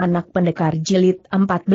anak pendekar jilid 14.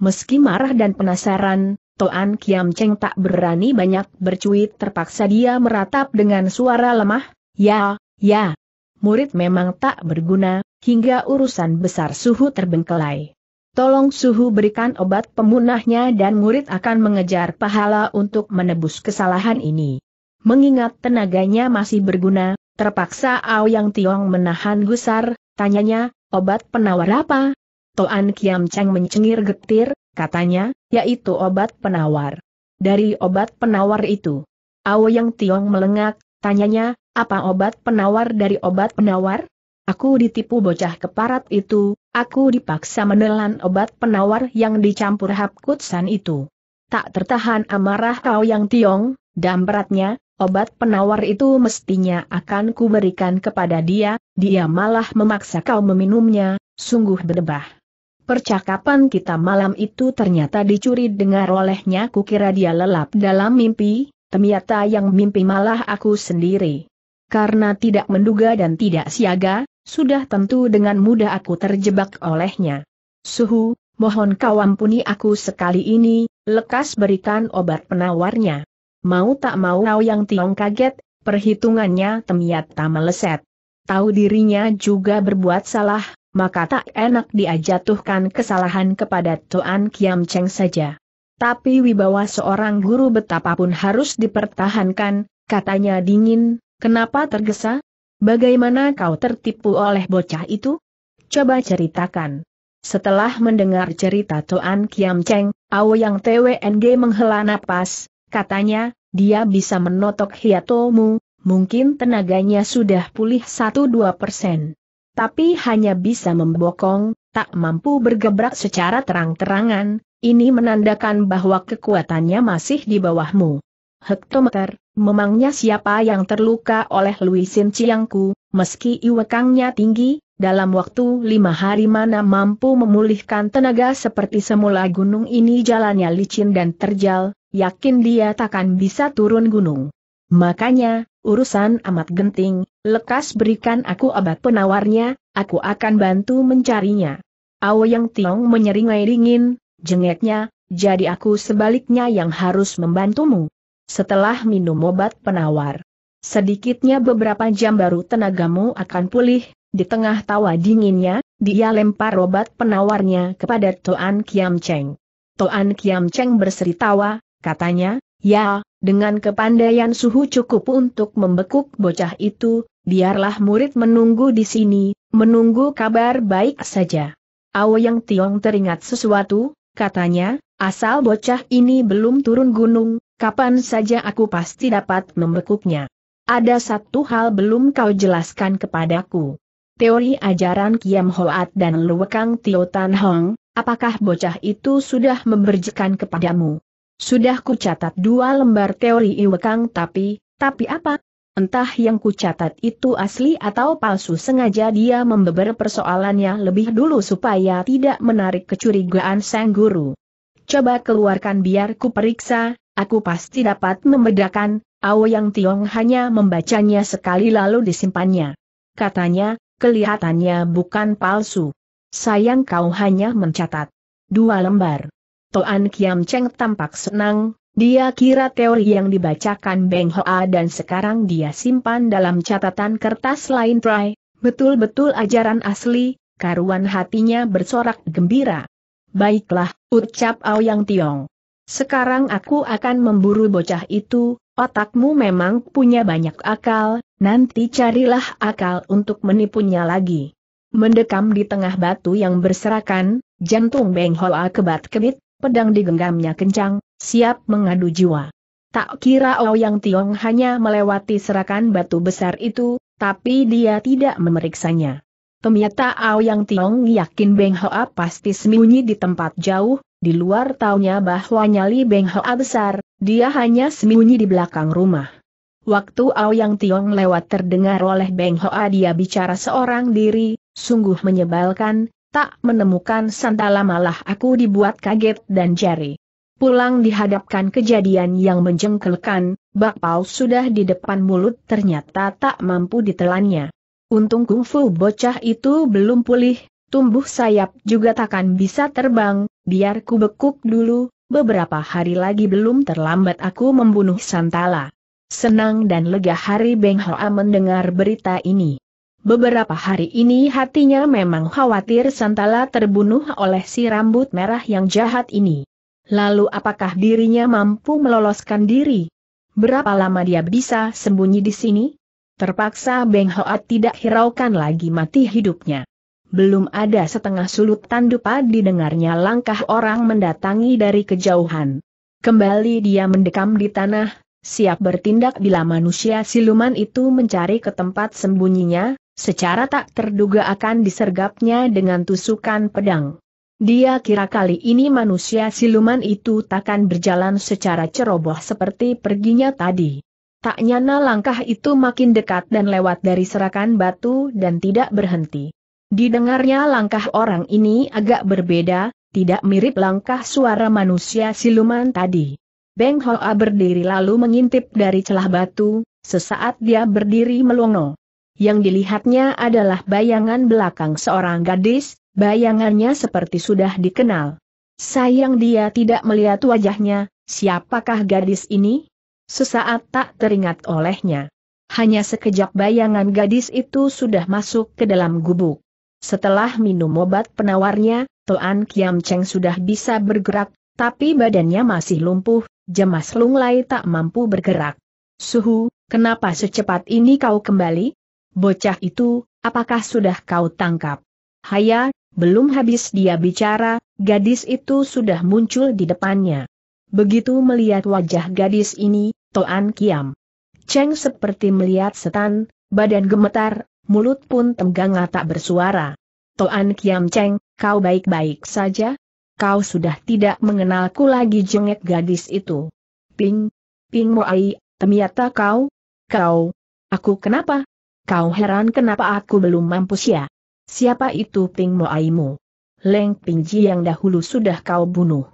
Meski marah dan penasaran, Toan Kiam Cheng tak berani banyak bercuit terpaksa dia meratap dengan suara lemah, ya, ya. Murid memang tak berguna, hingga urusan besar suhu terbengkelai. Tolong suhu berikan obat pemunahnya dan murid akan mengejar pahala untuk menebus kesalahan ini. Mengingat tenaganya masih berguna, terpaksa Ao Yang Tiong menahan gusar, tanyanya, Obat penawar apa? Toan Kiam Cheng mencengir getir, katanya, yaitu obat penawar. Dari obat penawar itu. Ao Yang Tiong melengak, tanyanya, apa obat penawar dari obat penawar? Aku ditipu bocah keparat itu, aku dipaksa menelan obat penawar yang dicampur hapkutsan itu. Tak tertahan amarah Ao Yang Tiong, dan beratnya, Obat penawar itu mestinya akan kuberikan kepada dia, dia malah memaksa kau meminumnya, sungguh berdebah. Percakapan kita malam itu ternyata dicuri dengar olehnya kukira dia lelap dalam mimpi, ternyata yang mimpi malah aku sendiri. Karena tidak menduga dan tidak siaga, sudah tentu dengan mudah aku terjebak olehnya. Suhu, mohon kau ampuni aku sekali ini, lekas berikan obat penawarnya. Mau tak mau Rao Yang Tiong kaget, perhitungannya tak meleset. Tahu dirinya juga berbuat salah, maka tak enak dia jatuhkan kesalahan kepada Tuan Kiam Cheng saja. Tapi wibawa seorang guru betapapun harus dipertahankan, katanya dingin, kenapa tergesa? Bagaimana kau tertipu oleh bocah itu? Coba ceritakan. Setelah mendengar cerita Tuan Kiam Cheng, Ao Yang TWND menghela napas, katanya, dia bisa menotok Hiatomu, mungkin tenaganya sudah pulih 1-2 persen. Tapi hanya bisa membokong, tak mampu bergebrak secara terang-terangan, ini menandakan bahwa kekuatannya masih di bawahmu. Hektometer, memangnya siapa yang terluka oleh Luisin Ciangku, meski iwekangnya tinggi, dalam waktu lima hari mana mampu memulihkan tenaga seperti semula gunung ini jalannya licin dan terjal, yakin dia takkan bisa turun gunung. Makanya, urusan amat genting, lekas berikan aku obat penawarnya, aku akan bantu mencarinya. Yang Tiong menyeringai dingin, jengeknya, jadi aku sebaliknya yang harus membantumu. Setelah minum obat penawar, sedikitnya beberapa jam baru tenagamu akan pulih, di tengah tawa dinginnya, dia lempar obat penawarnya kepada Toan Kiam Cheng. Toan Kiam Cheng berseri tawa, Katanya, ya, dengan kepandaian suhu cukup untuk membekuk bocah itu, biarlah murid menunggu di sini, menunggu kabar baik saja. Yang Tiong teringat sesuatu, katanya, asal bocah ini belum turun gunung, kapan saja aku pasti dapat membekuknya. Ada satu hal belum kau jelaskan kepadaku. Teori ajaran Kiam Hoat dan Luwekang Tio Tan Hong, apakah bocah itu sudah memberjikan kepadamu? Sudah kucatat dua lembar teori Iwekang tapi, tapi apa? Entah yang kucatat itu asli atau palsu sengaja dia membeber persoalannya lebih dulu supaya tidak menarik kecurigaan sang guru. Coba keluarkan biar ku periksa, aku pasti dapat membedakan, Ao Yang Tiong hanya membacanya sekali lalu disimpannya. Katanya, kelihatannya bukan palsu. Sayang kau hanya mencatat dua lembar. Toan Kiam Cheng tampak senang, dia kira teori yang dibacakan Beng Hoa dan sekarang dia simpan dalam catatan kertas lain Try, betul-betul ajaran asli, karuan hatinya bersorak gembira. Baiklah, ucap Ao Yang Tiong. Sekarang aku akan memburu bocah itu, otakmu memang punya banyak akal, nanti carilah akal untuk menipunya lagi. Mendekam di tengah batu yang berserakan, jantung Beng Hoa kebat-kebit, pedang digenggamnya kencang, siap mengadu jiwa. Tak kira Ouyang oh Tiong hanya melewati serakan batu besar itu, tapi dia tidak memeriksanya. Ternyata Ouyang oh Tiong yakin Beng Hoa pasti sembunyi di tempat jauh, di luar taunya bahwa nyali Beng Hoa besar, dia hanya sembunyi di belakang rumah. Waktu Aoyang oh Tiong lewat terdengar oleh Beng Hoa dia bicara seorang diri, sungguh menyebalkan, tak menemukan Santala malah aku dibuat kaget dan jari. Pulang dihadapkan kejadian yang menjengkelkan, bakpao sudah di depan mulut ternyata tak mampu ditelannya. Untung kungfu bocah itu belum pulih, tumbuh sayap juga takkan bisa terbang, biar ku bekuk dulu, beberapa hari lagi belum terlambat aku membunuh Santala. Senang dan lega hari Beng Hoa mendengar berita ini. Beberapa hari ini hatinya memang khawatir Santala terbunuh oleh si rambut merah yang jahat ini. Lalu apakah dirinya mampu meloloskan diri? Berapa lama dia bisa sembunyi di sini? Terpaksa Beng Hoat tidak hiraukan lagi mati hidupnya. Belum ada setengah sulut tandupa didengarnya langkah orang mendatangi dari kejauhan. Kembali dia mendekam di tanah, siap bertindak bila manusia siluman itu mencari ke tempat sembunyinya, secara tak terduga akan disergapnya dengan tusukan pedang. Dia kira kali ini manusia siluman itu takkan berjalan secara ceroboh seperti perginya tadi. Tak nyana langkah itu makin dekat dan lewat dari serakan batu dan tidak berhenti. Didengarnya langkah orang ini agak berbeda, tidak mirip langkah suara manusia siluman tadi. Beng Hoa berdiri lalu mengintip dari celah batu, sesaat dia berdiri melongo yang dilihatnya adalah bayangan belakang seorang gadis, bayangannya seperti sudah dikenal. Sayang dia tidak melihat wajahnya, siapakah gadis ini? Sesaat tak teringat olehnya. Hanya sekejap bayangan gadis itu sudah masuk ke dalam gubuk. Setelah minum obat penawarnya, Toan Kiam Cheng sudah bisa bergerak, tapi badannya masih lumpuh, jemas lunglai tak mampu bergerak. Suhu, kenapa secepat ini kau kembali? Bocah itu, apakah sudah kau tangkap? Haya, belum habis dia bicara, gadis itu sudah muncul di depannya. Begitu melihat wajah gadis ini, Toan Kiam. Cheng seperti melihat setan, badan gemetar, mulut pun tenggang tak bersuara. Toan Kiam Cheng, kau baik-baik saja? Kau sudah tidak mengenalku lagi jengek gadis itu. Ping, Ping Moai, temiata kau? Kau? Aku kenapa? Kau heran kenapa aku belum mampus ya? Siapa itu Ping Moaimu? Leng Pingji yang dahulu sudah kau bunuh.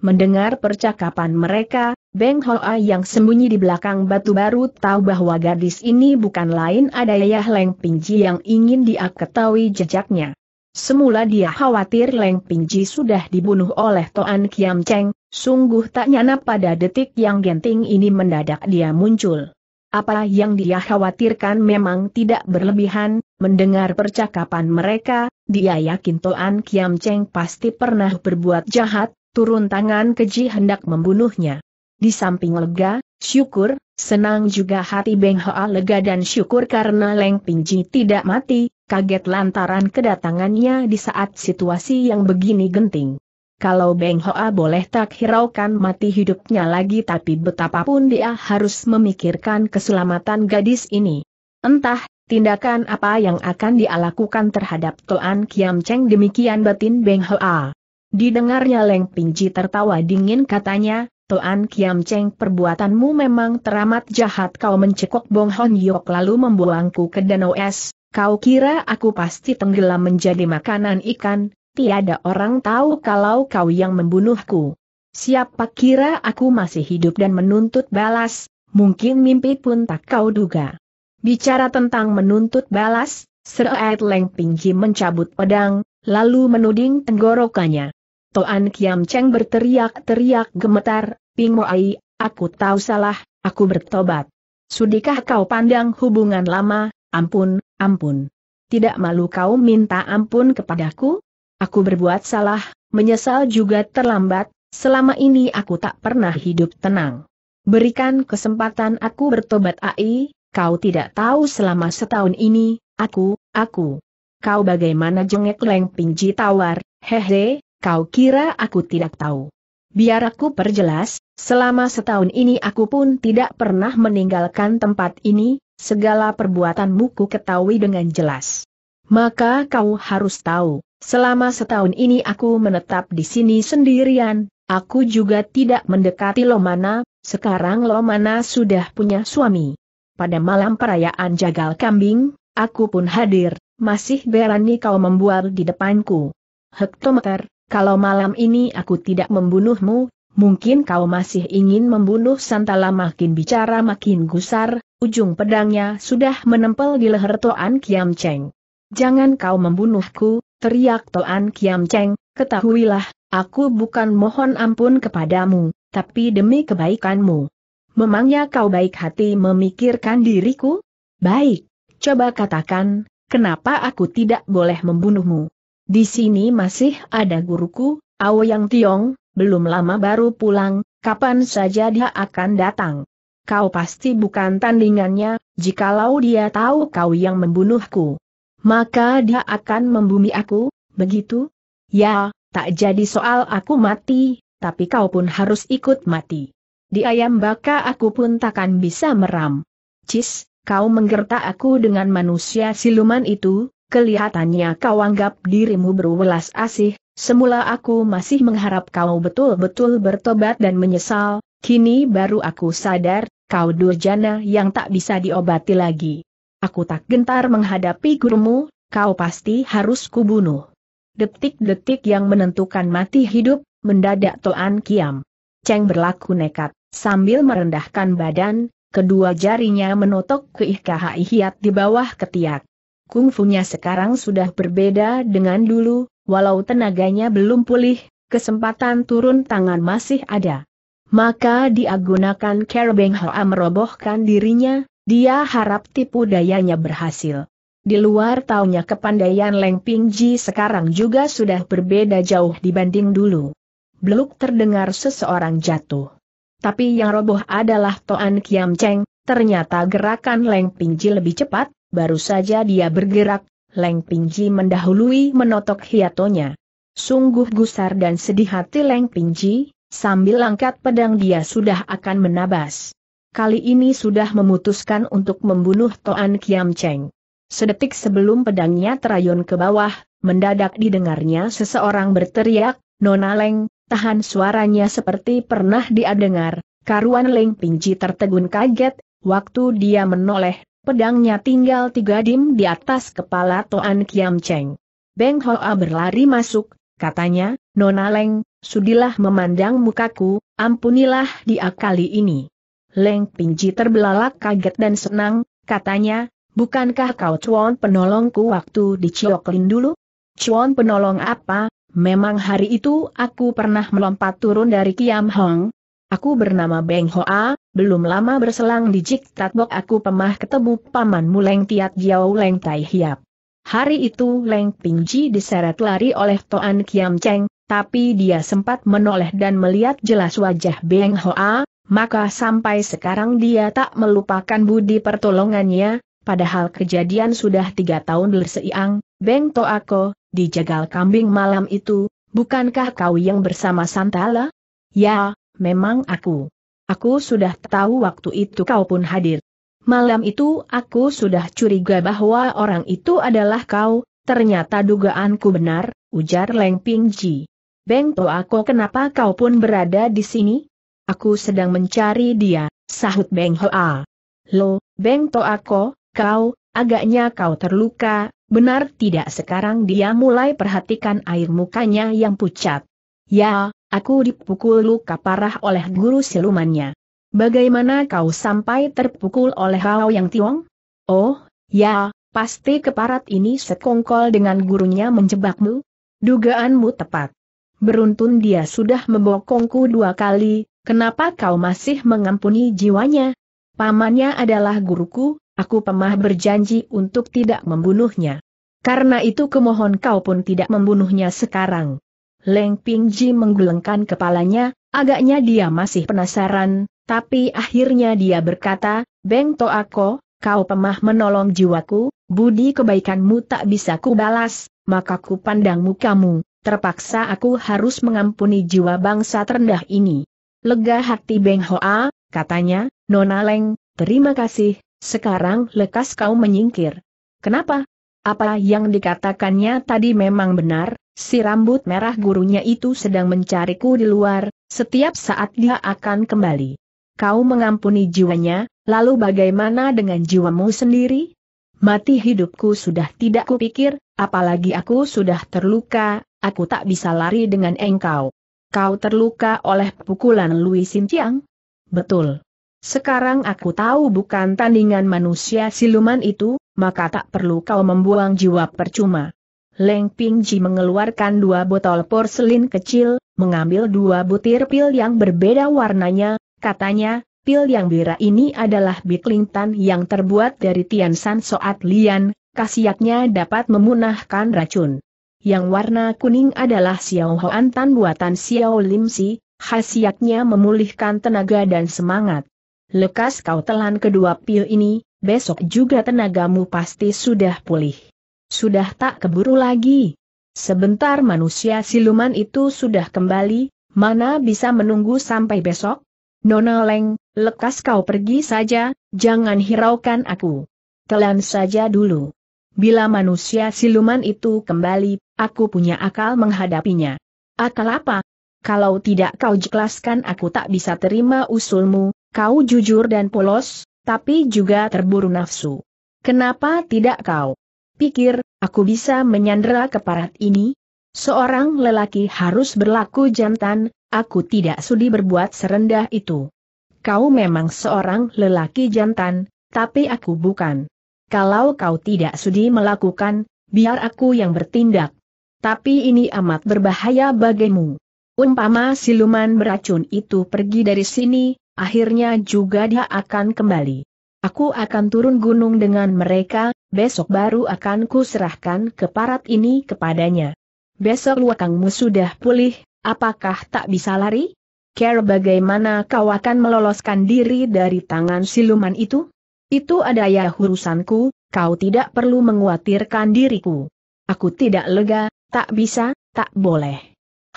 Mendengar percakapan mereka, Beng Hoa yang sembunyi di belakang batu baru tahu bahwa gadis ini bukan lain adayah Leng Pingji yang ingin dia ketahui jejaknya. Semula dia khawatir Leng Pingji sudah dibunuh oleh Toan Kiam Cheng, sungguh tak nyana pada detik yang genting ini mendadak dia muncul. Apa yang dia khawatirkan memang tidak berlebihan, mendengar percakapan mereka, dia yakin Toan Kiam Cheng pasti pernah berbuat jahat, turun tangan keji hendak membunuhnya. Di samping lega, syukur, senang juga hati Beng Hoa lega dan syukur karena Leng Pingji tidak mati, kaget lantaran kedatangannya di saat situasi yang begini genting kalau Beng Hoa boleh tak hiraukan mati hidupnya lagi tapi betapapun dia harus memikirkan keselamatan gadis ini. Entah, tindakan apa yang akan dialakukan terhadap Toan Kiam Cheng demikian batin Beng Hoa. Didengarnya Leng Ji tertawa dingin katanya, Toan Kiam Cheng perbuatanmu memang teramat jahat kau mencekok Bong Hon Yok lalu membuangku ke danau es, kau kira aku pasti tenggelam menjadi makanan ikan, tiada orang tahu kalau kau yang membunuhku. Siapa kira aku masih hidup dan menuntut balas, mungkin mimpi pun tak kau duga. Bicara tentang menuntut balas, Sir Ed Leng pingji mencabut pedang, lalu menuding tenggorokannya. Toan Kiam Cheng berteriak-teriak gemetar, Ping Moai, aku tahu salah, aku bertobat. Sudikah kau pandang hubungan lama, ampun, ampun. Tidak malu kau minta ampun kepadaku? Aku berbuat salah, menyesal juga terlambat, selama ini aku tak pernah hidup tenang. Berikan kesempatan aku bertobat AI, kau tidak tahu selama setahun ini, aku, aku. Kau bagaimana jengek Leng Pingji tawar, hehe, kau kira aku tidak tahu. Biar aku perjelas, selama setahun ini aku pun tidak pernah meninggalkan tempat ini, segala perbuatanmu ku ketahui dengan jelas. Maka kau harus tahu, Selama setahun ini aku menetap di sini sendirian, aku juga tidak mendekati Lomana, sekarang Lomana sudah punya suami. Pada malam perayaan jagal kambing, aku pun hadir, masih berani kau membual di depanku. Hektometer, kalau malam ini aku tidak membunuhmu, mungkin kau masih ingin membunuh Santala makin bicara makin gusar, ujung pedangnya sudah menempel di leher Toan Kiam Cheng. Jangan kau membunuhku, teriak Toan Kiam Cheng, ketahuilah, aku bukan mohon ampun kepadamu, tapi demi kebaikanmu. Memangnya kau baik hati memikirkan diriku? Baik, coba katakan, kenapa aku tidak boleh membunuhmu? Di sini masih ada guruku, Yang Tiong, belum lama baru pulang, kapan saja dia akan datang. Kau pasti bukan tandingannya, jikalau dia tahu kau yang membunuhku maka dia akan membumi aku, begitu? Ya, tak jadi soal aku mati, tapi kau pun harus ikut mati. Di ayam baka aku pun takkan bisa meram. Cis, kau menggertak aku dengan manusia siluman itu, kelihatannya kau anggap dirimu berwelas asih, semula aku masih mengharap kau betul-betul bertobat dan menyesal, kini baru aku sadar, kau durjana yang tak bisa diobati lagi. Aku tak gentar menghadapi gurumu, kau pasti harus kubunuh. Detik-detik yang menentukan mati hidup, mendadak Toan Kiam. Cheng berlaku nekat, sambil merendahkan badan, kedua jarinya menotok ke Ihkai Hiat di bawah ketiak. Kungfunya sekarang sudah berbeda dengan dulu, walau tenaganya belum pulih, kesempatan turun tangan masih ada. Maka dia gunakan Kerbeng Hoa merobohkan dirinya, dia harap tipu dayanya berhasil. Di luar taunya kepandaian Leng Pingji sekarang juga sudah berbeda jauh dibanding dulu. Beluk terdengar seseorang jatuh. Tapi yang roboh adalah Toan Kiam Cheng, ternyata gerakan Leng Pingji lebih cepat, baru saja dia bergerak, Leng Pingji mendahului menotok hiatonya. Sungguh gusar dan sedih hati Leng Pingji, sambil angkat pedang dia sudah akan menabas kali ini sudah memutuskan untuk membunuh Toan Kiam Cheng. Sedetik sebelum pedangnya terayun ke bawah, mendadak didengarnya seseorang berteriak, Nona Leng, tahan suaranya seperti pernah dia dengar, karuan Leng Pingji tertegun kaget, waktu dia menoleh, pedangnya tinggal tiga dim di atas kepala Toan Kiam Cheng. Beng Hoa berlari masuk, katanya, Nona Leng, sudilah memandang mukaku, ampunilah dia kali ini. Leng Pingji terbelalak kaget dan senang, katanya, bukankah kau cuan penolongku waktu di Cioklin dulu? Cuan penolong apa? Memang hari itu aku pernah melompat turun dari Kiam Hong. Aku bernama Beng Hoa, belum lama berselang di Jik Tatbok aku pemah ketemu pamanmu Leng Tiat Jiao Leng Tai Hiap. Hari itu Leng Pingji diseret lari oleh Toan Kiam Cheng, tapi dia sempat menoleh dan melihat jelas wajah Beng Hoa, maka sampai sekarang dia tak melupakan budi pertolongannya, padahal kejadian sudah tiga tahun berseiang, Beng Toako, di jagal kambing malam itu, bukankah kau yang bersama Santala? Ya, memang aku. Aku sudah tahu waktu itu kau pun hadir. Malam itu aku sudah curiga bahwa orang itu adalah kau, ternyata dugaanku benar, ujar Leng Ping Ji. Beng To aku kenapa kau pun berada di sini? Aku sedang mencari dia, sahut Beng Hoa. Lo, Beng To aku, kau, agaknya kau terluka, benar tidak sekarang dia mulai perhatikan air mukanya yang pucat. Ya, aku dipukul luka parah oleh guru silumannya. Bagaimana kau sampai terpukul oleh Hao Yang Tiong? Oh, ya, pasti keparat ini sekongkol dengan gurunya menjebakmu. Dugaanmu tepat beruntun dia sudah membokongku dua kali, kenapa kau masih mengampuni jiwanya? Pamannya adalah guruku, aku pemah berjanji untuk tidak membunuhnya. Karena itu kemohon kau pun tidak membunuhnya sekarang. Leng Ping Ji menggelengkan kepalanya, agaknya dia masih penasaran, tapi akhirnya dia berkata, Beng Toako, kau pemah menolong jiwaku, budi kebaikanmu tak bisa kubalas, maka ku pandang mukamu, terpaksa aku harus mengampuni jiwa bangsa terendah ini. Lega hati Beng Hoa, katanya, Nona Leng, terima kasih, sekarang lekas kau menyingkir. Kenapa? Apa yang dikatakannya tadi memang benar, si rambut merah gurunya itu sedang mencariku di luar, setiap saat dia akan kembali. Kau mengampuni jiwanya, lalu bagaimana dengan jiwamu sendiri? Mati hidupku sudah tidak kupikir, apalagi aku sudah terluka, aku tak bisa lari dengan engkau. Kau terluka oleh pukulan Lui Sintiang? Betul. Sekarang aku tahu bukan tandingan manusia siluman itu, maka tak perlu kau membuang jiwa percuma. Leng Pingji mengeluarkan dua botol porselin kecil, mengambil dua butir pil yang berbeda warnanya, katanya, pil yang bira ini adalah biklintan yang terbuat dari Tian San Soat Lian, khasiatnya dapat memunahkan racun yang warna kuning adalah Xiao Hoan Tan buatan Xiao Lim Si, khasiatnya memulihkan tenaga dan semangat. Lekas kau telan kedua pil ini, besok juga tenagamu pasti sudah pulih. Sudah tak keburu lagi. Sebentar manusia siluman itu sudah kembali, mana bisa menunggu sampai besok? Nona Leng, lekas kau pergi saja, jangan hiraukan aku. Telan saja dulu. Bila manusia siluman itu kembali, aku punya akal menghadapinya. Akal apa? Kalau tidak kau jelaskan aku tak bisa terima usulmu, kau jujur dan polos, tapi juga terburu nafsu. Kenapa tidak kau? Pikir, aku bisa menyandera keparat ini? Seorang lelaki harus berlaku jantan, aku tidak sudi berbuat serendah itu. Kau memang seorang lelaki jantan, tapi aku bukan. Kalau kau tidak sudi melakukan, biar aku yang bertindak. Tapi ini amat berbahaya bagimu. Umpama siluman beracun itu pergi dari sini, akhirnya juga dia akan kembali. Aku akan turun gunung dengan mereka, besok baru akan kuserahkan keparat ini kepadanya. Besok luakangmu sudah pulih, apakah tak bisa lari? Care bagaimana kau akan meloloskan diri dari tangan siluman itu? Itu ada ya urusanku, kau tidak perlu menguatirkan diriku. Aku tidak lega, tak bisa, tak boleh.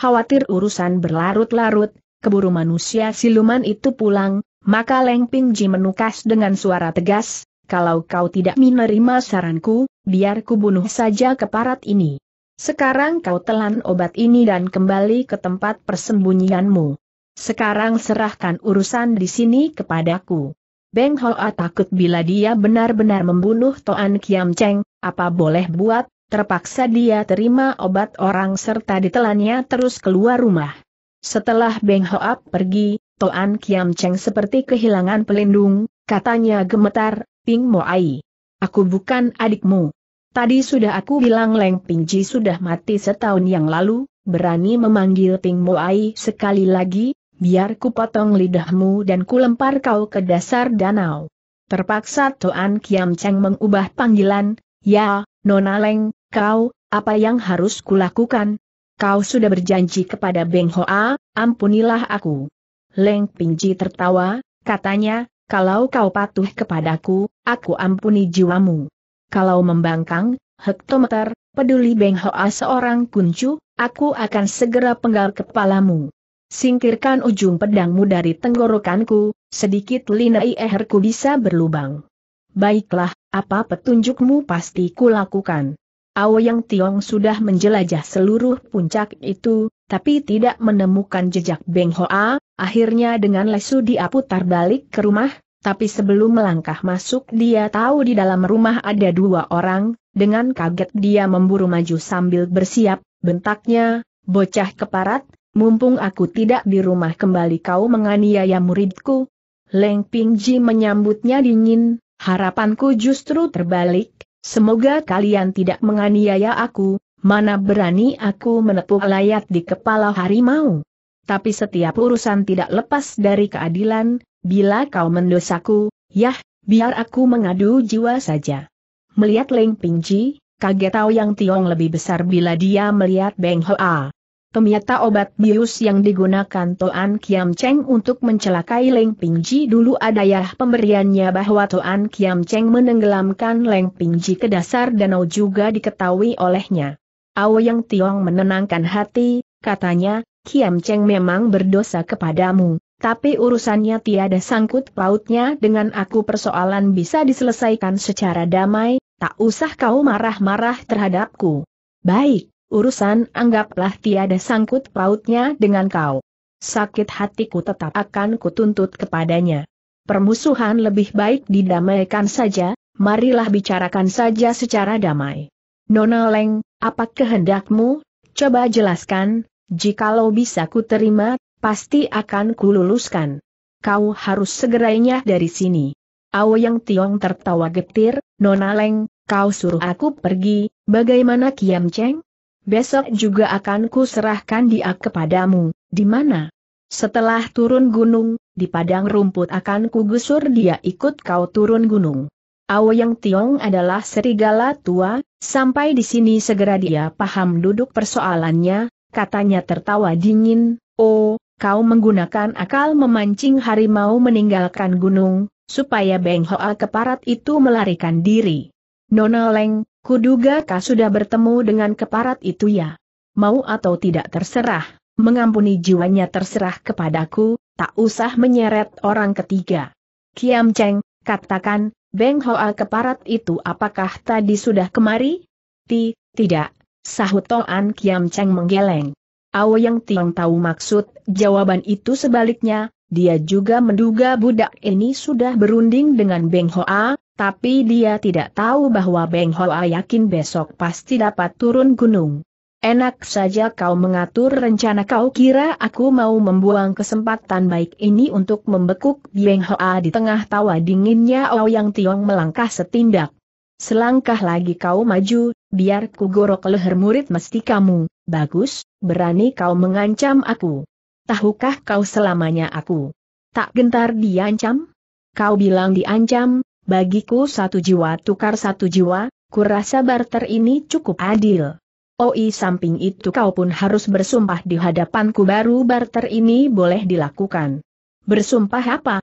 Khawatir urusan berlarut-larut, keburu manusia siluman itu pulang, maka Leng Pingji menukas dengan suara tegas, kalau kau tidak menerima saranku, biar ku bunuh saja keparat ini. Sekarang kau telan obat ini dan kembali ke tempat persembunyianmu. Sekarang serahkan urusan di sini kepadaku. Beng Hoa takut bila dia benar-benar membunuh Toan Kiam Cheng, apa boleh buat, terpaksa dia terima obat orang serta ditelannya terus keluar rumah. Setelah Beng Hoa pergi, Toan Kiam Cheng seperti kehilangan pelindung, katanya gemetar, Ping Moai. Aku bukan adikmu. Tadi sudah aku bilang Leng Ping Ji sudah mati setahun yang lalu, berani memanggil Ping Moai sekali lagi, biar ku potong lidahmu dan ku kau ke dasar danau. Terpaksa Toan Kiam Cheng mengubah panggilan, ya, Nona Leng, kau, apa yang harus kulakukan? Kau sudah berjanji kepada Beng Hoa, ampunilah aku. Leng Pingji tertawa, katanya, kalau kau patuh kepadaku, aku ampuni jiwamu. Kalau membangkang, hektometer, peduli Beng Hoa seorang kuncu, aku akan segera penggal kepalamu. Singkirkan ujung pedangmu dari tenggorokanku, sedikit linai eherku bisa berlubang. Baiklah, apa petunjukmu pasti kulakukan. Yang Tiong sudah menjelajah seluruh puncak itu, tapi tidak menemukan jejak Beng Hoa, akhirnya dengan lesu dia putar balik ke rumah, tapi sebelum melangkah masuk dia tahu di dalam rumah ada dua orang, dengan kaget dia memburu maju sambil bersiap, bentaknya, bocah keparat, Mumpung aku tidak di rumah kembali kau menganiaya muridku. Leng Pingji menyambutnya dingin, harapanku justru terbalik, semoga kalian tidak menganiaya aku, mana berani aku menepuk layat di kepala harimau. Tapi setiap urusan tidak lepas dari keadilan, bila kau mendosaku, yah, biar aku mengadu jiwa saja. Melihat Leng Pingji, kaget tahu Yang Tiong lebih besar bila dia melihat Beng Hoa ternyata obat bius yang digunakan Toan Kiam Cheng untuk mencelakai Leng Pingji dulu adayah pemberiannya bahwa Toan Kiam Cheng menenggelamkan Leng Pingji ke dasar danau juga diketahui olehnya. Yang Tiong menenangkan hati, katanya, Kiam Cheng memang berdosa kepadamu, tapi urusannya tiada sangkut pautnya dengan aku persoalan bisa diselesaikan secara damai, tak usah kau marah-marah terhadapku. Baik, urusan anggaplah tiada sangkut pautnya dengan kau. Sakit hatiku tetap akan kutuntut kepadanya. Permusuhan lebih baik didamaikan saja, marilah bicarakan saja secara damai. Nona Leng, apa kehendakmu? Coba jelaskan, jikalau bisa ku terima, pasti akan kululuskan. Kau harus segerainya dari sini. Yang Tiong tertawa getir, Nona Leng, kau suruh aku pergi, bagaimana Kiam Cheng? Besok juga akan kuserahkan dia kepadamu, di mana? Setelah turun gunung, di padang rumput akan kugusur dia ikut kau turun gunung. Yang Tiong adalah serigala tua, sampai di sini segera dia paham duduk persoalannya, katanya tertawa dingin, oh, kau menggunakan akal memancing harimau meninggalkan gunung, supaya Beng Hoa keparat itu melarikan diri. Nona Leng, Kuduga kau sudah bertemu dengan keparat itu ya. Mau atau tidak terserah, mengampuni jiwanya terserah kepadaku, tak usah menyeret orang ketiga. Kiam Cheng, katakan, Beng Hoa keparat itu apakah tadi sudah kemari? Ti, tidak, sahut Toan Kiam Cheng menggeleng. Ao yang Tiong tahu maksud, jawaban itu sebaliknya, dia juga menduga budak ini sudah berunding dengan Beng Hoa, tapi dia tidak tahu bahwa Beng Hoa yakin besok pasti dapat turun gunung. Enak saja kau mengatur rencana kau kira aku mau membuang kesempatan baik ini untuk membekuk Beng Hoa di tengah tawa dinginnya yang Tiong melangkah setindak. Selangkah lagi kau maju, biar ku gorok leher murid mesti kamu, bagus, berani kau mengancam aku. Tahukah kau selamanya aku? Tak gentar diancam? Kau bilang diancam, bagiku satu jiwa tukar satu jiwa, kurasa barter ini cukup adil. Oi oh, samping itu kau pun harus bersumpah di hadapanku baru barter ini boleh dilakukan. Bersumpah apa?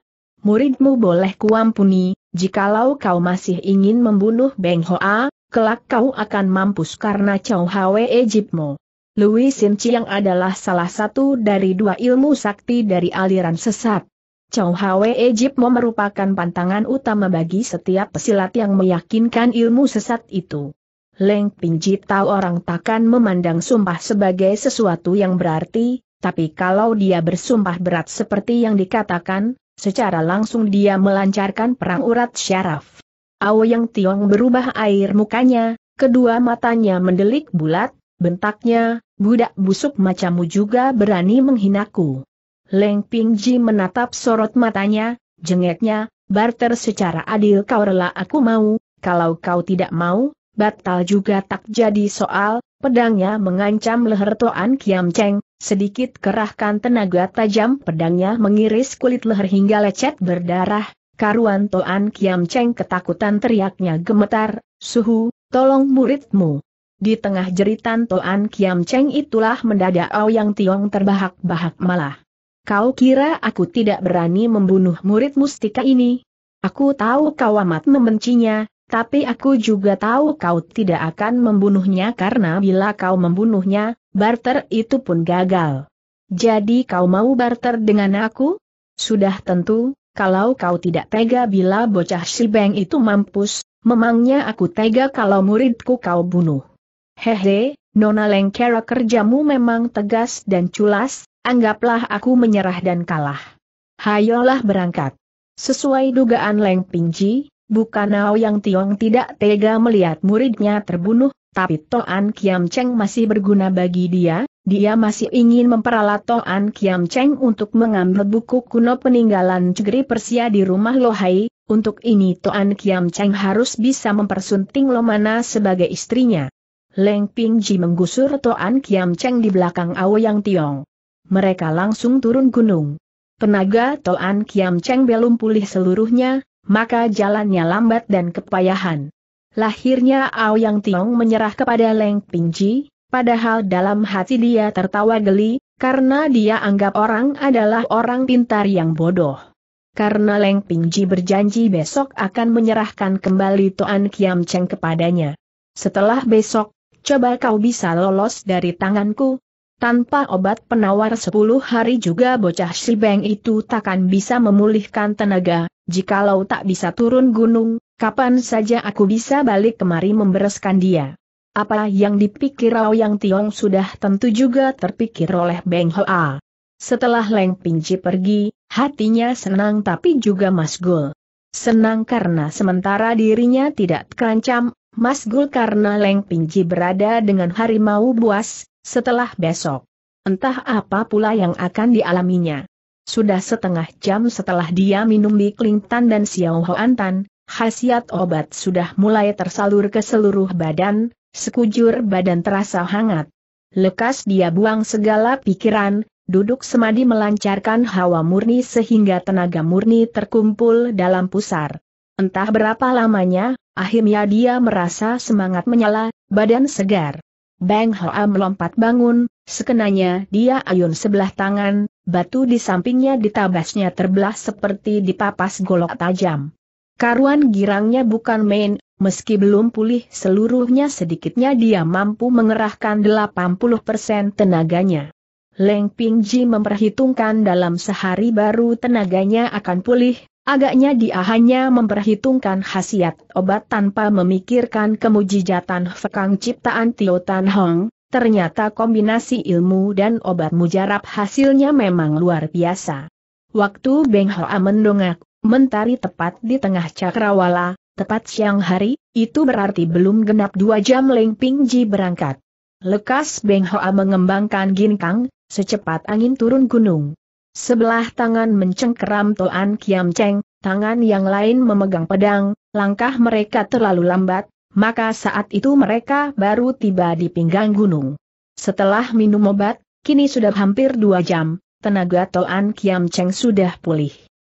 Muridmu boleh kuampuni, jikalau kau masih ingin membunuh Beng Hoa, kelak kau akan mampus karena Chow Hwe Ejipmu. Louis Sin Chiang adalah salah satu dari dua ilmu sakti dari aliran sesat. Chong Hwe Ejipmo merupakan pantangan utama bagi setiap pesilat yang meyakinkan ilmu sesat itu. Leng pingjit tahu orang takkan memandang sumpah sebagai sesuatu yang berarti, tapi kalau dia bersumpah berat seperti yang dikatakan, secara langsung dia melancarkan perang urat syaraf. Yang Tiong berubah air mukanya, kedua matanya mendelik bulat, bentaknya, budak busuk macammu juga berani menghinaku. Leng Pingji menatap sorot matanya, jengeknya, barter secara adil kau rela aku mau, kalau kau tidak mau, batal juga tak jadi soal, pedangnya mengancam leher Toan Kiam Cheng, sedikit kerahkan tenaga tajam pedangnya mengiris kulit leher hingga lecet berdarah, karuan Toan Kiam Cheng ketakutan teriaknya gemetar, suhu, tolong muridmu. Di tengah jeritan Toan Kiam Cheng itulah mendadak Ao Yang Tiong terbahak-bahak malah. Kau kira aku tidak berani membunuh murid mustika ini? Aku tahu kau amat membencinya, tapi aku juga tahu kau tidak akan membunuhnya karena bila kau membunuhnya, barter itu pun gagal. Jadi kau mau barter dengan aku? Sudah tentu, kalau kau tidak tega bila bocah Silbang itu mampus, memangnya aku tega kalau muridku kau bunuh. Hehe, Nona Lengkera kerjamu memang tegas dan culas, Anggaplah aku menyerah dan kalah. Hayolah berangkat. Sesuai dugaan Leng Pingji, bukan Nao Yang Tiong tidak tega melihat muridnya terbunuh, tapi Toan Kiam Cheng masih berguna bagi dia, dia masih ingin memperalat Toan Kiam Cheng untuk mengambil buku kuno peninggalan Cegri Persia di rumah Lohai, untuk ini Toan Kiam Cheng harus bisa mempersunting Lomana sebagai istrinya. Leng Pingji menggusur Toan Kiam Cheng di belakang Ao Yang Tiong mereka langsung turun gunung. Tenaga Toan Kiam Cheng belum pulih seluruhnya, maka jalannya lambat dan kepayahan. Lahirnya Ao Yang Tiong menyerah kepada Leng Pingji, padahal dalam hati dia tertawa geli, karena dia anggap orang adalah orang pintar yang bodoh. Karena Leng Pingji berjanji besok akan menyerahkan kembali Toan Kiam Cheng kepadanya. Setelah besok, coba kau bisa lolos dari tanganku, tanpa obat penawar 10 hari juga bocah Sibeng itu takkan bisa memulihkan tenaga, jikalau tak bisa turun gunung, kapan saja aku bisa balik kemari membereskan dia. Apa yang dipikir Yang Tiong sudah tentu juga terpikir oleh Beng Hoa. Setelah Leng Pinji pergi, hatinya senang tapi juga masgul. Senang karena sementara dirinya tidak terancam, masgul karena Leng Pinji berada dengan harimau buas, setelah besok, entah apa pula yang akan dialaminya. Sudah setengah jam setelah dia minum Klintan dan Xiao Hoantan, khasiat obat sudah mulai tersalur ke seluruh badan, sekujur badan terasa hangat. Lekas dia buang segala pikiran, duduk semadi melancarkan hawa murni sehingga tenaga murni terkumpul dalam pusar. Entah berapa lamanya, akhirnya dia merasa semangat menyala, badan segar. Bang Hoa melompat bangun, sekenanya dia ayun sebelah tangan, batu di sampingnya ditabasnya terbelah seperti dipapas golok tajam. Karuan girangnya bukan main, meski belum pulih seluruhnya sedikitnya dia mampu mengerahkan 80% tenaganya. Leng Ping Ji memperhitungkan dalam sehari baru tenaganya akan pulih, Agaknya dia hanya memperhitungkan khasiat obat tanpa memikirkan kemujijatan Fekang ciptaan Tio Tan Hong, ternyata kombinasi ilmu dan obat mujarab hasilnya memang luar biasa. Waktu Beng Hoa mendongak, mentari tepat di tengah cakrawala, tepat siang hari, itu berarti belum genap dua jam Leng Ji berangkat. Lekas Beng Hoa mengembangkan ginkang, secepat angin turun gunung. Sebelah tangan mencengkeram Toan Kiam Cheng, tangan yang lain memegang pedang, langkah mereka terlalu lambat, maka saat itu mereka baru tiba di pinggang gunung. Setelah minum obat, kini sudah hampir dua jam, tenaga Toan Kiam Cheng sudah pulih.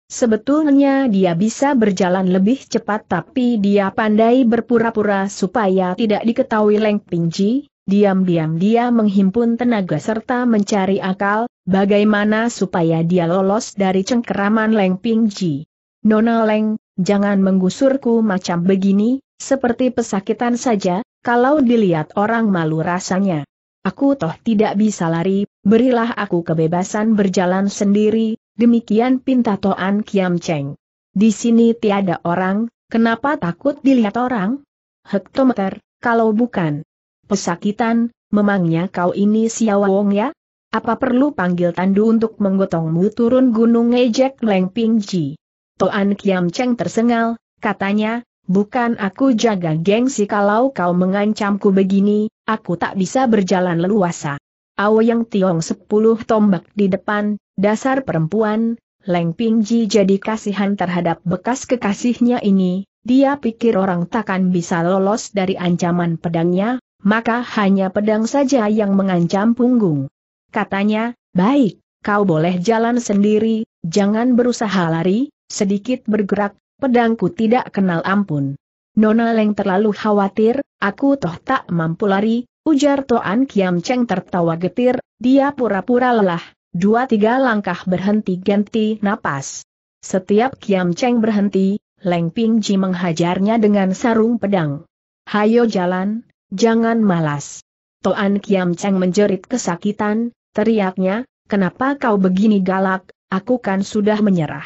Sebetulnya dia bisa berjalan lebih cepat tapi dia pandai berpura-pura supaya tidak diketahui Leng Pingji, diam-diam dia menghimpun tenaga serta mencari akal, Bagaimana supaya dia lolos dari cengkeraman Leng Pingji? Nona Leng, jangan menggusurku macam begini, seperti pesakitan saja, kalau dilihat orang malu rasanya. Aku toh tidak bisa lari, berilah aku kebebasan berjalan sendiri, demikian pinta Toan Kiam Cheng. Di sini tiada orang, kenapa takut dilihat orang? Hektometer, kalau bukan. Pesakitan, memangnya kau ini siawong ya? Apa perlu panggil Tandu untuk menggotongmu turun gunung ejek Leng Pingji? Toan Kiam Cheng tersengal, katanya, bukan aku jaga gengsi kalau kau mengancamku begini, aku tak bisa berjalan leluasa. Awe yang Tiong sepuluh tombak di depan, dasar perempuan, Leng Pingji jadi kasihan terhadap bekas kekasihnya ini, dia pikir orang takkan bisa lolos dari ancaman pedangnya, maka hanya pedang saja yang mengancam punggung. Katanya, baik, kau boleh jalan sendiri, jangan berusaha lari, sedikit bergerak, pedangku tidak kenal ampun. Nona Leng terlalu khawatir, aku toh tak mampu lari, ujar Toan Kiam Cheng tertawa getir, dia pura-pura lelah, dua-tiga langkah berhenti ganti napas. Setiap Kiam Cheng berhenti, Leng Ping Ji menghajarnya dengan sarung pedang. Hayo jalan, jangan malas. Toan Kiam Cheng menjerit kesakitan, teriaknya, kenapa kau begini galak, aku kan sudah menyerah.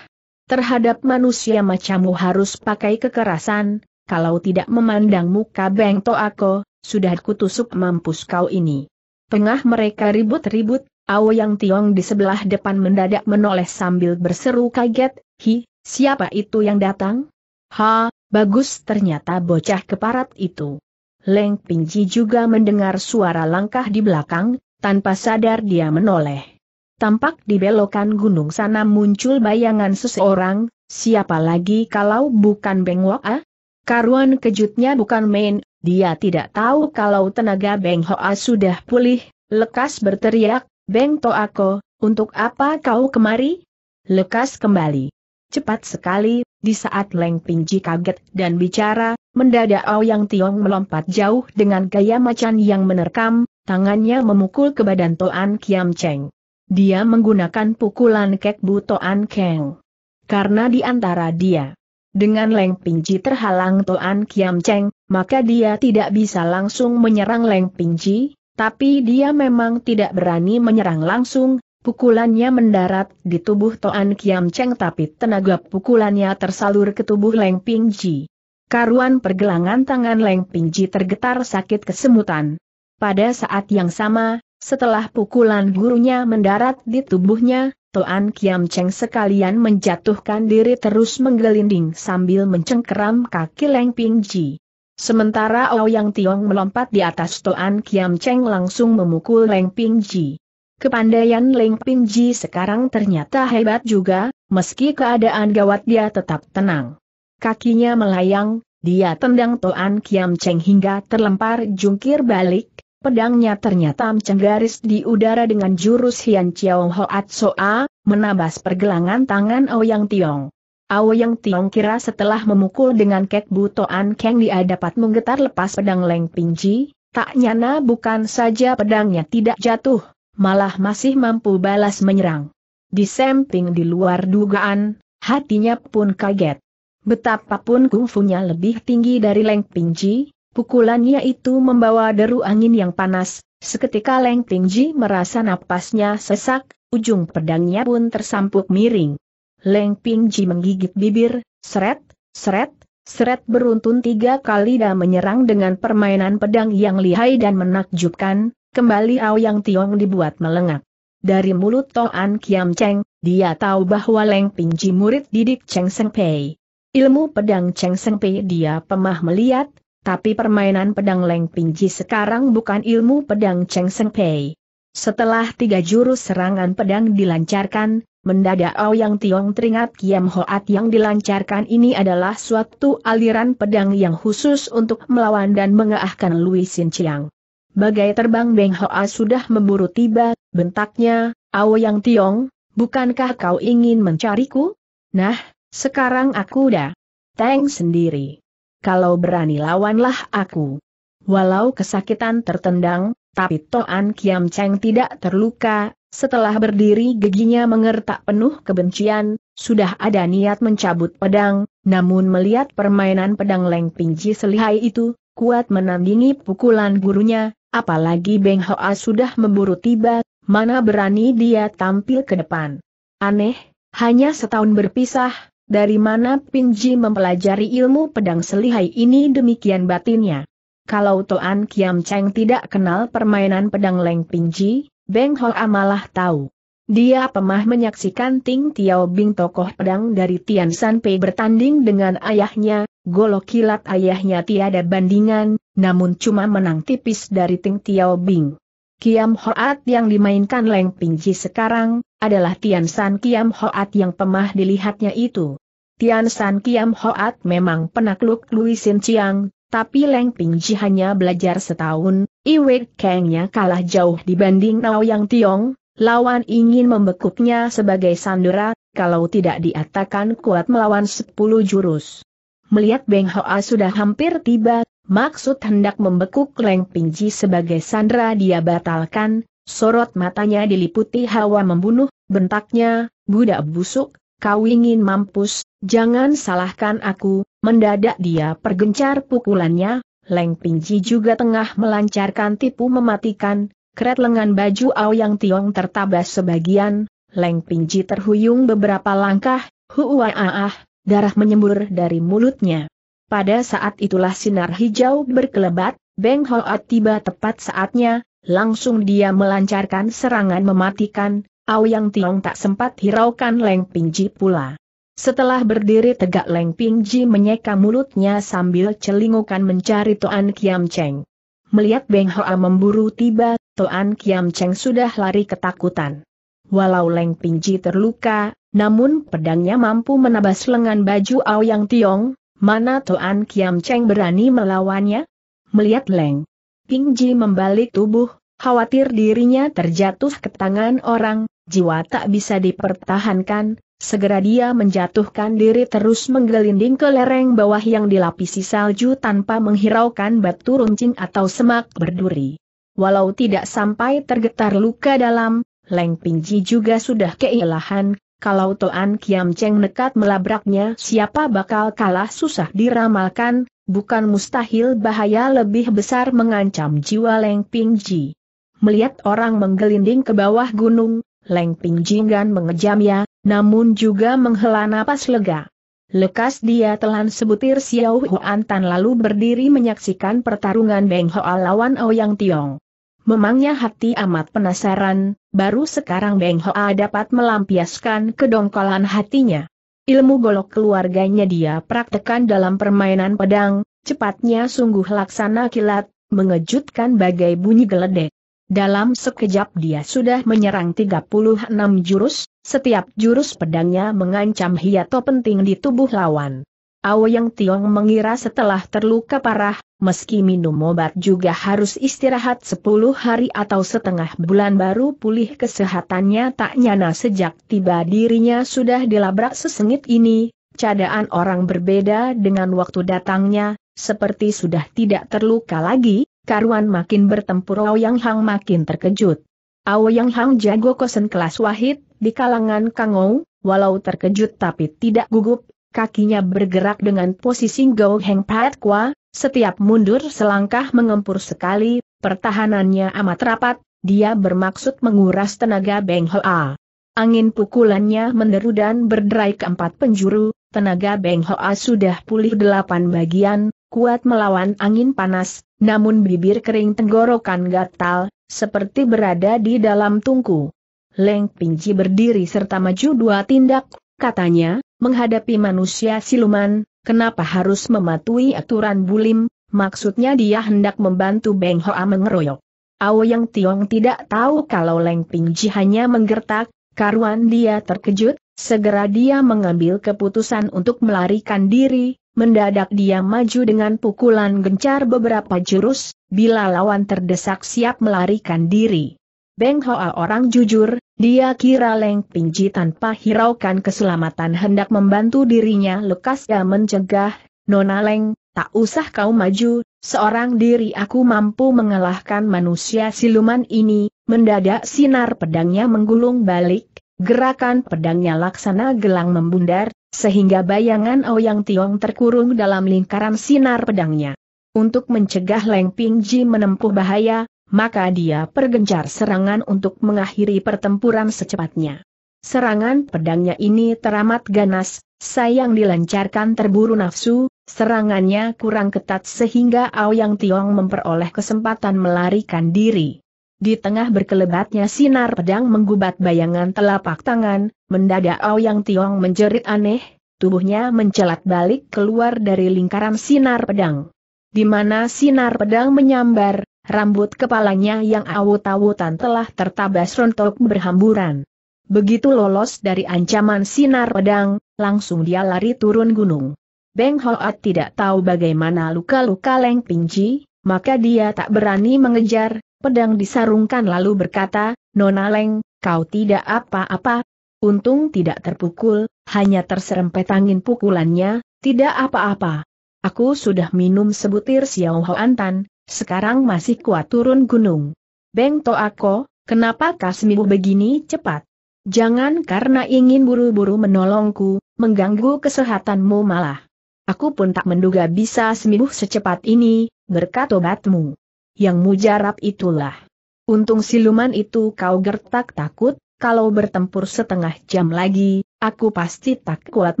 Terhadap manusia macammu harus pakai kekerasan, kalau tidak memandang muka Beng Toako, sudah kutusuk mampus kau ini. Tengah mereka ribut-ribut, Yang Tiong di sebelah depan mendadak menoleh sambil berseru kaget, hi, siapa itu yang datang? Ha, bagus ternyata bocah keparat itu. Leng Pingji juga mendengar suara langkah di belakang, tanpa sadar dia menoleh. Tampak di belokan gunung sana muncul bayangan seseorang, siapa lagi kalau bukan Beng Hoa? Karuan kejutnya bukan main, dia tidak tahu kalau tenaga Beng Hoa sudah pulih, lekas berteriak, Beng Toako, untuk apa kau kemari? Lekas kembali. Cepat sekali, di saat Leng Pinji kaget dan bicara, mendadak Yang Tiong melompat jauh dengan gaya macan yang menerkam, tangannya memukul ke badan Toan Kiam Cheng. Dia menggunakan pukulan kek bu Toan Keng. Karena di antara dia dengan Leng Pinji terhalang Toan Kiam Cheng, maka dia tidak bisa langsung menyerang Leng Pinji, tapi dia memang tidak berani menyerang langsung, Pukulannya mendarat di tubuh Toan Kiam Cheng tapi tenaga pukulannya tersalur ke tubuh Leng Ping Ji. Karuan pergelangan tangan Leng Ping Ji tergetar sakit kesemutan. Pada saat yang sama, setelah pukulan gurunya mendarat di tubuhnya, Toan Kiam Cheng sekalian menjatuhkan diri terus menggelinding sambil mencengkeram kaki Leng Ping Ji. Sementara Ouyang Tiong melompat di atas Toan Kiam Cheng langsung memukul Leng Ping Ji. Kepandaian Leng Ji sekarang ternyata hebat juga, meski keadaan gawat dia tetap tenang. Kakinya melayang, dia tendang Toan Kiam Cheng hingga terlempar jungkir balik, pedangnya ternyata mencenggaris di udara dengan jurus Hian Chiao Hoat Soa, menabas pergelangan tangan Ouyang Tiong. Aoyang Tiong kira setelah memukul dengan kek Toan Keng dia dapat menggetar lepas pedang Leng Pingji, tak nyana bukan saja pedangnya tidak jatuh, malah masih mampu balas menyerang. Di samping di luar dugaan, hatinya pun kaget. Betapapun kungfunya lebih tinggi dari Leng Pingji, pukulannya itu membawa deru angin yang panas, seketika Leng Pingji merasa napasnya sesak, ujung pedangnya pun tersampuk miring. Leng Pingji menggigit bibir, seret, seret, seret beruntun tiga kali dan menyerang dengan permainan pedang yang lihai dan menakjubkan, Kembali Aoyang Tiong dibuat melengak. Dari mulut Toan Kiam Cheng, dia tahu bahwa Leng Pinji murid didik Cheng Seng Pei. Ilmu pedang Cheng Seng Pei dia pemah melihat, tapi permainan pedang Leng Pinji sekarang bukan ilmu pedang Cheng Seng Pei. Setelah tiga jurus serangan pedang dilancarkan, mendadak Aoyang Tiong teringat Kiam Hoat yang dilancarkan ini adalah suatu aliran pedang yang khusus untuk melawan dan mengeahkan Louis Sin Chiang. Bagai terbang Beng Hoa sudah memburu tiba, bentaknya, Yang Tiong, bukankah kau ingin mencariku? Nah, sekarang aku dah. tank sendiri. Kalau berani lawanlah aku. Walau kesakitan tertendang, tapi Toan Kiam Cheng tidak terluka, setelah berdiri giginya mengertak penuh kebencian, sudah ada niat mencabut pedang, namun melihat permainan pedang Leng Pingji selihai itu, kuat menandingi pukulan gurunya, apalagi Beng Hoa sudah memburu tiba, mana berani dia tampil ke depan. Aneh, hanya setahun berpisah, dari mana Pinji mempelajari ilmu pedang selihai ini demikian batinnya. Kalau Toan Kiam Cheng tidak kenal permainan pedang Leng Pinji, Beng Hoa malah tahu. Dia pemah menyaksikan Ting Tiao Bing tokoh pedang dari Tian San Pei bertanding dengan ayahnya, golok kilat ayahnya tiada bandingan, namun cuma menang tipis dari Ting Tiao Bing. Kiam Hoat yang dimainkan Leng Ping Ji sekarang, adalah Tian San Kiam Hoat yang pemah dilihatnya itu. Tian San Kiam Hoat memang penakluk Louis Sin Chiang, tapi Leng Pingji hanya belajar setahun, Iwek Kengnya kalah jauh dibanding Nao Yang Tiong, Lawan ingin membekuknya sebagai sandera, kalau tidak diatakan kuat melawan sepuluh jurus. Melihat Beng Hoa sudah hampir tiba, maksud hendak membekuk Leng Pingji sebagai sandera dia batalkan, sorot matanya diliputi hawa membunuh, bentaknya, budak busuk, kau ingin mampus, jangan salahkan aku, mendadak dia pergencar pukulannya, Leng Pingji juga tengah melancarkan tipu mematikan, Keret lengan baju Aoyang Tiong tertabas sebagian, Leng Pingji terhuyung beberapa langkah, aah, ah, darah menyembur dari mulutnya. Pada saat itulah sinar hijau berkelebat, Beng Hoat tiba tepat saatnya, langsung dia melancarkan serangan mematikan, Aoyang Tiong tak sempat hiraukan Leng Pingji pula. Setelah berdiri tegak Leng Pingji menyeka mulutnya sambil celingukan mencari Toan Kiam Cheng. Melihat Beng Hoa memburu tiba, Toan Kiam Cheng sudah lari ketakutan. Walau Leng Pingji terluka, namun pedangnya mampu menabas lengan baju Ao Yang Tiong, mana Toan Kiam Cheng berani melawannya? Melihat Leng Pingji membalik tubuh, khawatir dirinya terjatuh ke tangan orang, jiwa tak bisa dipertahankan, segera dia menjatuhkan diri terus menggelinding ke lereng bawah yang dilapisi salju tanpa menghiraukan batu runcing atau semak berduri walau tidak sampai tergetar luka dalam, Leng Pingji juga sudah keilahan, kalau Toan Kiam Cheng nekat melabraknya siapa bakal kalah susah diramalkan, bukan mustahil bahaya lebih besar mengancam jiwa Leng Pingji. Melihat orang menggelinding ke bawah gunung, Leng Pingji enggan mengejamnya, namun juga menghela napas lega. Lekas dia telan sebutir Xiao Huan Tan lalu berdiri menyaksikan pertarungan Beng Hoa lawan Ouyang Tiong. Memangnya hati amat penasaran, baru sekarang Beng Hoa dapat melampiaskan kedongkolan hatinya. Ilmu golok keluarganya dia praktekan dalam permainan pedang, cepatnya sungguh laksana kilat, mengejutkan bagai bunyi geledek. Dalam sekejap dia sudah menyerang 36 jurus, setiap jurus pedangnya mengancam hiato penting di tubuh lawan. Yang Tiong mengira setelah terluka parah, meski minum obat juga harus istirahat 10 hari atau setengah bulan baru pulih kesehatannya tak nyana sejak tiba dirinya sudah dilabrak sesengit ini, cadaan orang berbeda dengan waktu datangnya, seperti sudah tidak terluka lagi, karuan makin bertempur Yang Hang makin terkejut. Yang Hang jago kosen kelas wahid, di kalangan Kangou, walau terkejut tapi tidak gugup, kakinya bergerak dengan posisi Go Heng Pat Kwa, setiap mundur selangkah mengempur sekali, pertahanannya amat rapat, dia bermaksud menguras tenaga Beng Hoa. Angin pukulannya menderu dan berderai keempat penjuru, tenaga Beng Hoa sudah pulih delapan bagian, kuat melawan angin panas, namun bibir kering tenggorokan gatal, seperti berada di dalam tungku. Leng Pingji berdiri serta maju dua tindak, katanya, menghadapi manusia siluman, kenapa harus mematuhi aturan bulim, maksudnya dia hendak membantu Beng Hoa mengeroyok. Yang Tiong tidak tahu kalau Leng Pingji hanya menggertak, karuan dia terkejut, segera dia mengambil keputusan untuk melarikan diri, mendadak dia maju dengan pukulan gencar beberapa jurus, bila lawan terdesak siap melarikan diri. Beng Hoa orang jujur, dia kira Leng Pingji tanpa hiraukan keselamatan hendak membantu dirinya lekas ya mencegah, Nona Leng, tak usah kau maju, seorang diri aku mampu mengalahkan manusia siluman ini, mendadak sinar pedangnya menggulung balik, gerakan pedangnya laksana gelang membundar, sehingga bayangan Ouyang Tiong terkurung dalam lingkaran sinar pedangnya. Untuk mencegah Leng Pingji menempuh bahaya, maka dia pergencar serangan untuk mengakhiri pertempuran secepatnya. Serangan pedangnya ini teramat ganas, sayang dilancarkan terburu nafsu, serangannya kurang ketat sehingga Aoyang Tiong memperoleh kesempatan melarikan diri. Di tengah berkelebatnya sinar pedang menggubat bayangan telapak tangan, mendadak Aoyang Tiong menjerit aneh, tubuhnya mencelat balik keluar dari lingkaran sinar pedang. Di mana sinar pedang menyambar, Rambut kepalanya yang awut-awutan telah tertabas rontok berhamburan. Begitu lolos dari ancaman sinar pedang, langsung dia lari turun gunung. Beng Hoat tidak tahu bagaimana luka-luka Leng Pingji, maka dia tak berani mengejar, pedang disarungkan lalu berkata, Nona Leng, kau tidak apa-apa. Untung tidak terpukul, hanya terserempet angin pukulannya, tidak apa-apa. Aku sudah minum sebutir Xiao Hoan Tan, sekarang masih kuat turun gunung. Beng Toako, kenapa kau begini cepat? Jangan karena ingin buru-buru menolongku, mengganggu kesehatanmu malah. Aku pun tak menduga bisa sembuh secepat ini, berkat obatmu. Yang mujarab itulah. Untung siluman itu kau gertak takut, kalau bertempur setengah jam lagi, aku pasti tak kuat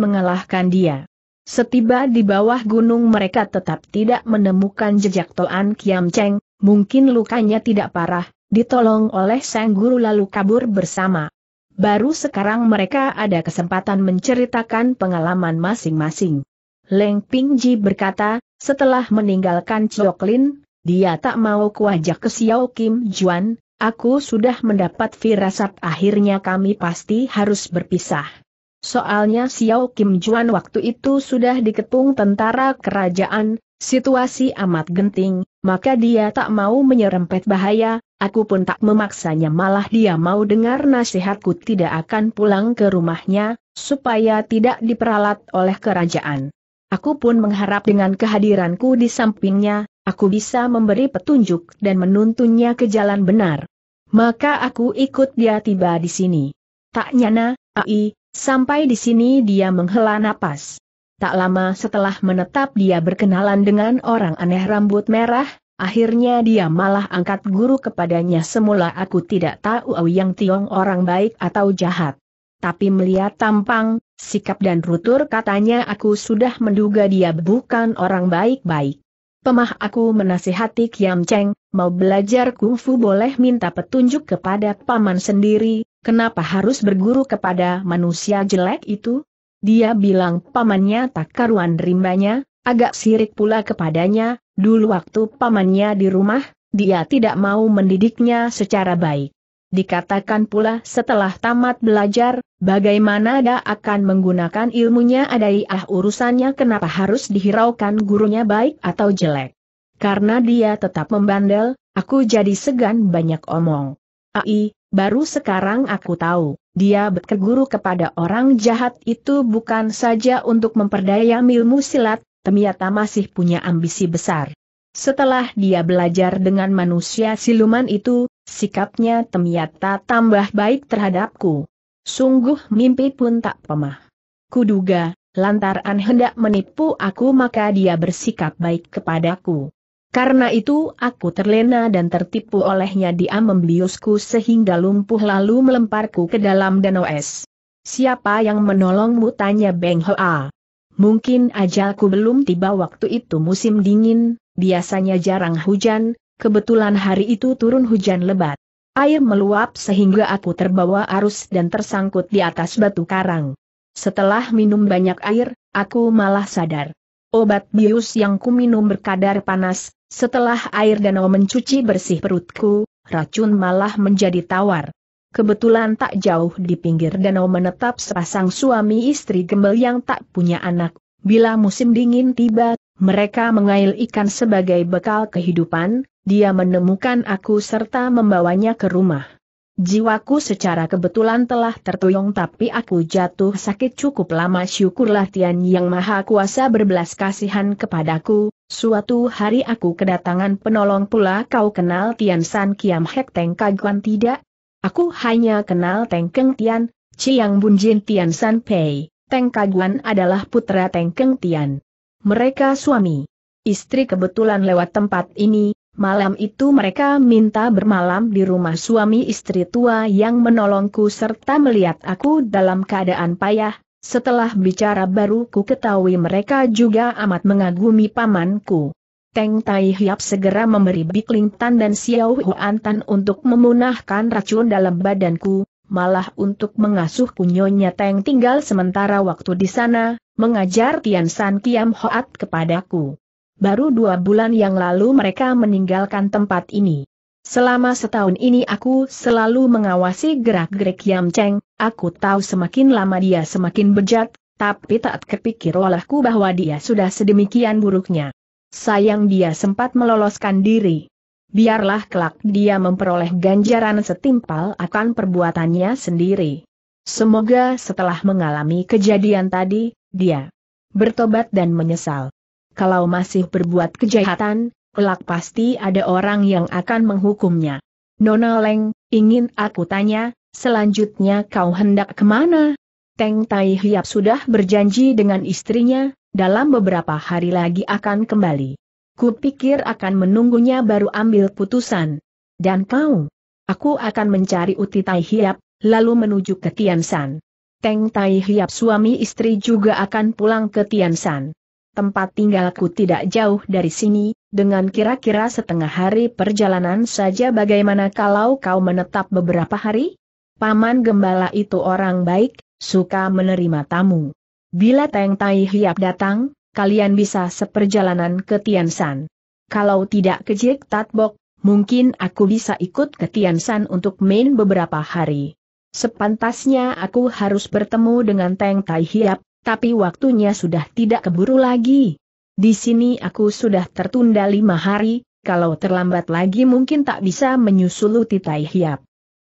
mengalahkan dia. Setiba di bawah gunung mereka tetap tidak menemukan jejak Toan Kiam Cheng, mungkin lukanya tidak parah, ditolong oleh sang guru lalu kabur bersama. Baru sekarang mereka ada kesempatan menceritakan pengalaman masing-masing. Leng Ping Ji berkata, setelah meninggalkan Choklin, dia tak mau kuajak ke Xiao Kim Juan, aku sudah mendapat firasat akhirnya kami pasti harus berpisah. Soalnya Xiao Kim Juan waktu itu sudah diketung tentara kerajaan, situasi amat genting, maka dia tak mau menyerempet bahaya, aku pun tak memaksanya malah dia mau dengar nasihatku tidak akan pulang ke rumahnya, supaya tidak diperalat oleh kerajaan. Aku pun mengharap dengan kehadiranku di sampingnya, aku bisa memberi petunjuk dan menuntunnya ke jalan benar. Maka aku ikut dia tiba di sini. Tak nyana, Ai, Sampai di sini dia menghela napas. Tak lama setelah menetap dia berkenalan dengan orang aneh rambut merah, akhirnya dia malah angkat guru kepadanya semula aku tidak tahu yang Tiong orang baik atau jahat. Tapi melihat tampang, sikap dan rutur katanya aku sudah menduga dia bukan orang baik-baik. Pemah aku menasihati Kiam Cheng, mau belajar kungfu boleh minta petunjuk kepada paman sendiri, Kenapa harus berguru kepada manusia jelek itu? Dia bilang pamannya tak karuan rimbanya, agak sirik pula kepadanya, dulu waktu pamannya di rumah, dia tidak mau mendidiknya secara baik. Dikatakan pula setelah tamat belajar, bagaimana dia akan menggunakan ilmunya adai ah urusannya kenapa harus dihiraukan gurunya baik atau jelek. Karena dia tetap membandel, aku jadi segan banyak omong. Ai, Baru sekarang aku tahu, dia berkeguru kepada orang jahat itu bukan saja untuk memperdaya ilmu silat, Temiata masih punya ambisi besar. Setelah dia belajar dengan manusia siluman itu, sikapnya Temiata tambah baik terhadapku. Sungguh mimpi pun tak pemah. Kuduga, lantaran hendak menipu aku maka dia bersikap baik kepadaku. Karena itu aku terlena dan tertipu olehnya dia membiusku sehingga lumpuh lalu melemparku ke dalam danau es. Siapa yang menolongmu tanya Beng Hoa. Mungkin ajalku belum tiba waktu itu musim dingin, biasanya jarang hujan, kebetulan hari itu turun hujan lebat. Air meluap sehingga aku terbawa arus dan tersangkut di atas batu karang. Setelah minum banyak air, aku malah sadar. Obat bius yang kuminum berkadar panas, setelah air danau mencuci bersih perutku, racun malah menjadi tawar. Kebetulan tak jauh di pinggir danau menetap sepasang suami istri gembel yang tak punya anak. Bila musim dingin tiba, mereka mengail ikan sebagai bekal kehidupan, dia menemukan aku serta membawanya ke rumah. Jiwaku secara kebetulan telah tertuyung tapi aku jatuh sakit cukup lama syukurlah Tian Yang Maha Kuasa berbelas kasihan kepadaku, suatu hari aku kedatangan penolong pula kau kenal Tian San Kiam Hek Teng Kaguan tidak? Aku hanya kenal Teng Keng Tian, Chiang Bunjin Tian San Pei, Teng Kaguan adalah putra Teng Keng Tian. Mereka suami. Istri kebetulan lewat tempat ini, Malam itu mereka minta bermalam di rumah suami istri tua yang menolongku serta melihat aku dalam keadaan payah, setelah bicara baru ku ketahui mereka juga amat mengagumi pamanku. Teng Tai Hiap segera memberi Bikling Tan dan Xiao Huan Tan untuk memunahkan racun dalam badanku, malah untuk mengasuh Kunyonya Teng tinggal sementara waktu di sana, mengajar Tian San Kiam Hoat kepadaku baru dua bulan yang lalu mereka meninggalkan tempat ini. Selama setahun ini aku selalu mengawasi gerak-gerik Yam Cheng, aku tahu semakin lama dia semakin bejat, tapi tak kepikir olehku bahwa dia sudah sedemikian buruknya. Sayang dia sempat meloloskan diri. Biarlah kelak dia memperoleh ganjaran setimpal akan perbuatannya sendiri. Semoga setelah mengalami kejadian tadi, dia bertobat dan menyesal kalau masih berbuat kejahatan, kelak pasti ada orang yang akan menghukumnya. Nona Leng, ingin aku tanya, selanjutnya kau hendak kemana? Teng Tai Hiap sudah berjanji dengan istrinya, dalam beberapa hari lagi akan kembali. Kupikir akan menunggunya baru ambil putusan. Dan kau? Aku akan mencari Uti Tai Hiap, lalu menuju ke Tian San. Teng Tai Hiap suami istri juga akan pulang ke Tian San tempat tinggalku tidak jauh dari sini, dengan kira-kira setengah hari perjalanan saja bagaimana kalau kau menetap beberapa hari? Paman Gembala itu orang baik, suka menerima tamu. Bila Teng Tai Hiap datang, kalian bisa seperjalanan ke Tiansan. Kalau tidak ke Jik Tatbok, mungkin aku bisa ikut ke Tiansan untuk main beberapa hari. Sepantasnya aku harus bertemu dengan Teng Tai Hiap, tapi waktunya sudah tidak keburu lagi. Di sini aku sudah tertunda lima hari, kalau terlambat lagi mungkin tak bisa menyusul Uti Tai Hiap.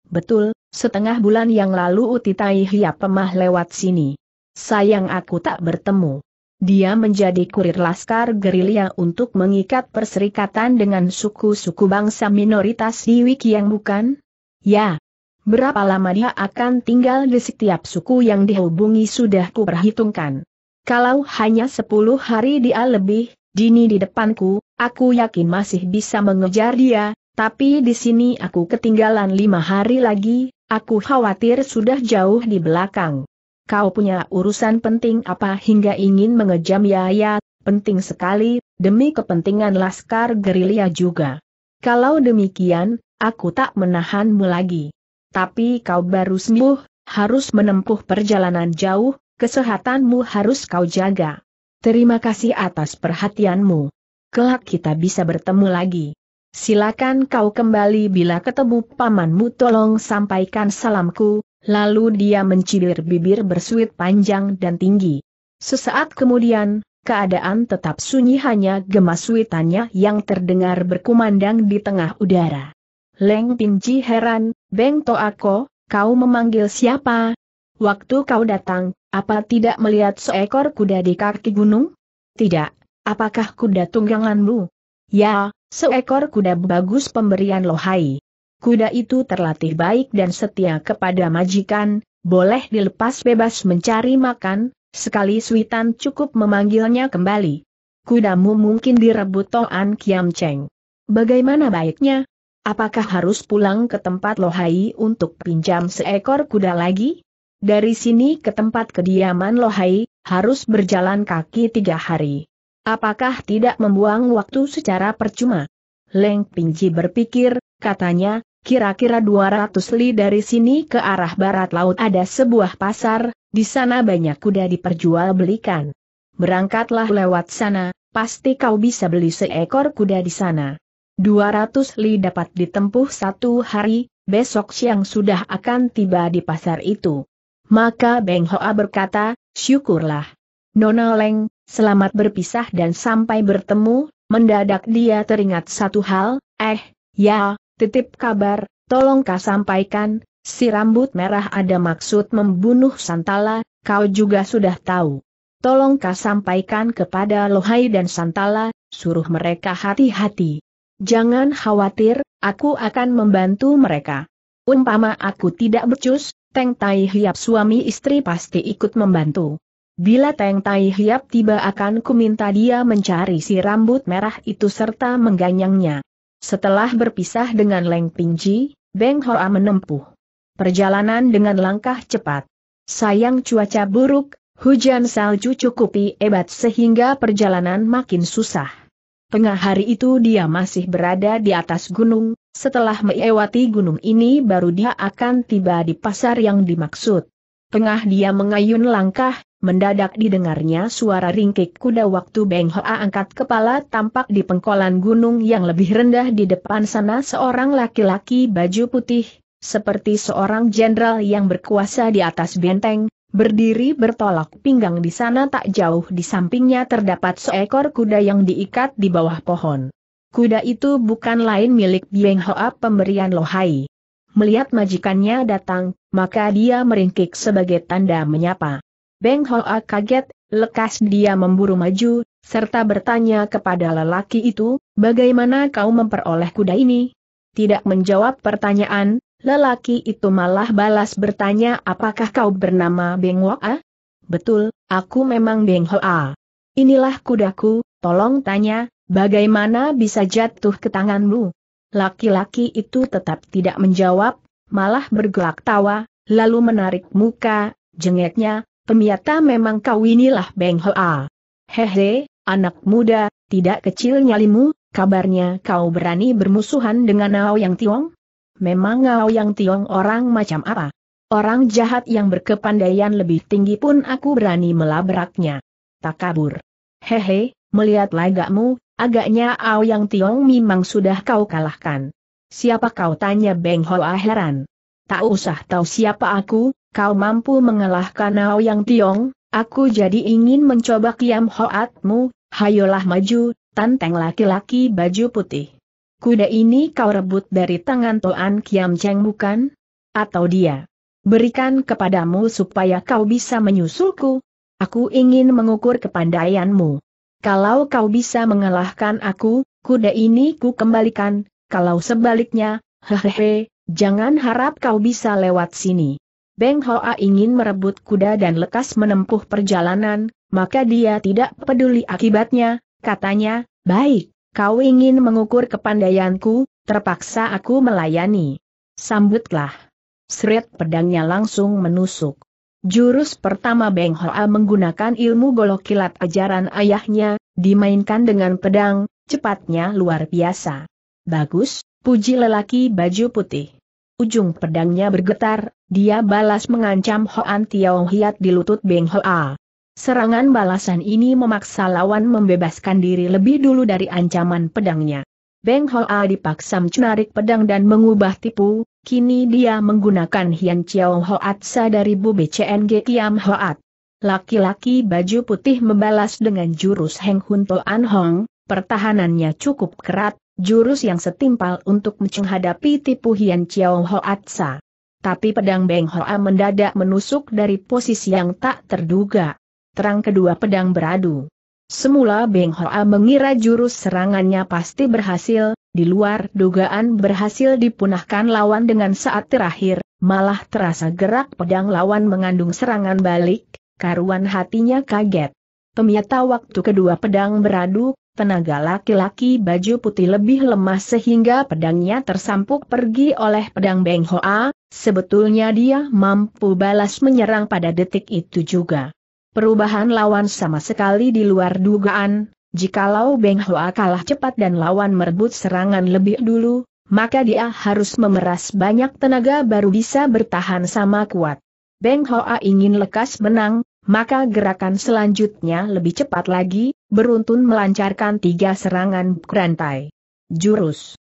Betul, setengah bulan yang lalu Uti Tai Hiap pemah lewat sini. Sayang aku tak bertemu. Dia menjadi kurir laskar gerilya untuk mengikat perserikatan dengan suku-suku bangsa minoritas di Wiki yang bukan? Ya, Berapa lama dia akan tinggal di setiap suku yang dihubungi sudah kuperhitungkan. Kalau hanya 10 hari dia lebih, Dini di depanku, aku yakin masih bisa mengejar dia, tapi di sini aku ketinggalan lima hari lagi, aku khawatir sudah jauh di belakang. Kau punya urusan penting apa hingga ingin mengejam Yaya, penting sekali, demi kepentingan Laskar Gerilya juga. Kalau demikian, aku tak menahanmu lagi tapi kau baru sembuh, harus menempuh perjalanan jauh, kesehatanmu harus kau jaga. Terima kasih atas perhatianmu. Kelak kita bisa bertemu lagi. Silakan kau kembali bila ketemu pamanmu tolong sampaikan salamku, lalu dia mencibir bibir bersuit panjang dan tinggi. Sesaat kemudian, keadaan tetap sunyi hanya gemas suitannya yang terdengar berkumandang di tengah udara. Leng Pinji heran, Beng Toako, kau memanggil siapa? Waktu kau datang, apa tidak melihat seekor kuda di kaki gunung? Tidak. Apakah kuda tungganganmu? Ya, seekor kuda bagus pemberian lohai. Kuda itu terlatih baik dan setia kepada majikan, boleh dilepas bebas mencari makan, sekali Suitan cukup memanggilnya kembali. Kudamu mungkin direbut Toan Kiam Cheng. Bagaimana baiknya, Apakah harus pulang ke tempat Lohai untuk pinjam seekor kuda lagi? Dari sini ke tempat kediaman Lohai, harus berjalan kaki tiga hari. Apakah tidak membuang waktu secara percuma? Leng Pingji berpikir, katanya, kira-kira 200 li dari sini ke arah barat laut ada sebuah pasar, di sana banyak kuda diperjualbelikan. Berangkatlah lewat sana, pasti kau bisa beli seekor kuda di sana. 200 li dapat ditempuh satu hari, besok siang sudah akan tiba di pasar itu. Maka Beng Hoa berkata, syukurlah. Nona Leng, selamat berpisah dan sampai bertemu, mendadak dia teringat satu hal, eh, ya, titip kabar, tolong kau sampaikan, si rambut merah ada maksud membunuh Santala, kau juga sudah tahu. Tolong kau sampaikan kepada Lohai dan Santala, suruh mereka hati-hati. Jangan khawatir, aku akan membantu mereka. Umpama aku tidak becus, Teng Tai Hiap suami istri pasti ikut membantu. Bila Teng Tai Hiap tiba akan kuminta dia mencari si rambut merah itu serta mengganyangnya. Setelah berpisah dengan Leng Pingji, Beng Hoa menempuh perjalanan dengan langkah cepat. Sayang cuaca buruk, hujan salju cukupi hebat sehingga perjalanan makin susah. Tengah hari itu dia masih berada di atas gunung, setelah melewati gunung ini baru dia akan tiba di pasar yang dimaksud. Tengah dia mengayun langkah, mendadak didengarnya suara ringkik kuda waktu Beng Hoa angkat kepala tampak di pengkolan gunung yang lebih rendah di depan sana seorang laki-laki baju putih, seperti seorang jenderal yang berkuasa di atas benteng, Berdiri bertolak pinggang di sana tak jauh di sampingnya terdapat seekor kuda yang diikat di bawah pohon. Kuda itu bukan lain milik Bieng Hoa pemberian Lohai. Melihat majikannya datang, maka dia meringkik sebagai tanda menyapa. Beng Hoa kaget, lekas dia memburu maju, serta bertanya kepada lelaki itu, bagaimana kau memperoleh kuda ini? Tidak menjawab pertanyaan, Lelaki itu malah balas bertanya apakah kau bernama Beng Hoa? Betul, aku memang Beng Hoa. Inilah kudaku, tolong tanya, bagaimana bisa jatuh ke tanganmu? Laki-laki itu tetap tidak menjawab, malah bergelak tawa, lalu menarik muka, jengeknya, pemiata memang kau inilah Beng Hoa. Hehe, anak muda, tidak kecil nyalimu, kabarnya kau berani bermusuhan dengan Ao Yang Tiong? memang ngau yang tiong orang macam apa? Orang jahat yang berkepandaian lebih tinggi pun aku berani melabraknya. Tak kabur. Hehe, melihat lagakmu, agaknya Ao Yang Tiong memang sudah kau kalahkan. Siapa kau tanya Beng Hoa heran. Tak usah tahu siapa aku, kau mampu mengalahkan Ao Yang Tiong, aku jadi ingin mencoba kiam hoatmu, hayolah maju, tanteng laki-laki baju putih. Kuda ini kau rebut dari tangan Toan Kiam Cheng bukan? Atau dia? Berikan kepadamu supaya kau bisa menyusulku. Aku ingin mengukur kepandaianmu. Kalau kau bisa mengalahkan aku, kuda ini ku kembalikan, kalau sebaliknya, hehehe, jangan harap kau bisa lewat sini. Beng Hoa ingin merebut kuda dan lekas menempuh perjalanan, maka dia tidak peduli akibatnya, katanya, baik. Kau ingin mengukur kepandaianku, terpaksa aku melayani. Sambutlah. Seret pedangnya langsung menusuk. Jurus pertama Beng Hoa menggunakan ilmu golok kilat ajaran ayahnya, dimainkan dengan pedang, cepatnya luar biasa. Bagus, puji lelaki baju putih. Ujung pedangnya bergetar, dia balas mengancam Hoan Tiao Hiat di lutut Beng Hoa. Serangan balasan ini memaksa lawan membebaskan diri lebih dulu dari ancaman pedangnya. Beng Hoa dipaksa menarik pedang dan mengubah tipu, kini dia menggunakan Hian Chiao Hoatsa dari Bu BCNG Kiam Hoat. Laki-laki baju putih membalas dengan jurus Heng Hun An Hong, pertahanannya cukup kerat, jurus yang setimpal untuk menghadapi tipu Hian Chiao Hoatsa. Tapi pedang Beng Hoa mendadak menusuk dari posisi yang tak terduga terang kedua pedang beradu. Semula Beng Hoa mengira jurus serangannya pasti berhasil, di luar dugaan berhasil dipunahkan lawan dengan saat terakhir, malah terasa gerak pedang lawan mengandung serangan balik, karuan hatinya kaget. Ternyata waktu kedua pedang beradu, tenaga laki-laki baju putih lebih lemah sehingga pedangnya tersampuk pergi oleh pedang Beng Hoa, sebetulnya dia mampu balas menyerang pada detik itu juga. Perubahan lawan sama sekali di luar dugaan, jikalau Beng Hoa kalah cepat dan lawan merebut serangan lebih dulu, maka dia harus memeras banyak tenaga baru bisa bertahan sama kuat. Beng Hoa ingin lekas menang, maka gerakan selanjutnya lebih cepat lagi, beruntun melancarkan tiga serangan berantai. Jurus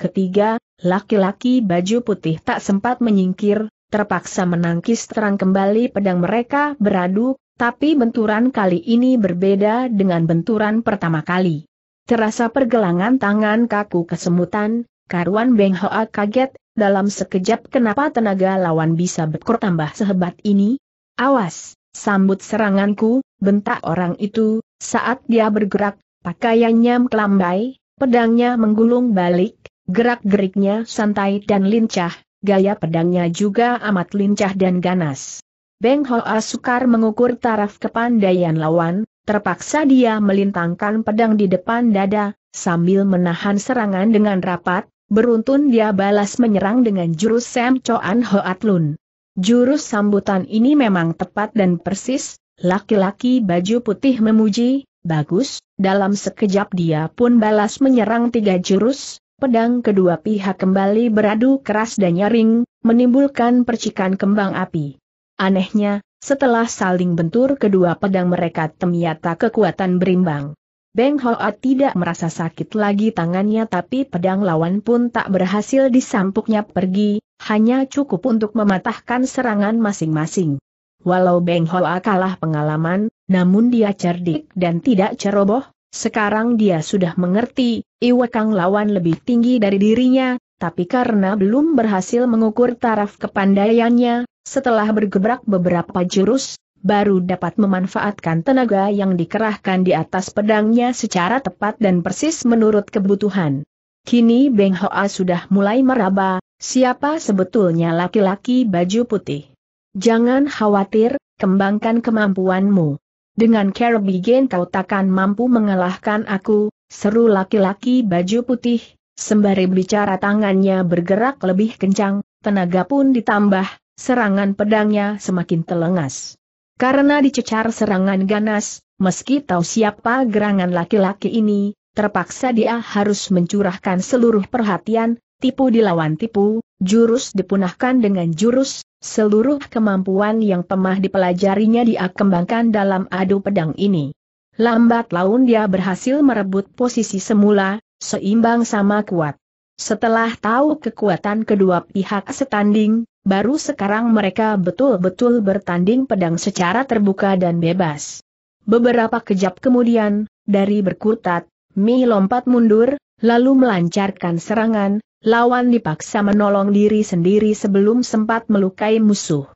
ketiga, laki-laki baju putih tak sempat menyingkir, terpaksa menangkis terang kembali pedang mereka beradu, tapi benturan kali ini berbeda dengan benturan pertama kali. Terasa pergelangan tangan kaku kesemutan, karuan Beng Hoa kaget, dalam sekejap kenapa tenaga lawan bisa tambah sehebat ini? Awas, sambut seranganku, bentak orang itu, saat dia bergerak, pakaiannya melambai, pedangnya menggulung balik, gerak-geriknya santai dan lincah, gaya pedangnya juga amat lincah dan ganas. Beng Hoa sukar mengukur taraf kepandaian lawan, terpaksa dia melintangkan pedang di depan dada, sambil menahan serangan dengan rapat, beruntun dia balas menyerang dengan jurus Sam Choan Hoat Lun. Jurus sambutan ini memang tepat dan persis, laki-laki baju putih memuji, bagus, dalam sekejap dia pun balas menyerang tiga jurus, pedang kedua pihak kembali beradu keras dan nyaring, menimbulkan percikan kembang api. Anehnya, setelah saling bentur kedua pedang mereka ternyata kekuatan berimbang. Beng Hoat tidak merasa sakit lagi tangannya tapi pedang lawan pun tak berhasil disampuknya pergi, hanya cukup untuk mematahkan serangan masing-masing. Walau Beng Hoa kalah pengalaman, namun dia cerdik dan tidak ceroboh, sekarang dia sudah mengerti, Iwekang lawan lebih tinggi dari dirinya, tapi karena belum berhasil mengukur taraf kepandaiannya, setelah bergebrak beberapa jurus, baru dapat memanfaatkan tenaga yang dikerahkan di atas pedangnya secara tepat dan persis menurut kebutuhan. Kini Beng Hoa sudah mulai meraba, siapa sebetulnya laki-laki baju putih. Jangan khawatir, kembangkan kemampuanmu. Dengan Carabigen kau takkan mampu mengalahkan aku, seru laki-laki baju putih, Sembari bicara tangannya bergerak lebih kencang, tenaga pun ditambah, serangan pedangnya semakin telengas. Karena dicecar serangan ganas, meski tahu siapa gerangan laki-laki ini, terpaksa dia harus mencurahkan seluruh perhatian, tipu dilawan tipu, jurus dipunahkan dengan jurus, seluruh kemampuan yang pemah dipelajarinya dia kembangkan dalam adu pedang ini. Lambat laun dia berhasil merebut posisi semula, seimbang sama kuat. Setelah tahu kekuatan kedua pihak setanding, baru sekarang mereka betul-betul bertanding pedang secara terbuka dan bebas. Beberapa kejap kemudian, dari berkutat, Mi lompat mundur, lalu melancarkan serangan, lawan dipaksa menolong diri sendiri sebelum sempat melukai musuh.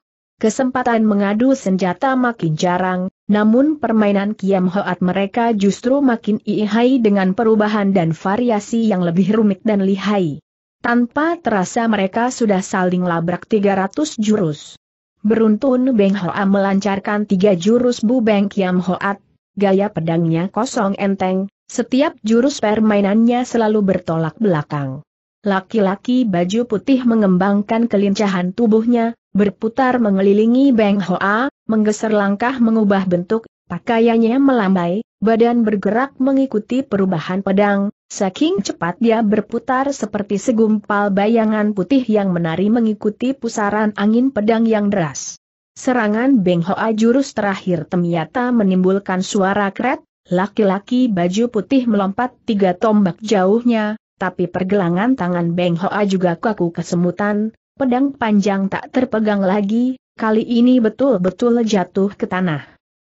Kesempatan mengadu senjata makin jarang, namun permainan Kiam Hoat mereka justru makin ihai dengan perubahan dan variasi yang lebih rumit dan lihai. Tanpa terasa mereka sudah saling labrak 300 jurus. Beruntun Beng Hoa melancarkan tiga jurus Bu Beng Kiam Hoat, gaya pedangnya kosong enteng, setiap jurus permainannya selalu bertolak belakang. Laki-laki baju putih mengembangkan kelincahan tubuhnya, berputar mengelilingi Beng Hoa, menggeser langkah mengubah bentuk, pakaiannya melambai, badan bergerak mengikuti perubahan pedang, saking cepat dia berputar seperti segumpal bayangan putih yang menari mengikuti pusaran angin pedang yang deras. Serangan Beng Hoa jurus terakhir ternyata menimbulkan suara kret, laki-laki baju putih melompat tiga tombak jauhnya, tapi pergelangan tangan Beng Hoa juga kaku kesemutan, Pedang panjang tak terpegang lagi, kali ini betul-betul jatuh ke tanah.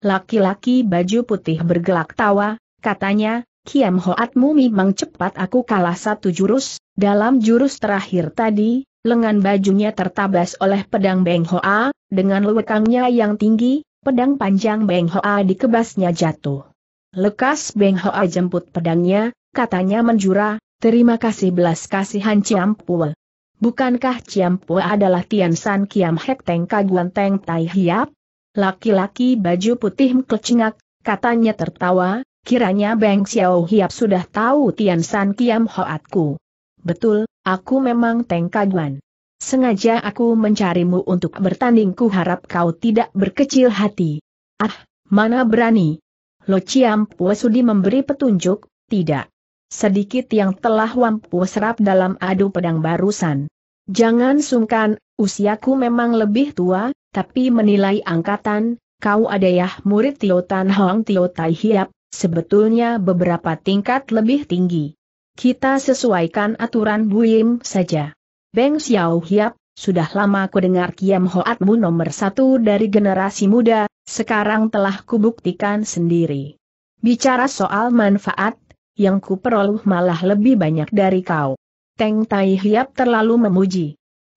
Laki-laki baju putih bergelak tawa, katanya, Kiam Hoatmu memang cepat aku kalah satu jurus, dalam jurus terakhir tadi, lengan bajunya tertabas oleh pedang Beng Hoa, dengan lewekangnya yang tinggi, pedang panjang Beng Hoa dikebasnya jatuh. Lekas Beng Hoa jemput pedangnya, katanya menjura, terima kasih belas kasihan Ciampul. Bukankah Ciam Po adalah Tian San Kiam Hek Teng Kaguan Teng Tai Hiap? Laki-laki baju putih kucingak, katanya tertawa, kiranya Beng Xiao Hiap sudah tahu Tian San Kiam Hoatku. Betul, aku memang Teng Kaguan. Sengaja aku mencarimu untuk bertanding ku harap kau tidak berkecil hati. Ah, mana berani? Lo Ciam Po sudi memberi petunjuk, tidak sedikit yang telah wampu serap dalam adu pedang barusan. Jangan sungkan, usiaku memang lebih tua, tapi menilai angkatan, kau ada ya murid Tio Tan Hong Tio Tai Hiap, sebetulnya beberapa tingkat lebih tinggi. Kita sesuaikan aturan Buim saja. Beng Xiao Hiap, sudah lama ku dengar Kiam Hoatmu nomor satu dari generasi muda, sekarang telah kubuktikan sendiri. Bicara soal manfaat, yang ku peroluh malah lebih banyak dari kau. Teng Tai Hiap terlalu memuji.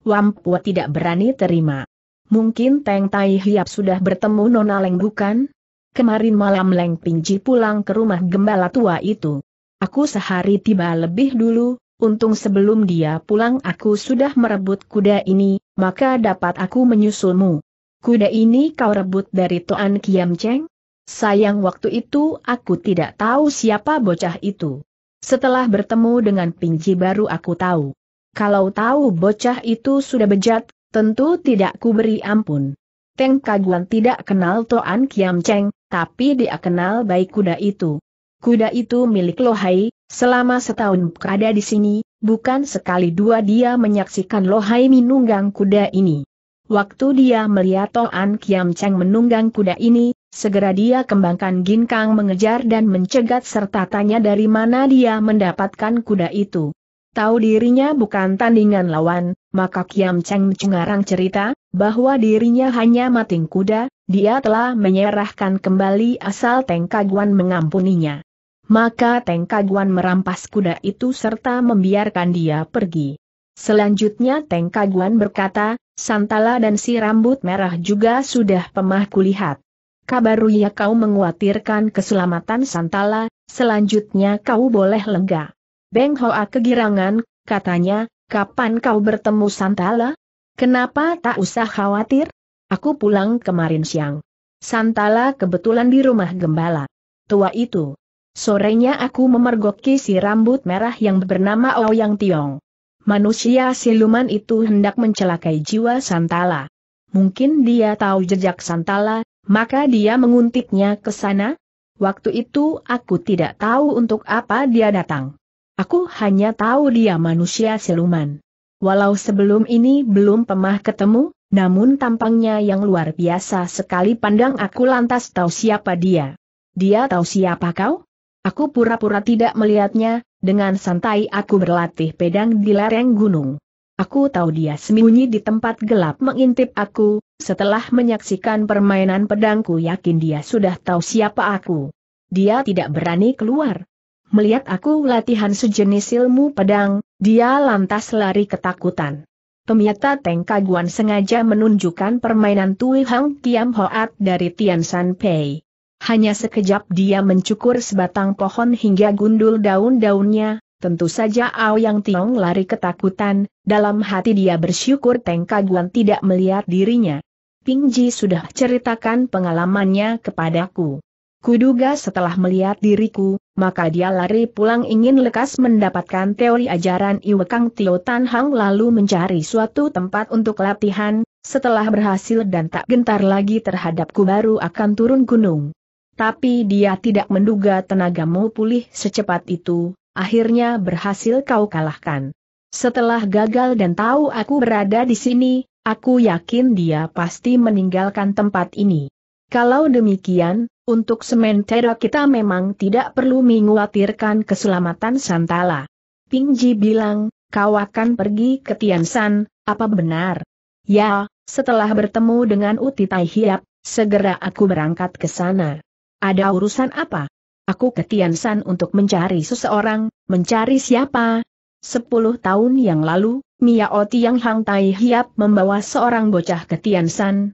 Wampua tidak berani terima. Mungkin Teng Tai Hiap sudah bertemu Nona Leng bukan? Kemarin malam Leng Pinji pulang ke rumah gembala tua itu. Aku sehari tiba lebih dulu, untung sebelum dia pulang aku sudah merebut kuda ini, maka dapat aku menyusulmu. Kuda ini kau rebut dari Toan Kiam Cheng? Sayang waktu itu aku tidak tahu siapa bocah itu. Setelah bertemu dengan Pinci baru aku tahu. Kalau tahu bocah itu sudah bejat, tentu tidak kuberi ampun. Teng Kaguan tidak kenal Toan Kiam Cheng, tapi dia kenal baik kuda itu. Kuda itu milik Lohai, selama setahun berada di sini, bukan sekali dua dia menyaksikan Lohai menunggang kuda ini. Waktu dia melihat Toan Kiam Cheng menunggang kuda ini, Segera dia kembangkan ginkang mengejar dan mencegat serta tanya dari mana dia mendapatkan kuda itu. Tahu dirinya bukan tandingan lawan, maka Kiam Cheng mencengarang cerita, bahwa dirinya hanya mating kuda, dia telah menyerahkan kembali asal Teng Kaguan mengampuninya. Maka Teng Kaguan merampas kuda itu serta membiarkan dia pergi. Selanjutnya Teng Kaguan berkata, Santala dan si rambut merah juga sudah pemah kulihat kabar ya kau menguatirkan keselamatan Santala, selanjutnya kau boleh lega. Beng Hoa kegirangan, katanya, kapan kau bertemu Santala? Kenapa tak usah khawatir? Aku pulang kemarin siang. Santala kebetulan di rumah gembala. Tua itu. Sorenya aku memergoki si rambut merah yang bernama Ouyang Tiong. Manusia siluman itu hendak mencelakai jiwa Santala. Mungkin dia tahu jejak Santala, maka dia menguntiknya ke sana. Waktu itu aku tidak tahu untuk apa dia datang. Aku hanya tahu dia manusia siluman. Walau sebelum ini belum pernah ketemu, namun tampangnya yang luar biasa sekali pandang aku lantas tahu siapa dia. Dia tahu siapa kau? Aku pura-pura tidak melihatnya, dengan santai aku berlatih pedang di lereng gunung. Aku tahu dia sembunyi di tempat gelap mengintip aku, setelah menyaksikan permainan pedangku yakin dia sudah tahu siapa aku. Dia tidak berani keluar. Melihat aku latihan sejenis ilmu pedang, dia lantas lari ketakutan. Pemiata Teng Kaguan sengaja menunjukkan permainan Tui Hang Kiam Hoat dari Tian San Pei. Hanya sekejap dia mencukur sebatang pohon hingga gundul daun-daunnya, Tentu saja Yang Tiong lari ketakutan, dalam hati dia bersyukur Teng Kaguan tidak melihat dirinya. Ping Ji sudah ceritakan pengalamannya kepadaku. Kuduga setelah melihat diriku, maka dia lari pulang ingin lekas mendapatkan teori ajaran Iwekang Tio Tan Hang lalu mencari suatu tempat untuk latihan, setelah berhasil dan tak gentar lagi terhadapku baru akan turun gunung. Tapi dia tidak menduga tenagamu pulih secepat itu, akhirnya berhasil kau kalahkan. Setelah gagal dan tahu aku berada di sini, aku yakin dia pasti meninggalkan tempat ini. Kalau demikian, untuk sementara kita memang tidak perlu menguatirkan keselamatan Santala. Pingji bilang, kau akan pergi ke Tiansan, apa benar? Ya, setelah bertemu dengan Uti Tai Hiap, segera aku berangkat ke sana. Ada urusan apa? Aku ke Tiansan untuk mencari seseorang, mencari siapa? Sepuluh tahun yang lalu, Miao Tiang Hang Tai Hiap membawa seorang bocah ke Tiansan,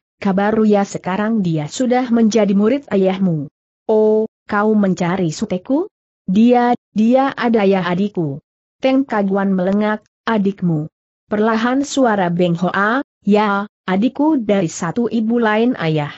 ya sekarang dia sudah menjadi murid ayahmu. Oh, kau mencari suteku? Dia, dia ada ya adikku. Teng Kaguan melengak, adikmu. Perlahan suara Beng Hoa, ya, adikku dari satu ibu lain ayah.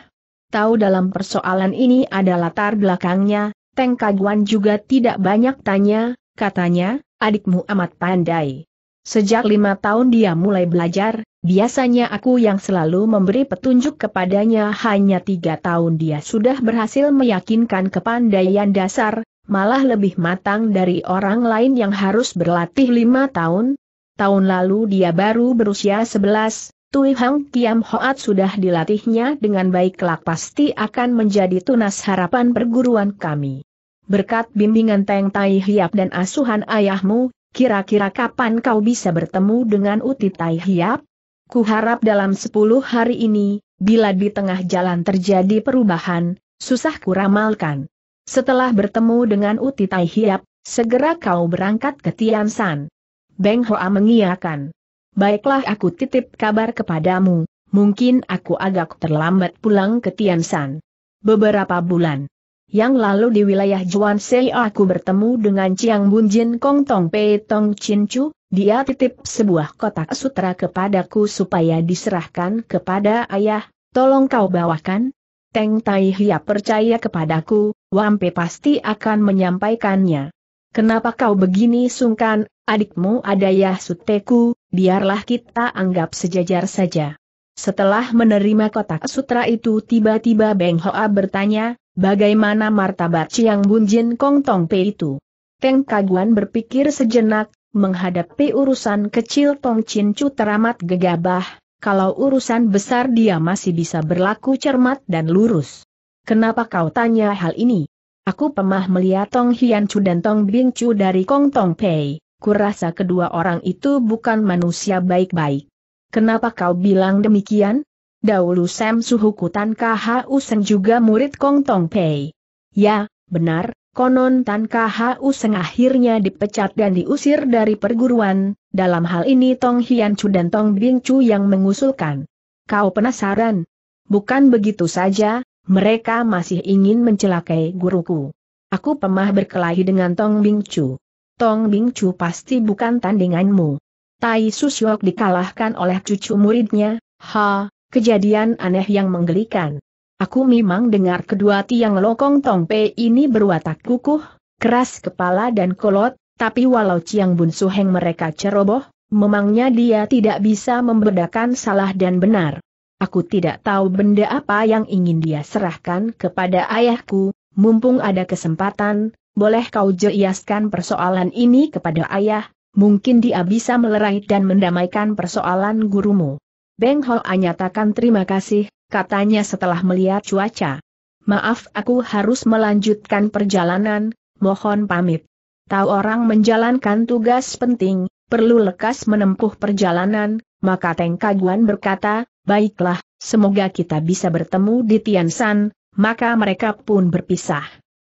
Tahu dalam persoalan ini ada latar belakangnya, Teng Kaguan juga tidak banyak tanya, katanya, adikmu amat pandai. Sejak lima tahun dia mulai belajar, biasanya aku yang selalu memberi petunjuk kepadanya hanya tiga tahun dia sudah berhasil meyakinkan kepandaian dasar, malah lebih matang dari orang lain yang harus berlatih lima tahun. Tahun lalu dia baru berusia sebelas, Tui Hang Kiam Hoat sudah dilatihnya dengan baik kelak pasti akan menjadi tunas harapan perguruan kami. Berkat bimbingan Teng Tai Hiap dan asuhan ayahmu, kira-kira kapan kau bisa bertemu dengan Uti Tai Hiap? Kuharap dalam sepuluh hari ini, bila di tengah jalan terjadi perubahan, susah kuramalkan. Setelah bertemu dengan Uti Tai Hiap, segera kau berangkat ke Tian San. Beng Hoa mengiyakan baiklah aku titip kabar kepadamu, mungkin aku agak terlambat pulang ke Tiansan. Beberapa bulan yang lalu di wilayah Juan Sei aku bertemu dengan Chiang Bun Jin Kong Tong Pei Tong Chin Chu, dia titip sebuah kotak sutra kepadaku supaya diserahkan kepada ayah, tolong kau bawakan. Teng Tai Hia percaya kepadaku, Wampe pasti akan menyampaikannya. Kenapa kau begini sungkan, adikmu ada ya suteku? biarlah kita anggap sejajar saja. Setelah menerima kotak sutra itu tiba-tiba Beng Hoa bertanya, bagaimana martabat Chiang Bun Jin Kong Tong Pei itu? Teng Kaguan berpikir sejenak, menghadapi urusan kecil Tong Chin Chu teramat gegabah, kalau urusan besar dia masih bisa berlaku cermat dan lurus. Kenapa kau tanya hal ini? Aku pemah melihat Tong Hian Chu dan Tong Bing Chu dari Kong Tong Pei kurasa kedua orang itu bukan manusia baik-baik. Kenapa kau bilang demikian? Dahulu Sam Kutan KHU Seng juga murid Kong Tong Pei. Ya, benar, konon Tan KHU Seng akhirnya dipecat dan diusir dari perguruan, dalam hal ini Tong Hian Chu dan Tong Bing Chu yang mengusulkan. Kau penasaran? Bukan begitu saja, mereka masih ingin mencelakai guruku. Aku pemah berkelahi dengan Tong Bing Chu. Tong Bing Chu pasti bukan tandinganmu. Tai Susyok dikalahkan oleh cucu muridnya, ha, kejadian aneh yang menggelikan. Aku memang dengar kedua tiang lokong Tong Pei ini berwatak kukuh, keras kepala dan kolot, tapi walau Ciang Bun heng mereka ceroboh, memangnya dia tidak bisa membedakan salah dan benar. Aku tidak tahu benda apa yang ingin dia serahkan kepada ayahku, mumpung ada kesempatan, boleh kau jeiaskan persoalan ini kepada ayah, mungkin dia bisa melerai dan mendamaikan persoalan gurumu. Beng Ho nyatakan terima kasih, katanya setelah melihat cuaca. Maaf aku harus melanjutkan perjalanan, mohon pamit. Tahu orang menjalankan tugas penting, perlu lekas menempuh perjalanan, maka Teng Kaguan berkata, baiklah, semoga kita bisa bertemu di Tiansan, maka mereka pun berpisah.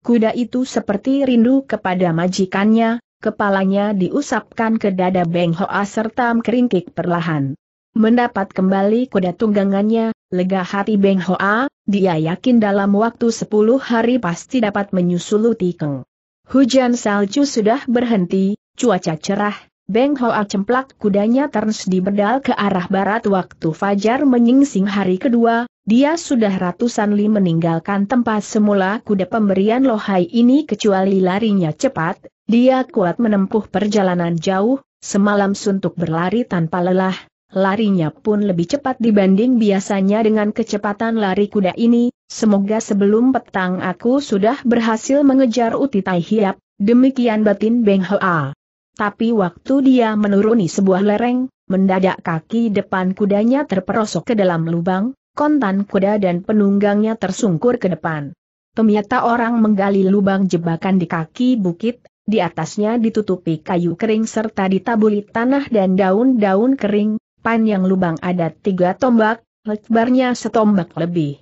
Kuda itu seperti rindu kepada majikannya, kepalanya diusapkan ke dada Beng Hoa serta keringkik perlahan. Mendapat kembali kuda tunggangannya, lega hati Beng Hoa, dia yakin dalam waktu 10 hari pasti dapat menyusul Keng. Hujan salju sudah berhenti, cuaca cerah, Beng Hoa cemplak kudanya terus di ke arah barat waktu fajar menyingsing hari kedua, dia sudah ratusan li meninggalkan tempat semula kuda pemberian lohai ini kecuali larinya cepat, dia kuat menempuh perjalanan jauh, semalam suntuk berlari tanpa lelah, larinya pun lebih cepat dibanding biasanya dengan kecepatan lari kuda ini, semoga sebelum petang aku sudah berhasil mengejar Uti Tai Hiap, demikian batin Beng Hoa. Tapi waktu dia menuruni sebuah lereng, mendadak kaki depan kudanya terperosok ke dalam lubang, kontan kuda dan penunggangnya tersungkur ke depan. Ternyata orang menggali lubang jebakan di kaki bukit, di atasnya ditutupi kayu kering serta ditaburi tanah dan daun-daun kering, panjang lubang ada tiga tombak, lebarnya setombak lebih.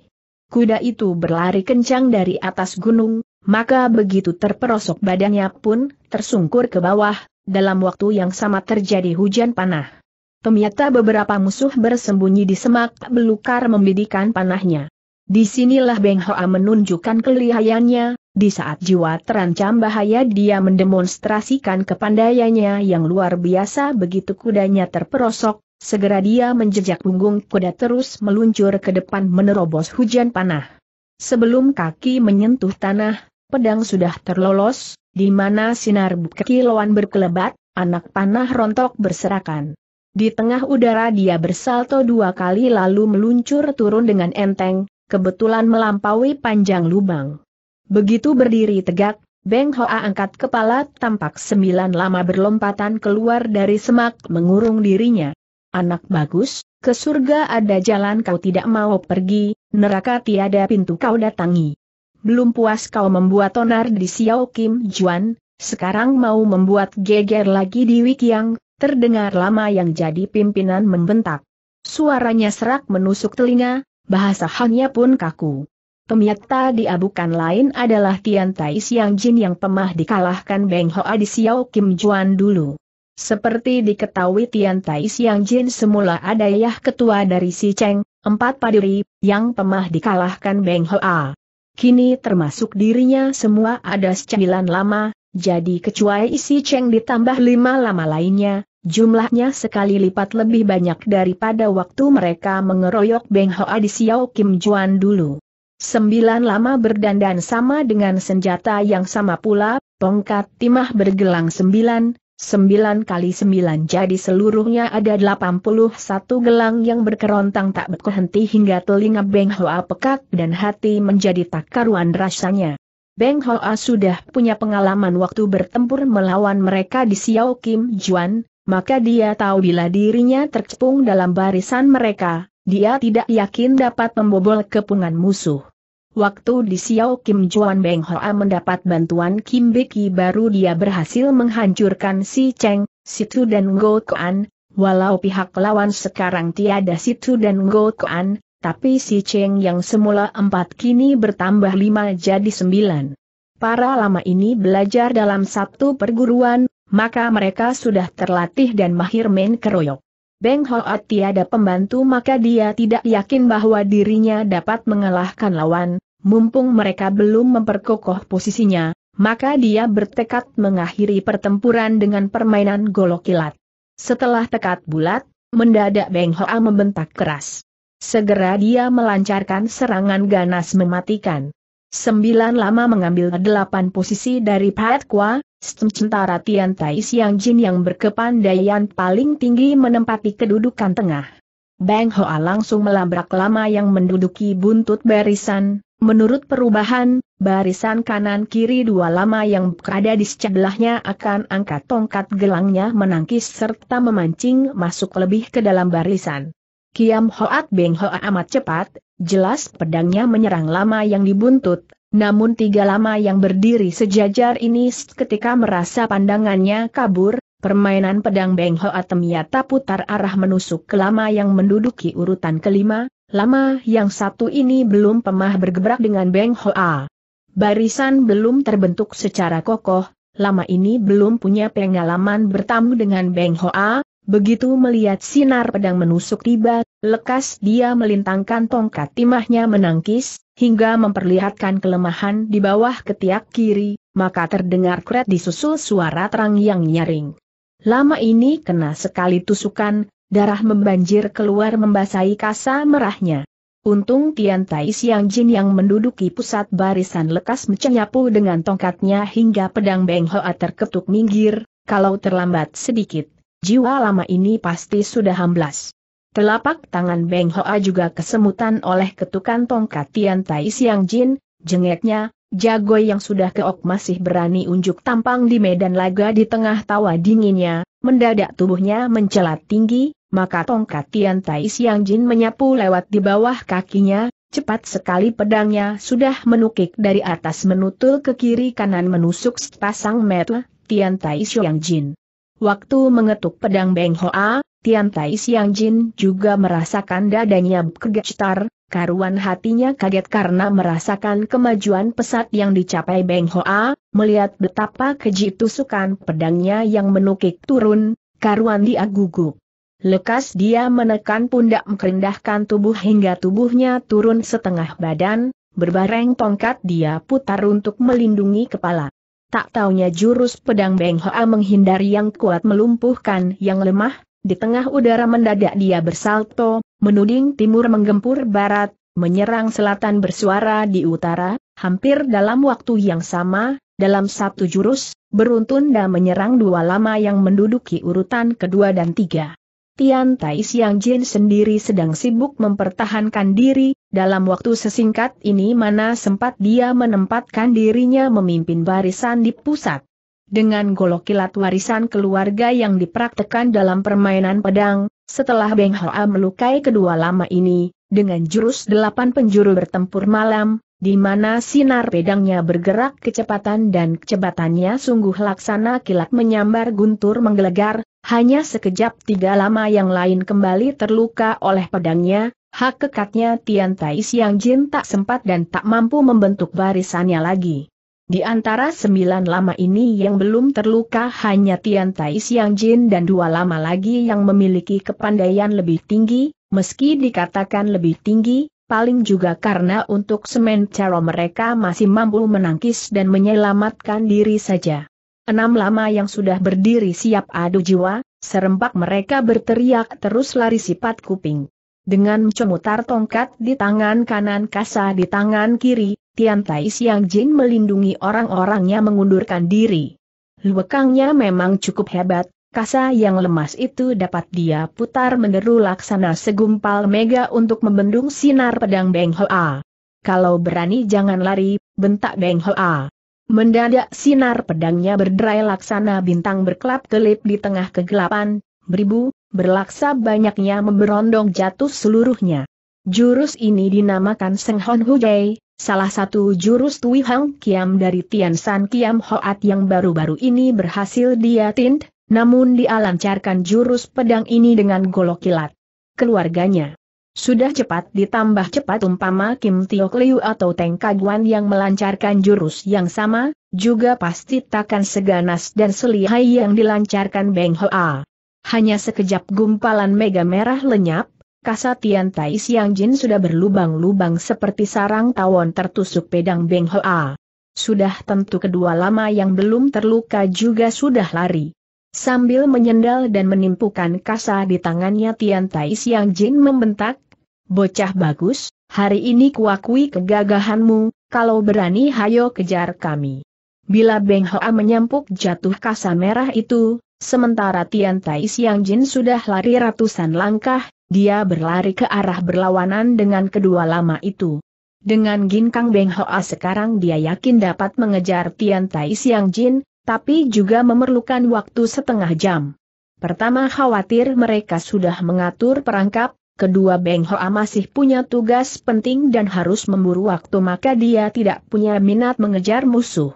Kuda itu berlari kencang dari atas gunung, maka begitu terperosok badannya pun, tersungkur ke bawah, dalam waktu yang sama terjadi hujan panah ternyata beberapa musuh bersembunyi di semak belukar membidikan panahnya. Disinilah Beng Hoa menunjukkan kelihayannya, di saat jiwa terancam bahaya dia mendemonstrasikan kepandaiannya yang luar biasa begitu kudanya terperosok, segera dia menjejak punggung kuda terus meluncur ke depan menerobos hujan panah. Sebelum kaki menyentuh tanah, pedang sudah terlolos, di mana sinar kekilauan berkelebat, anak panah rontok berserakan. Di tengah udara dia bersalto dua kali lalu meluncur turun dengan enteng, kebetulan melampaui panjang lubang. Begitu berdiri tegak, Beng Hoa angkat kepala tampak sembilan lama berlompatan keluar dari semak mengurung dirinya. Anak bagus, ke surga ada jalan kau tidak mau pergi, neraka tiada pintu kau datangi. Belum puas kau membuat onar di Xiao Kim Juan, sekarang mau membuat geger lagi di Wikiang, Terdengar lama yang jadi pimpinan membentak. Suaranya serak menusuk telinga, bahasa hanya pun kaku. Pemiyata dia lain adalah Tian Tai Siang Jin yang pemah dikalahkan Beng Hoa di Xiao Kim Juan dulu. Seperti diketahui Tian Tai Siang Jin semula ada Yah ketua dari Si Cheng, empat padiri, yang pemah dikalahkan Beng Hoa. Kini termasuk dirinya semua ada sembilan lama, jadi kecuali isi Cheng ditambah lima lama lainnya, jumlahnya sekali lipat lebih banyak daripada waktu mereka mengeroyok Beng Hoa di Xiao Kim Juan dulu. Sembilan lama berdandan sama dengan senjata yang sama pula, tongkat timah bergelang sembilan, sembilan kali sembilan jadi seluruhnya ada delapan puluh satu gelang yang berkerontang tak berhenti hingga telinga Beng Hoa pekat dan hati menjadi tak karuan rasanya. Beng Hoa sudah punya pengalaman waktu bertempur melawan mereka di Xiao Kim Juan, maka dia tahu bila dirinya tercepung dalam barisan mereka, dia tidak yakin dapat membobol kepungan musuh. Waktu di Xiao Kim Juan Beng Hoa mendapat bantuan Kim Beki baru dia berhasil menghancurkan si Cheng, Situ dan Go Kuan, walau pihak lawan sekarang tiada Situ dan Go Kuan, tapi si Cheng yang semula empat kini bertambah lima jadi sembilan. Para lama ini belajar dalam satu perguruan, maka mereka sudah terlatih dan mahir main keroyok. Beng Hoat tiada pembantu maka dia tidak yakin bahwa dirinya dapat mengalahkan lawan, mumpung mereka belum memperkokoh posisinya, maka dia bertekad mengakhiri pertempuran dengan permainan golok kilat. Setelah tekad bulat, mendadak Beng Hoa membentak keras. Segera dia melancarkan serangan ganas mematikan. Sembilan lama mengambil delapan posisi dari Pat Kwa, sementara Tian Tai Siang Jin yang berkepandaian paling tinggi menempati kedudukan tengah. Bang Hoa langsung melabrak lama yang menduduki buntut barisan, menurut perubahan, barisan kanan-kiri dua lama yang berada di sebelahnya akan angkat tongkat gelangnya menangkis serta memancing masuk lebih ke dalam barisan. Kiam Hoat Beng Hoa amat cepat, jelas pedangnya menyerang lama yang dibuntut, namun tiga lama yang berdiri sejajar ini ketika merasa pandangannya kabur, permainan pedang Beng Hoa temiata putar arah menusuk ke lama yang menduduki urutan kelima, lama yang satu ini belum pemah bergebrak dengan Beng Hoa. Barisan belum terbentuk secara kokoh, lama ini belum punya pengalaman bertamu dengan Beng Hoa, Begitu melihat sinar pedang menusuk tiba, lekas dia melintangkan tongkat timahnya menangkis, hingga memperlihatkan kelemahan di bawah ketiak kiri, maka terdengar kret disusul suara terang yang nyaring. Lama ini kena sekali tusukan, darah membanjir keluar membasahi kasa merahnya. Untung Tian Tai Siang Jin yang menduduki pusat barisan lekas mencenyapu dengan tongkatnya hingga pedang Beng Hoa terketuk minggir, kalau terlambat sedikit jiwa lama ini pasti sudah hamblas. Telapak tangan Beng Hoa juga kesemutan oleh ketukan tongkat Tian Tai Siang Jin, jengeknya, jago yang sudah keok masih berani unjuk tampang di medan laga di tengah tawa dinginnya, mendadak tubuhnya mencelat tinggi, maka tongkat Tian Tai Siang Jin menyapu lewat di bawah kakinya, cepat sekali pedangnya sudah menukik dari atas menutul ke kiri kanan menusuk sepasang metu Tian Tai Siang Jin. Waktu mengetuk pedang Beng Hoa, Tian Tai Siang Jin juga merasakan dadanya bergetar, karuan hatinya kaget karena merasakan kemajuan pesat yang dicapai Beng Hoa, melihat betapa keji tusukan pedangnya yang menukik turun, karuan dia gugup. Lekas dia menekan pundak merendahkan tubuh hingga tubuhnya turun setengah badan, berbareng tongkat dia putar untuk melindungi kepala. Tak taunya jurus pedang Beng Hoa menghindari yang kuat melumpuhkan yang lemah, di tengah udara mendadak dia bersalto, menuding timur menggempur barat, menyerang selatan bersuara di utara, hampir dalam waktu yang sama, dalam satu jurus, beruntun dan menyerang dua lama yang menduduki urutan kedua dan tiga. Tian Tai Siang Jin sendiri sedang sibuk mempertahankan diri, dalam waktu sesingkat ini mana sempat dia menempatkan dirinya memimpin barisan di pusat. Dengan golok kilat warisan keluarga yang dipraktekan dalam permainan pedang, setelah Beng Hoa melukai kedua lama ini, dengan jurus delapan penjuru bertempur malam, di mana sinar pedangnya bergerak kecepatan dan kecepatannya sungguh laksana kilat menyambar guntur menggelegar, hanya sekejap tiga lama yang lain kembali terluka oleh pedangnya, hak kekatnya Tian Tai Siang Jin tak sempat dan tak mampu membentuk barisannya lagi. Di antara sembilan lama ini yang belum terluka hanya Tian Tai Siang Jin dan dua lama lagi yang memiliki kepandaian lebih tinggi, meski dikatakan lebih tinggi, paling juga karena untuk sementara mereka masih mampu menangkis dan menyelamatkan diri saja. Enam lama yang sudah berdiri siap adu jiwa, serempak mereka berteriak terus lari sifat kuping. Dengan cemutar tongkat di tangan kanan kasa di tangan kiri, Tian Tai Siang Jin melindungi orang-orangnya mengundurkan diri. Luekangnya memang cukup hebat, kasa yang lemas itu dapat dia putar meneru laksana segumpal mega untuk membendung sinar pedang Beng Hoa. Kalau berani jangan lari, bentak Beng Hoa. Mendadak sinar pedangnya berderai laksana bintang berkelap-kelip di tengah kegelapan, beribu, berlaksa banyaknya memberondong jatuh seluruhnya. Jurus ini dinamakan Seng Hon Hujai, salah satu jurus Tui Hang Kiam dari Tian San Kiam Hoat yang baru-baru ini berhasil dia tint, namun dialancarkan jurus pedang ini dengan golok kilat. Keluarganya sudah cepat ditambah cepat umpama Kim Tiok Liu atau Teng Kaguan yang melancarkan jurus yang sama, juga pasti takkan seganas dan selihai yang dilancarkan Beng Hoa. Hanya sekejap gumpalan mega merah lenyap, kasatian Tai Siang Jin sudah berlubang-lubang seperti sarang tawon tertusuk pedang Beng Hoa. Sudah tentu kedua lama yang belum terluka juga sudah lari. Sambil menyendal dan menimpukan kasa di tangannya Tian Tai Siang Jin membentak, Bocah bagus, hari ini kuakui kegagahanmu, kalau berani hayo kejar kami. Bila Beng Hoa menyampuk jatuh kasa merah itu, sementara Tian Tai Siang Jin sudah lari ratusan langkah, dia berlari ke arah berlawanan dengan kedua lama itu. Dengan Ginkang Beng Hoa sekarang dia yakin dapat mengejar Tian Tai Siang Jin, tapi juga memerlukan waktu setengah jam. Pertama khawatir mereka sudah mengatur perangkap, kedua Beng Hoa masih punya tugas penting dan harus memburu waktu maka dia tidak punya minat mengejar musuh.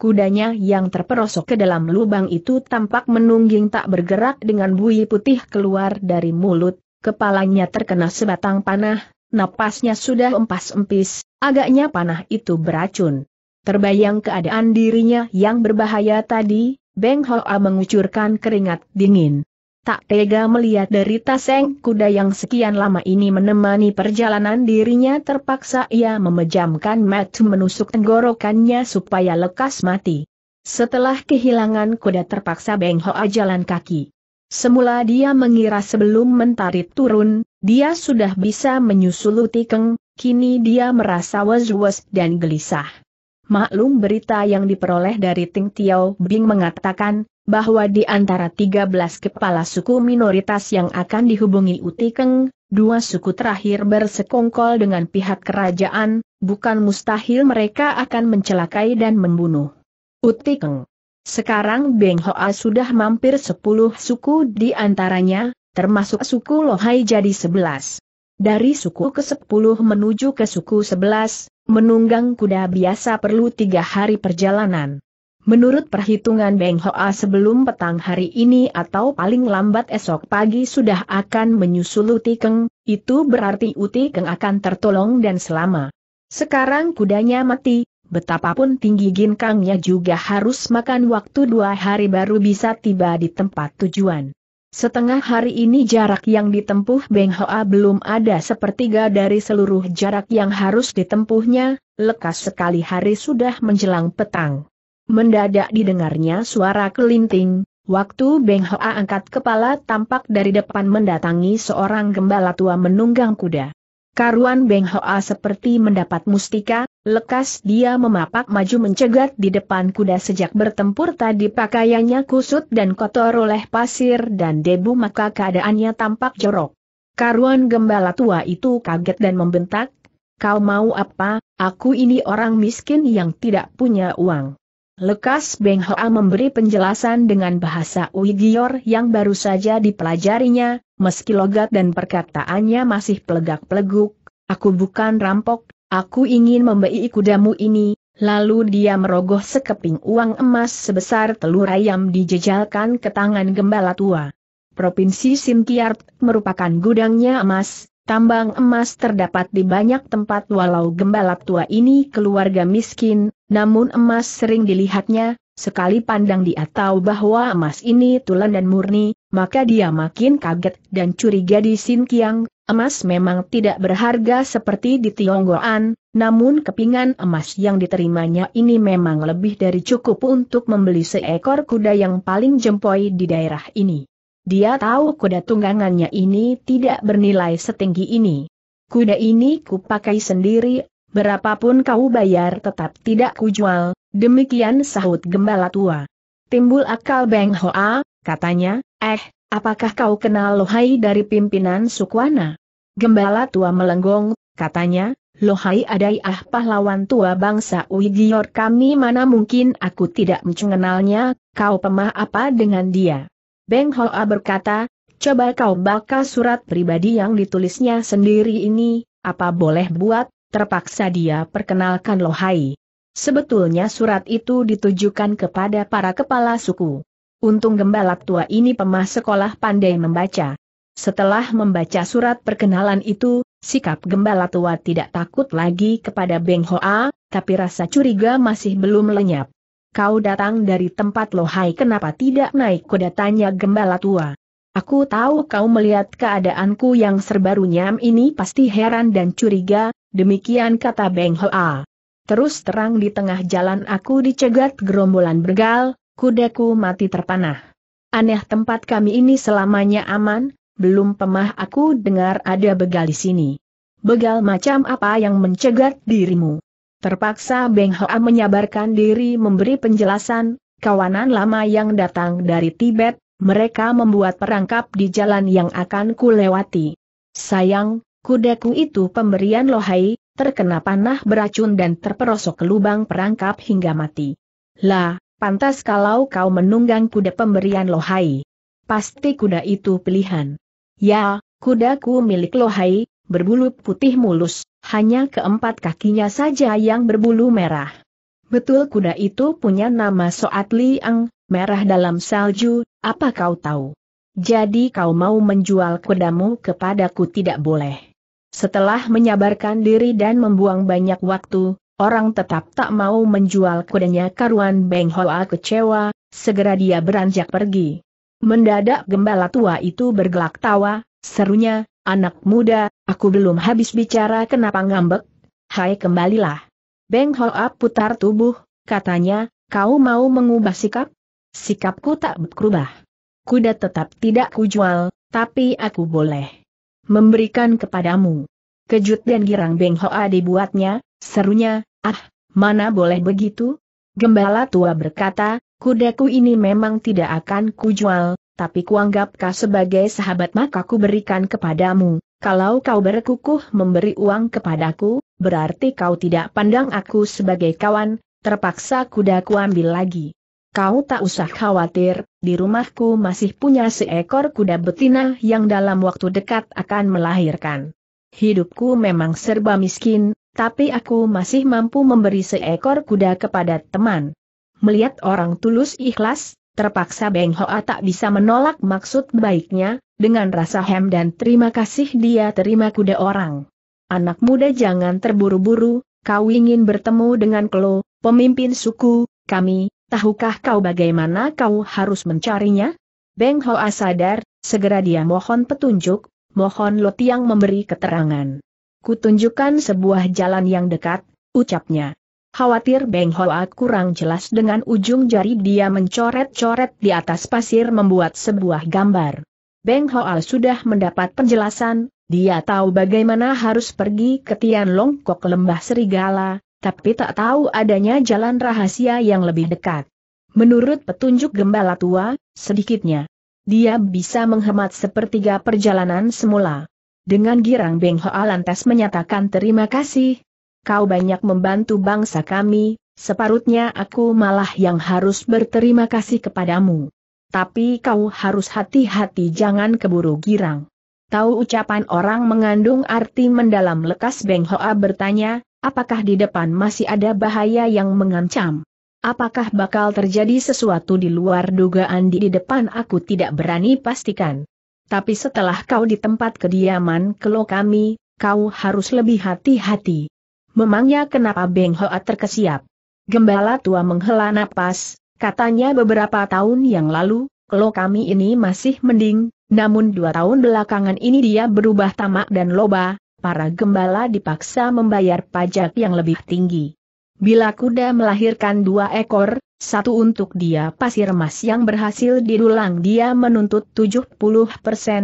Kudanya yang terperosok ke dalam lubang itu tampak menungging tak bergerak dengan buih putih keluar dari mulut, kepalanya terkena sebatang panah, napasnya sudah empas-empis, agaknya panah itu beracun. Terbayang keadaan dirinya yang berbahaya tadi, Beng Hoa mengucurkan keringat dingin tak tega melihat dari taseng kuda yang sekian lama ini menemani perjalanan dirinya terpaksa ia memejamkan mata menusuk tenggorokannya supaya lekas mati. Setelah kehilangan kuda terpaksa Beng Hoa jalan kaki. Semula dia mengira sebelum mentari turun, dia sudah bisa menyusul keng, kini dia merasa was-was dan gelisah. Maklum berita yang diperoleh dari Ting Tiao Bing mengatakan, bahwa di antara 13 kepala suku minoritas yang akan dihubungi Uti Keng, dua suku terakhir bersekongkol dengan pihak kerajaan, bukan mustahil mereka akan mencelakai dan membunuh. Uti Keng. Sekarang Beng Hoa sudah mampir 10 suku di antaranya, termasuk suku Lohai jadi 11. Dari suku ke-10 menuju ke suku 11, Menunggang kuda biasa perlu tiga hari perjalanan. Menurut perhitungan Beng Hoa sebelum petang hari ini atau paling lambat esok pagi sudah akan menyusul Uti Keng, itu berarti Uti Keng akan tertolong dan selama. Sekarang kudanya mati, betapapun tinggi ginkangnya juga harus makan waktu dua hari baru bisa tiba di tempat tujuan. Setengah hari ini jarak yang ditempuh Beng Hoa belum ada sepertiga dari seluruh jarak yang harus ditempuhnya, lekas sekali hari sudah menjelang petang. Mendadak didengarnya suara kelinting, waktu Beng Hoa angkat kepala tampak dari depan mendatangi seorang gembala tua menunggang kuda. Karuan Beng Hoa seperti mendapat mustika, lekas dia memapak maju mencegat di depan kuda sejak bertempur tadi pakaiannya kusut dan kotor oleh pasir dan debu maka keadaannya tampak jorok. Karuan gembala tua itu kaget dan membentak, kau mau apa, aku ini orang miskin yang tidak punya uang. Lekas Beng Hoa memberi penjelasan dengan bahasa Uigior yang baru saja dipelajarinya, meski logat dan perkataannya masih pelegak-peleguk, aku bukan rampok, aku ingin membeli kudamu ini, lalu dia merogoh sekeping uang emas sebesar telur ayam dijejalkan ke tangan gembala tua. Provinsi Simkiart merupakan gudangnya emas, Tambang emas terdapat di banyak tempat walau gembala tua ini keluarga miskin, namun emas sering dilihatnya, sekali pandang dia tahu bahwa emas ini tulen dan murni, maka dia makin kaget dan curiga di Sin Kiang, emas memang tidak berharga seperti di Tionggoan, namun kepingan emas yang diterimanya ini memang lebih dari cukup untuk membeli seekor kuda yang paling jempoi di daerah ini. Dia tahu kuda tunggangannya ini tidak bernilai setinggi ini. Kuda ini kupakai sendiri, berapapun kau bayar tetap tidak kujual, demikian sahut gembala tua. Timbul akal Beng Hoa, katanya, eh, apakah kau kenal Lohai dari pimpinan Sukwana? Gembala tua melenggong, katanya, Lohai adai ah pahlawan tua bangsa Uyghur kami mana mungkin aku tidak mengenalnya, kau pemah apa dengan dia. Beng Hoa berkata, coba kau baca surat pribadi yang ditulisnya sendiri ini, apa boleh buat, terpaksa dia perkenalkan Lohai. Sebetulnya surat itu ditujukan kepada para kepala suku. Untung gembala tua ini pemah sekolah pandai membaca. Setelah membaca surat perkenalan itu, sikap gembala tua tidak takut lagi kepada Beng Hoa, tapi rasa curiga masih belum lenyap kau datang dari tempat lohai kenapa tidak naik kuda tanya gembala tua. Aku tahu kau melihat keadaanku yang serba runyam ini pasti heran dan curiga, demikian kata Beng Hoa. Terus terang di tengah jalan aku dicegat gerombolan bergal, kudaku mati terpanah. Aneh tempat kami ini selamanya aman, belum pemah aku dengar ada begal di sini. Begal macam apa yang mencegat dirimu? Terpaksa Beng Hoa menyabarkan diri memberi penjelasan, kawanan lama yang datang dari Tibet, mereka membuat perangkap di jalan yang akan kulewati. Sayang, kudaku itu pemberian lohai, terkena panah beracun dan terperosok ke lubang perangkap hingga mati. Lah, pantas kalau kau menunggang kuda pemberian lohai. Pasti kuda itu pilihan. Ya, kudaku milik lohai, berbulu putih mulus, hanya keempat kakinya saja yang berbulu merah. Betul kuda itu punya nama Soat Liang, merah dalam salju, apa kau tahu? Jadi kau mau menjual kudamu kepadaku tidak boleh. Setelah menyabarkan diri dan membuang banyak waktu, orang tetap tak mau menjual kudanya karuan Beng Hoa kecewa, segera dia beranjak pergi. Mendadak gembala tua itu bergelak tawa, serunya, Anak muda, aku belum habis bicara kenapa ngambek? Hai kembalilah. Beng Hoa putar tubuh, katanya, kau mau mengubah sikap? Sikapku tak berubah. Kuda tetap tidak kujual, tapi aku boleh memberikan kepadamu. Kejut dan girang Beng Hoa dibuatnya, serunya, ah, mana boleh begitu? Gembala tua berkata, kudaku ini memang tidak akan kujual, tapi kuanggap kau sebagai sahabat maka ku berikan kepadamu. Kalau kau berkukuh memberi uang kepadaku, berarti kau tidak pandang aku sebagai kawan, terpaksa kuda ku ambil lagi. Kau tak usah khawatir, di rumahku masih punya seekor kuda betina yang dalam waktu dekat akan melahirkan. Hidupku memang serba miskin, tapi aku masih mampu memberi seekor kuda kepada teman. Melihat orang tulus ikhlas, Terpaksa Beng Hoa tak bisa menolak maksud baiknya, dengan rasa hem dan terima kasih dia terima kuda orang. Anak muda jangan terburu-buru, kau ingin bertemu dengan Klo, pemimpin suku, kami, tahukah kau bagaimana kau harus mencarinya? Beng Hoa sadar, segera dia mohon petunjuk, mohon Lotiang memberi keterangan. Kutunjukkan sebuah jalan yang dekat, ucapnya. Khawatir Beng Hoa kurang jelas dengan ujung jari dia mencoret-coret di atas pasir membuat sebuah gambar. Beng Hoal sudah mendapat penjelasan, dia tahu bagaimana harus pergi ke Tian Longkok Lembah Serigala, tapi tak tahu adanya jalan rahasia yang lebih dekat. Menurut petunjuk gembala tua, sedikitnya, dia bisa menghemat sepertiga perjalanan semula. Dengan girang Beng Hoal lantas menyatakan terima kasih, kau banyak membantu bangsa kami, separutnya aku malah yang harus berterima kasih kepadamu. Tapi kau harus hati-hati jangan keburu girang. Tahu ucapan orang mengandung arti mendalam lekas Beng Hoa bertanya, apakah di depan masih ada bahaya yang mengancam? Apakah bakal terjadi sesuatu di luar dugaan di, depan aku tidak berani pastikan. Tapi setelah kau di tempat kediaman kelo kami, kau harus lebih hati-hati. Memangnya kenapa Beng Hoa terkesiap? Gembala tua menghela napas, katanya beberapa tahun yang lalu, lo kami ini masih mending, namun dua tahun belakangan ini dia berubah tamak dan loba, para gembala dipaksa membayar pajak yang lebih tinggi. Bila kuda melahirkan dua ekor, satu untuk dia pasir emas yang berhasil didulang dia menuntut 70%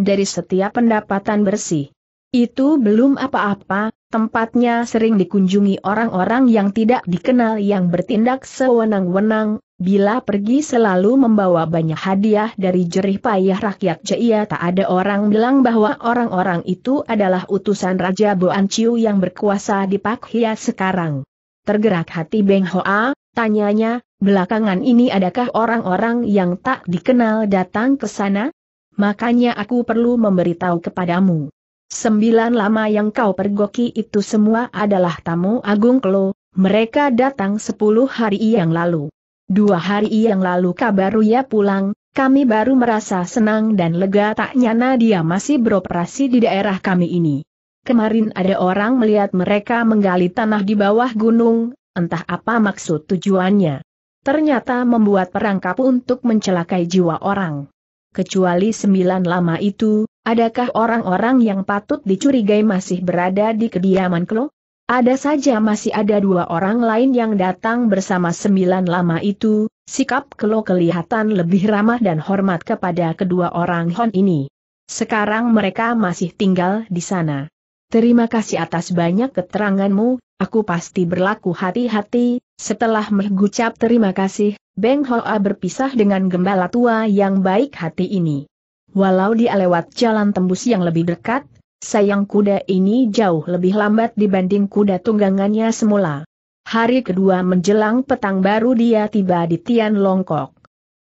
dari setiap pendapatan bersih. Itu belum apa-apa, Tempatnya sering dikunjungi orang-orang yang tidak dikenal yang bertindak sewenang-wenang, bila pergi selalu membawa banyak hadiah dari jerih payah rakyat Jaya tak ada orang bilang bahwa orang-orang itu adalah utusan Raja Boan Chiu yang berkuasa di Pak Hia sekarang. Tergerak hati Beng Hoa, tanyanya, belakangan ini adakah orang-orang yang tak dikenal datang ke sana? Makanya aku perlu memberitahu kepadamu. Sembilan lama yang kau pergoki itu semua adalah tamu agung Klo, mereka datang sepuluh hari yang lalu. Dua hari yang lalu kabar ia pulang, kami baru merasa senang dan lega tak nyana dia masih beroperasi di daerah kami ini. Kemarin ada orang melihat mereka menggali tanah di bawah gunung, entah apa maksud tujuannya. Ternyata membuat perangkap untuk mencelakai jiwa orang. Kecuali sembilan lama itu, Adakah orang-orang yang patut dicurigai masih berada di kediaman Klo? Ada saja masih ada dua orang lain yang datang bersama sembilan lama itu, sikap Klo kelihatan lebih ramah dan hormat kepada kedua orang Hon ini. Sekarang mereka masih tinggal di sana. Terima kasih atas banyak keteranganmu, aku pasti berlaku hati-hati, setelah mengucap terima kasih, Beng Hoa berpisah dengan gembala tua yang baik hati ini walau dia lewat jalan tembus yang lebih dekat, sayang kuda ini jauh lebih lambat dibanding kuda tunggangannya semula. Hari kedua menjelang petang baru dia tiba di Tian Longkok.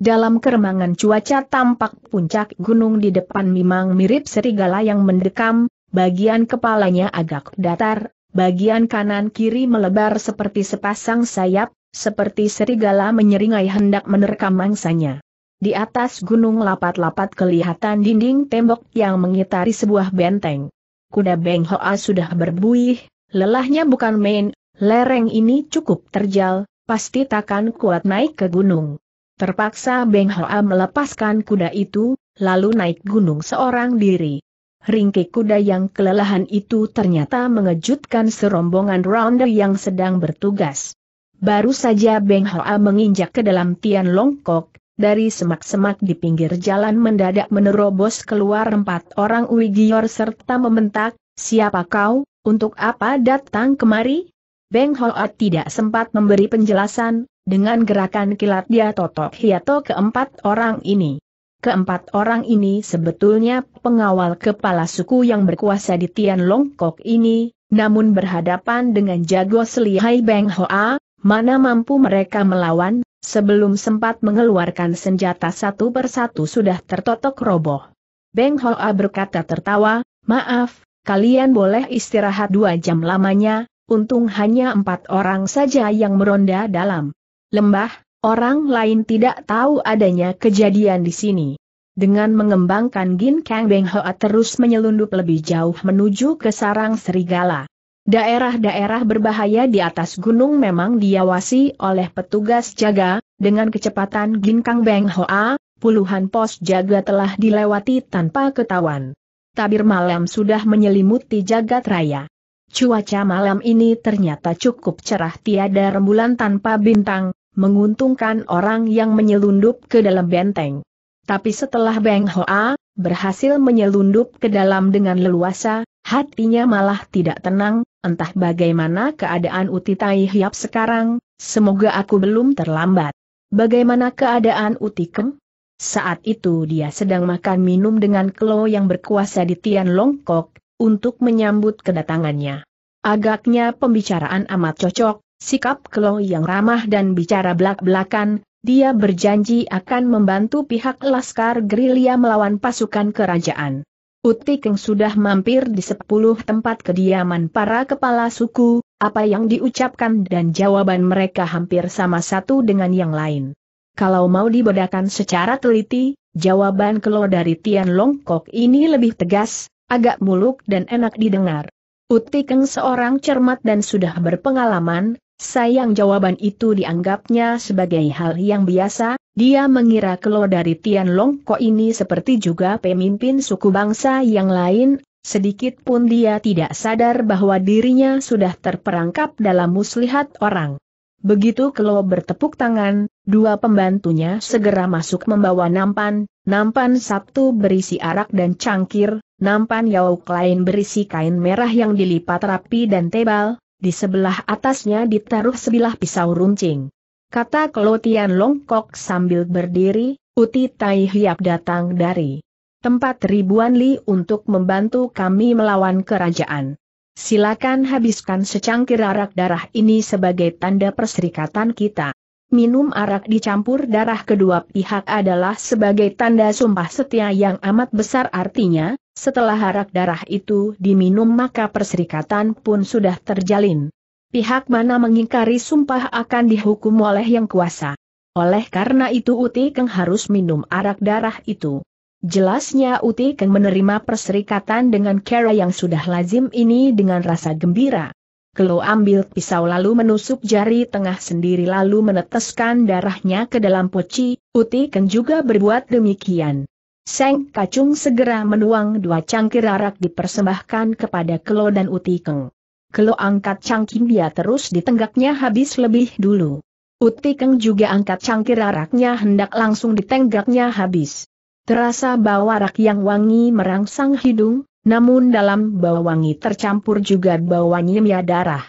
Dalam keremangan cuaca tampak puncak gunung di depan memang mirip serigala yang mendekam, bagian kepalanya agak datar, bagian kanan kiri melebar seperti sepasang sayap, seperti serigala menyeringai hendak menerkam mangsanya. Di atas gunung lapat-lapat kelihatan dinding tembok yang mengitari sebuah benteng. Kuda Beng Hoa sudah berbuih, lelahnya bukan main, lereng ini cukup terjal, pasti takkan kuat naik ke gunung. Terpaksa Beng Hoa melepaskan kuda itu, lalu naik gunung seorang diri. Ringkik kuda yang kelelahan itu ternyata mengejutkan serombongan ronde yang sedang bertugas. Baru saja Beng Hoa menginjak ke dalam Tian Longkok, dari semak-semak di pinggir jalan mendadak menerobos keluar empat orang Uigior serta membentak, siapa kau, untuk apa datang kemari? Beng Hoat tidak sempat memberi penjelasan, dengan gerakan kilat dia totok hiato keempat orang ini. Keempat orang ini sebetulnya pengawal kepala suku yang berkuasa di Tian Longkok ini, namun berhadapan dengan jago selihai Beng Hoa, Mana mampu mereka melawan, sebelum sempat mengeluarkan senjata satu persatu sudah tertotok roboh. Beng Hoa berkata tertawa, maaf, kalian boleh istirahat dua jam lamanya, untung hanya empat orang saja yang meronda dalam lembah, orang lain tidak tahu adanya kejadian di sini. Dengan mengembangkan Gin Kang Beng Hoa terus menyelundup lebih jauh menuju ke sarang serigala. Daerah-daerah berbahaya di atas gunung memang diawasi oleh petugas jaga, dengan kecepatan Ginkang Beng Hoa, puluhan pos jaga telah dilewati tanpa ketahuan. Tabir malam sudah menyelimuti jagat raya. Cuaca malam ini ternyata cukup cerah tiada rembulan tanpa bintang, menguntungkan orang yang menyelundup ke dalam benteng. Tapi setelah Beng Hoa, berhasil menyelundup ke dalam dengan leluasa, hatinya malah tidak tenang, Entah bagaimana keadaan Uti Tai Hiap sekarang, semoga aku belum terlambat. Bagaimana keadaan Uti Kem? Saat itu dia sedang makan minum dengan Klo yang berkuasa di Tian Longkok, untuk menyambut kedatangannya. Agaknya pembicaraan amat cocok, sikap Klo yang ramah dan bicara belak-belakan, dia berjanji akan membantu pihak Laskar Gerilya melawan pasukan kerajaan. Utikeng sudah mampir di sepuluh tempat kediaman para kepala suku, apa yang diucapkan dan jawaban mereka hampir sama satu dengan yang lain. Kalau mau dibedakan secara teliti, jawaban kelo dari Tian Longkok ini lebih tegas, agak muluk dan enak didengar. Utikeng seorang cermat dan sudah berpengalaman, Sayang jawaban itu dianggapnya sebagai hal yang biasa, dia mengira kelo dari Tian kok ini seperti juga pemimpin suku bangsa yang lain, sedikit pun dia tidak sadar bahwa dirinya sudah terperangkap dalam muslihat orang. Begitu Kelo bertepuk tangan, dua pembantunya segera masuk membawa nampan, nampan Sabtu berisi arak dan cangkir, nampan Yauk lain berisi kain merah yang dilipat rapi dan tebal, di sebelah atasnya ditaruh sebilah pisau runcing. Kata Kelotian Longkok sambil berdiri, Uti Tai Hiap datang dari tempat ribuan li untuk membantu kami melawan kerajaan. Silakan habiskan secangkir arak darah ini sebagai tanda perserikatan kita minum arak dicampur darah kedua pihak adalah sebagai tanda sumpah setia yang amat besar artinya, setelah arak darah itu diminum maka perserikatan pun sudah terjalin. Pihak mana mengingkari sumpah akan dihukum oleh yang kuasa. Oleh karena itu Uti Keng harus minum arak darah itu. Jelasnya Uti Keng menerima perserikatan dengan cara yang sudah lazim ini dengan rasa gembira. Kelo ambil pisau lalu menusuk jari tengah sendiri lalu meneteskan darahnya ke dalam poci, Uti Ken juga berbuat demikian. Seng Kacung segera menuang dua cangkir arak dipersembahkan kepada Kelo dan Uti Keng. Kelo angkat cangking dia terus ditenggaknya habis lebih dulu. Uti Keng juga angkat cangkir araknya hendak langsung ditenggaknya habis. Terasa bau arak yang wangi merangsang hidung, namun dalam bau wangi tercampur juga bau darah.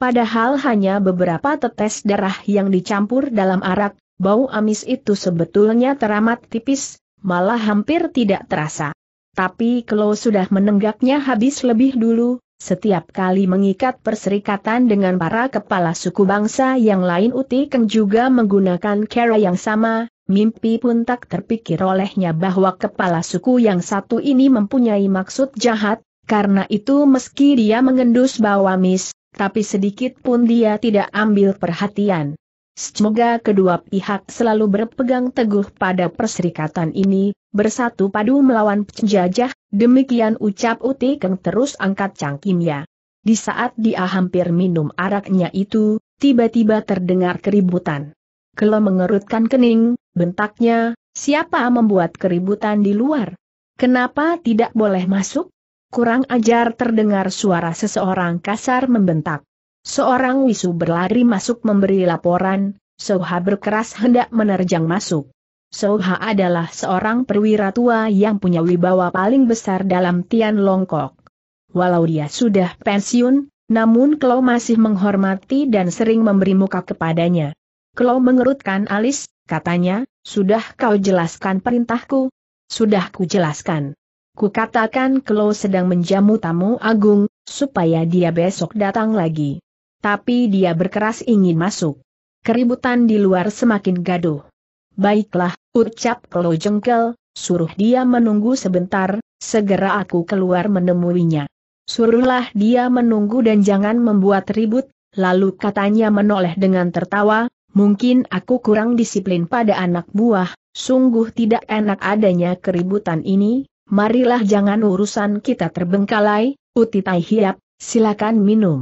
Padahal hanya beberapa tetes darah yang dicampur dalam arak, bau amis itu sebetulnya teramat tipis, malah hampir tidak terasa. Tapi kalau sudah menenggaknya habis lebih dulu, setiap kali mengikat perserikatan dengan para kepala suku bangsa yang lain Uti Keng juga menggunakan cara yang sama, Mimpi pun tak terpikir olehnya bahwa kepala suku yang satu ini mempunyai maksud jahat, karena itu meski dia mengendus bahwa Miss, tapi sedikit pun dia tidak ambil perhatian. Semoga kedua pihak selalu berpegang teguh pada perserikatan ini, bersatu padu melawan penjajah, demikian ucap Uti Keng terus angkat cangkimnya. Di saat dia hampir minum araknya itu, tiba-tiba terdengar keributan. Kelo mengerutkan kening, bentaknya, siapa membuat keributan di luar? Kenapa tidak boleh masuk? Kurang ajar terdengar suara seseorang kasar membentak. Seorang wisu berlari masuk memberi laporan, Soha berkeras hendak menerjang masuk. Soha adalah seorang perwira tua yang punya wibawa paling besar dalam Tian Longkok. Walau dia sudah pensiun, namun Klo masih menghormati dan sering memberi muka kepadanya. Klo mengerutkan alis, katanya, sudah kau jelaskan perintahku? Sudah ku jelaskan. Ku katakan Klo sedang menjamu tamu agung, supaya dia besok datang lagi. Tapi dia berkeras ingin masuk. Keributan di luar semakin gaduh. Baiklah, ucap Klo jengkel, suruh dia menunggu sebentar, segera aku keluar menemuinya. Suruhlah dia menunggu dan jangan membuat ribut, lalu katanya menoleh dengan tertawa, mungkin aku kurang disiplin pada anak buah, sungguh tidak enak adanya keributan ini, marilah jangan urusan kita terbengkalai, Uti Tai Hiap, silakan minum.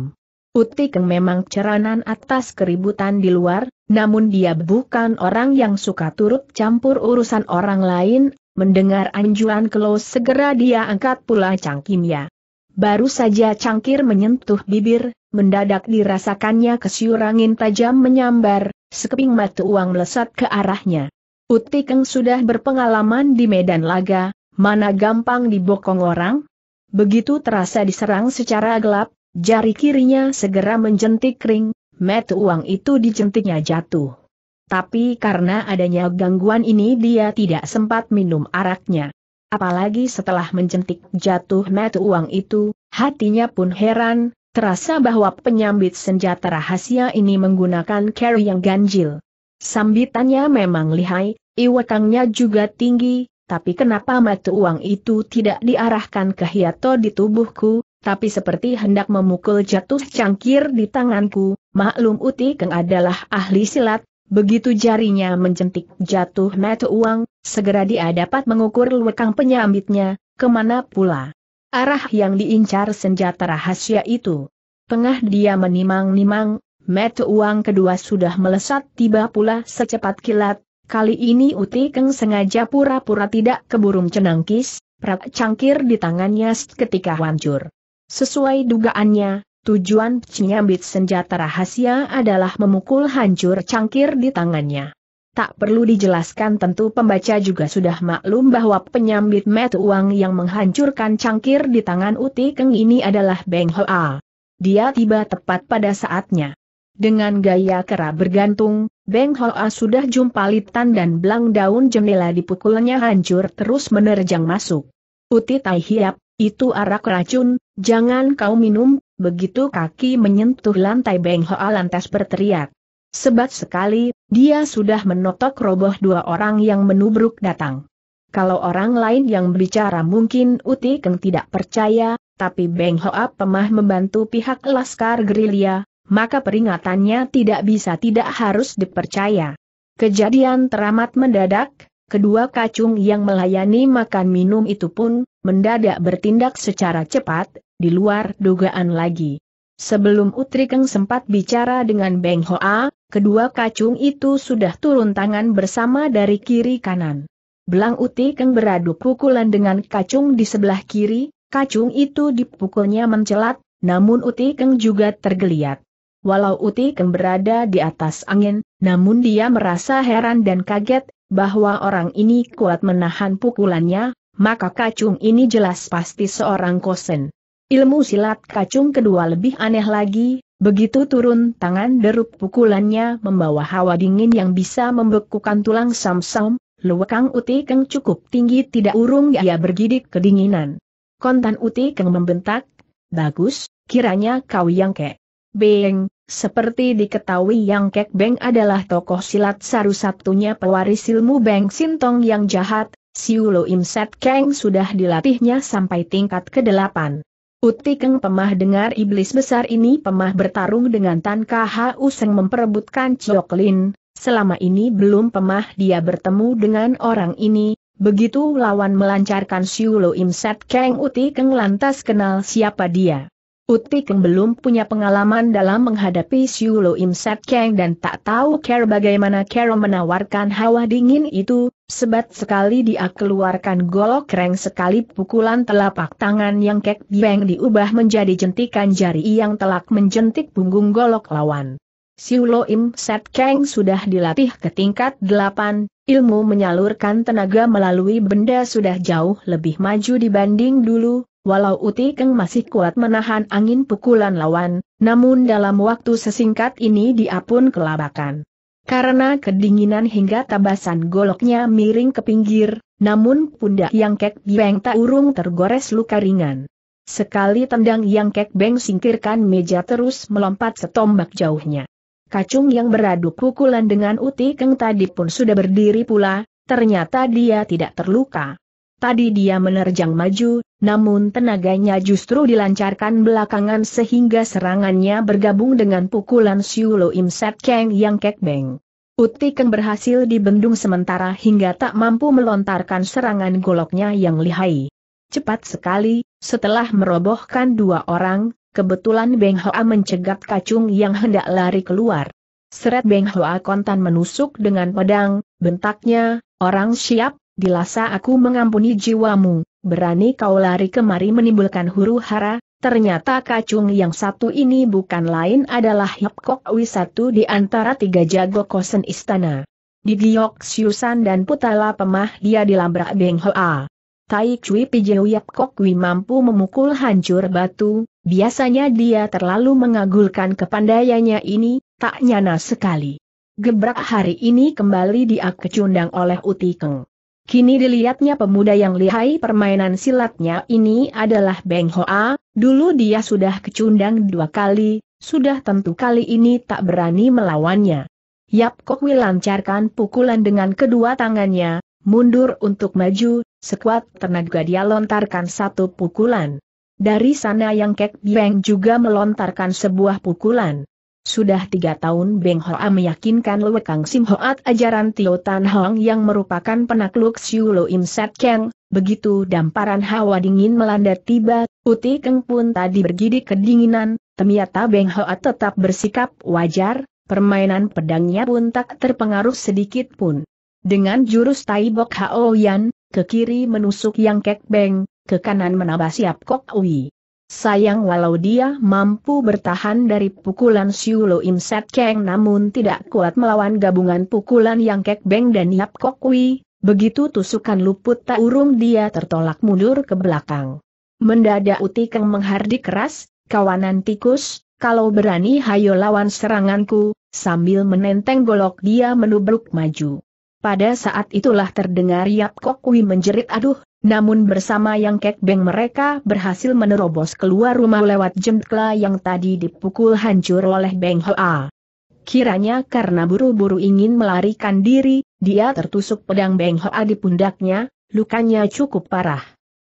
Uti Keng memang ceranan atas keributan di luar, namun dia bukan orang yang suka turut campur urusan orang lain, mendengar anjuran Kelo segera dia angkat pula cangkimnya. Baru saja cangkir menyentuh bibir, mendadak dirasakannya kesyurangin tajam menyambar, sekeping mata uang melesat ke arahnya. Utikeng sudah berpengalaman di medan laga, mana gampang dibokong orang? Begitu terasa diserang secara gelap, jari kirinya segera menjentik kering, mata uang itu dijentiknya jatuh. Tapi karena adanya gangguan ini dia tidak sempat minum araknya. Apalagi setelah menjentik jatuh mata uang itu, hatinya pun heran, Terasa bahwa penyambit senjata rahasia ini menggunakan carry yang ganjil. Sambitannya memang lihai, iwakangnya juga tinggi, tapi kenapa mata uang itu tidak diarahkan ke hiato di tubuhku, tapi seperti hendak memukul jatuh cangkir di tanganku, maklum Uti Keng adalah ahli silat, Begitu jarinya menjentik jatuh mata uang, segera dia dapat mengukur lekang penyambitnya, kemana pula. Arah yang diincar senjata rahasia itu. Tengah dia menimang-nimang, met uang kedua sudah melesat tiba pula secepat kilat, kali ini Uti Keng sengaja pura-pura tidak keburung cenangkis, prak cangkir di tangannya ketika hancur. Sesuai dugaannya, tujuan penyambit senjata rahasia adalah memukul hancur cangkir di tangannya. Tak perlu dijelaskan tentu pembaca juga sudah maklum bahwa penyambit met uang yang menghancurkan cangkir di tangan Uti Keng ini adalah Beng Hoa. Dia tiba tepat pada saatnya. Dengan gaya kera bergantung, Beng Hoa sudah jumpa litan dan belang daun jendela dipukulnya hancur terus menerjang masuk. Uti Tai Hiap, itu arak racun, jangan kau minum, begitu kaki menyentuh lantai Beng Hoa lantas berteriak. Sebat sekali, dia sudah menotok roboh dua orang yang menubruk datang. Kalau orang lain yang berbicara mungkin Uti Keng tidak percaya, tapi Beng Hoa Pemah membantu pihak Laskar Gerilya, maka peringatannya tidak bisa tidak harus dipercaya. Kejadian teramat mendadak, kedua kacung yang melayani makan minum itu pun, mendadak bertindak secara cepat, di luar dugaan lagi. Sebelum Utri Keng sempat bicara dengan Beng Hoa, Kedua kacung itu sudah turun tangan bersama dari kiri kanan. Belang uti keng beradu pukulan dengan kacung di sebelah kiri, kacung itu dipukulnya mencelat, namun uti keng juga tergeliat. Walau uti keng berada di atas angin, namun dia merasa heran dan kaget, bahwa orang ini kuat menahan pukulannya, maka kacung ini jelas pasti seorang kosen. Ilmu silat kacung kedua lebih aneh lagi, Begitu turun tangan derup pukulannya membawa hawa dingin yang bisa membekukan tulang samsam, luekang utikeng cukup tinggi tidak urung ia bergidik kedinginan. Kontan utikeng membentak, bagus, kiranya kau yang kek. Beng, seperti diketahui yang kek Beng adalah tokoh silat saru satunya pewaris ilmu Beng Sintong yang jahat, Siulo Imset Keng sudah dilatihnya sampai tingkat ke delapan. Uti Keng Pemah dengar iblis besar ini Pemah bertarung dengan Tan Kha Useng memperebutkan Lin, selama ini belum Pemah dia bertemu dengan orang ini, begitu lawan melancarkan Siulo Imset Keng Uti Keng lantas kenal siapa dia. Utikeng belum punya pengalaman dalam menghadapi Siu Lo Im Sat Kang dan tak tahu care bagaimana care menawarkan hawa dingin itu, sebat sekali dia keluarkan golok reng sekali pukulan telapak tangan yang kek beng diubah menjadi jentikan jari yang telak menjentik punggung golok lawan. Siu Lo Im Sat Kang sudah dilatih ke tingkat 8, ilmu menyalurkan tenaga melalui benda sudah jauh lebih maju dibanding dulu, Walau Uti Keng masih kuat menahan angin pukulan lawan, namun dalam waktu sesingkat ini dia pun kelabakan. Karena kedinginan hingga tabasan goloknya miring ke pinggir, namun pundak yang kek beng tak urung tergores luka ringan. Sekali tendang yang kek beng singkirkan meja terus melompat setombak jauhnya. Kacung yang beradu pukulan dengan Uti Keng tadi pun sudah berdiri pula, ternyata dia tidak terluka. Tadi dia menerjang maju, namun tenaganya justru dilancarkan belakangan sehingga serangannya bergabung dengan pukulan Siulo Im Set Kang yang Uti Keng berhasil dibendung sementara hingga tak mampu melontarkan serangan goloknya yang lihai. Cepat sekali, setelah merobohkan dua orang, kebetulan Beng Hoa mencegat kacung yang hendak lari keluar. Seret Beng Hoa kontan menusuk dengan pedang, bentaknya, orang siap, dilasa aku mengampuni jiwamu, berani kau lari kemari menimbulkan huru hara, ternyata kacung yang satu ini bukan lain adalah Kok Wi satu di antara tiga jago kosen istana. Di Giyok Siusan dan Putala Pemah dia dilabrak Beng Hoa. Tai Cui Pijau Yap Kok Wi mampu memukul hancur batu, biasanya dia terlalu mengagulkan kepandaiannya ini, tak nyana sekali. Gebrak hari ini kembali dia kecundang oleh Utikeng. Kini dilihatnya pemuda yang lihai permainan silatnya ini adalah Beng Hoa, dulu dia sudah kecundang dua kali, sudah tentu kali ini tak berani melawannya. Yap Kok Wi lancarkan pukulan dengan kedua tangannya, mundur untuk maju, sekuat tenaga dia lontarkan satu pukulan. Dari sana Yang Kek Beng juga melontarkan sebuah pukulan. Sudah tiga tahun Beng Hoa meyakinkan Lue Kang Sim Hoat ajaran Tio Tan Hong yang merupakan penakluk Siu Lo Im Sat Keng, begitu damparan hawa dingin melanda tiba, Uti Keng pun tadi bergidik kedinginan, ternyata Beng Hoa tetap bersikap wajar, permainan pedangnya pun tak terpengaruh sedikit pun. Dengan jurus Tai Bok Hao Yan, ke kiri menusuk Yang Kek Beng, ke kanan menambah siap Kok Ui. Sayang walau dia mampu bertahan dari pukulan Siulo Im Set Keng namun tidak kuat melawan gabungan pukulan Yang Kek Beng dan Yap Kok Wei, begitu tusukan luput tak urung dia tertolak mundur ke belakang. Mendadak Uti Keng menghardik keras, kawanan tikus, kalau berani hayo lawan seranganku, sambil menenteng golok dia menubruk maju. Pada saat itulah terdengar Yap Kok Wei menjerit aduh, namun bersama yang kek Beng mereka berhasil menerobos keluar rumah lewat jendela yang tadi dipukul hancur oleh Beng Hoa. Kiranya karena buru-buru ingin melarikan diri, dia tertusuk pedang Beng Hoa di pundaknya, lukanya cukup parah.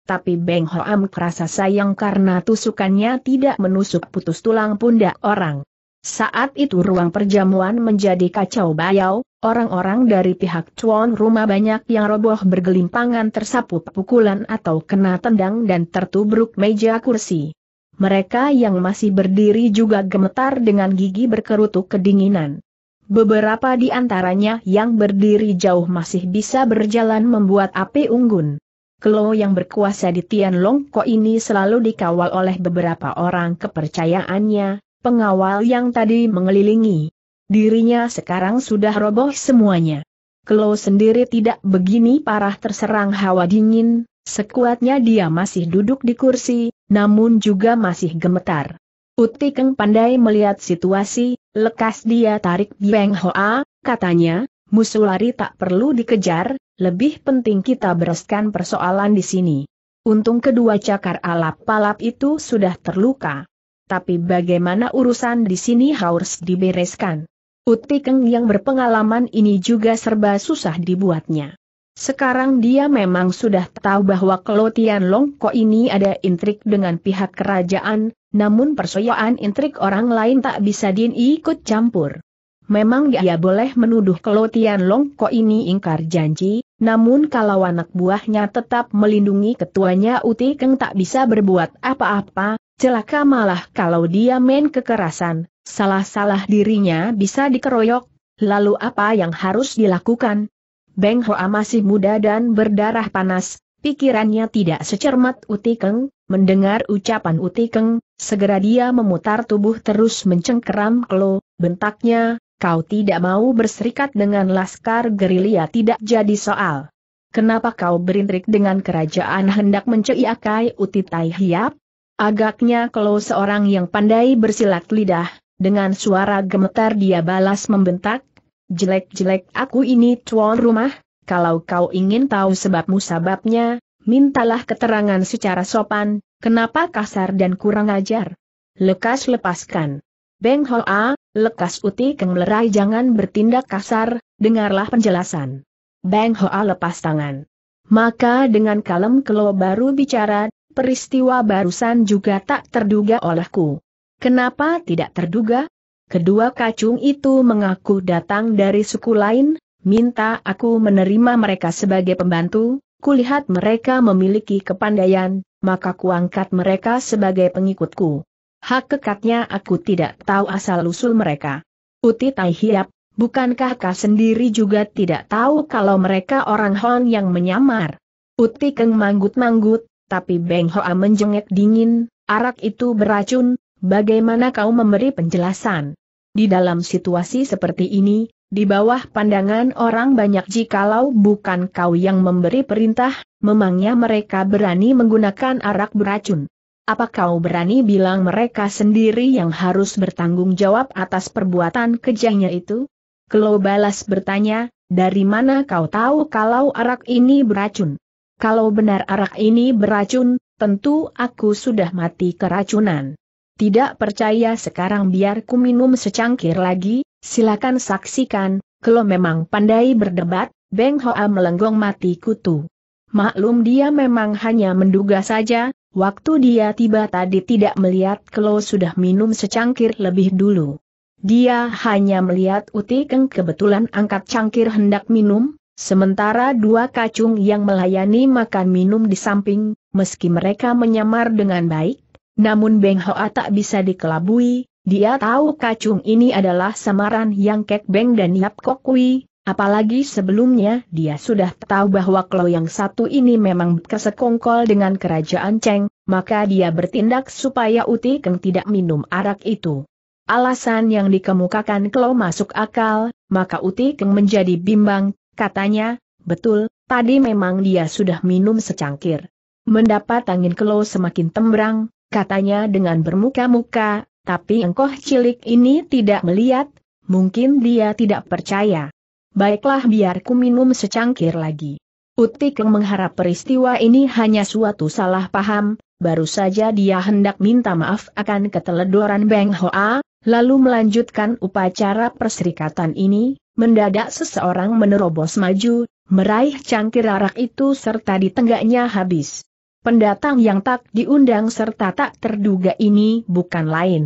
Tapi Beng Hoa merasa sayang karena tusukannya tidak menusuk putus tulang pundak orang. Saat itu ruang perjamuan menjadi kacau bayau, orang-orang dari pihak tuan rumah banyak yang roboh bergelimpangan tersapu pukulan atau kena tendang dan tertubruk meja kursi. Mereka yang masih berdiri juga gemetar dengan gigi berkerutuk kedinginan. Beberapa di antaranya yang berdiri jauh masih bisa berjalan membuat api unggun. Kelo yang berkuasa di Tian Ko ini selalu dikawal oleh beberapa orang kepercayaannya, pengawal yang tadi mengelilingi. Dirinya sekarang sudah roboh semuanya. Kelo sendiri tidak begini parah terserang hawa dingin, sekuatnya dia masih duduk di kursi, namun juga masih gemetar. Uti Keng pandai melihat situasi, lekas dia tarik Beng Hoa, katanya, musuh lari tak perlu dikejar, lebih penting kita bereskan persoalan di sini. Untung kedua cakar alap palap itu sudah terluka tapi bagaimana urusan di sini harus dibereskan. Utikeng yang berpengalaman ini juga serba susah dibuatnya. Sekarang dia memang sudah tahu bahwa Kelotian Longko ini ada intrik dengan pihak kerajaan, namun persoalan intrik orang lain tak bisa ikut campur. Memang dia boleh menuduh Kelotian Longko ini ingkar janji, namun kalau anak buahnya tetap melindungi ketuanya Utikeng tak bisa berbuat apa-apa, Celaka malah kalau dia main kekerasan, salah-salah dirinya bisa dikeroyok, lalu apa yang harus dilakukan? Beng Hoa masih muda dan berdarah panas, pikirannya tidak secermat Utikeng, mendengar ucapan Utikeng, segera dia memutar tubuh terus mencengkeram Klo, bentaknya, kau tidak mau berserikat dengan laskar gerilya tidak jadi soal. Kenapa kau berintrik dengan kerajaan hendak mencei Akai Uti Tai Hiap? Agaknya kalau seorang yang pandai bersilat lidah, dengan suara gemetar dia balas membentak, jelek-jelek aku ini tuan rumah, kalau kau ingin tahu sebab musababnya, mintalah keterangan secara sopan, kenapa kasar dan kurang ajar. Lekas lepaskan. Beng a, lekas uti keng lerai jangan bertindak kasar, dengarlah penjelasan. Beng a lepas tangan. Maka dengan kalem kalau baru bicara, peristiwa barusan juga tak terduga olehku. Kenapa tidak terduga? Kedua kacung itu mengaku datang dari suku lain, minta aku menerima mereka sebagai pembantu, kulihat mereka memiliki kepandaian, maka kuangkat mereka sebagai pengikutku. Hak kekatnya aku tidak tahu asal-usul mereka. Uti Tai Hiap, bukankah kau sendiri juga tidak tahu kalau mereka orang Hon yang menyamar? Uti Keng manggut-manggut, tapi Beng Hoa menjengek dingin, arak itu beracun, bagaimana kau memberi penjelasan? Di dalam situasi seperti ini, di bawah pandangan orang banyak jikalau bukan kau yang memberi perintah, memangnya mereka berani menggunakan arak beracun. Apa kau berani bilang mereka sendiri yang harus bertanggung jawab atas perbuatan kejahnya itu? Kelo balas bertanya, dari mana kau tahu kalau arak ini beracun? Kalau benar arak ini beracun, tentu aku sudah mati keracunan. Tidak percaya sekarang biar ku minum secangkir lagi, silakan saksikan, kalau memang pandai berdebat, Beng Hoa melenggong mati kutu. Maklum dia memang hanya menduga saja, Waktu dia tiba tadi tidak melihat kalau sudah minum secangkir lebih dulu. Dia hanya melihat Utikeng kebetulan angkat cangkir hendak minum, Sementara dua kacung yang melayani makan minum di samping, meski mereka menyamar dengan baik, namun Beng Hoa tak bisa dikelabui, dia tahu kacung ini adalah samaran yang Kek Beng dan Yap Kok Kui, Apalagi sebelumnya dia sudah tahu bahwa kalau yang satu ini memang kesekongkol dengan kerajaan Cheng, maka dia bertindak supaya Uti Keng tidak minum arak itu. Alasan yang dikemukakan kalau masuk akal, maka Uti Keng menjadi bimbang, Katanya, betul, tadi memang dia sudah minum secangkir. Mendapat angin kelo semakin tembrang, katanya dengan bermuka-muka, tapi engkoh cilik ini tidak melihat, mungkin dia tidak percaya. Baiklah biarku minum secangkir lagi. Utik mengharap peristiwa ini hanya suatu salah paham, baru saja dia hendak minta maaf akan keteledoran Beng Hoa, lalu melanjutkan upacara perserikatan ini, Mendadak seseorang menerobos maju, meraih cangkir arak itu serta di ditenggaknya habis. Pendatang yang tak diundang serta tak terduga ini bukan lain.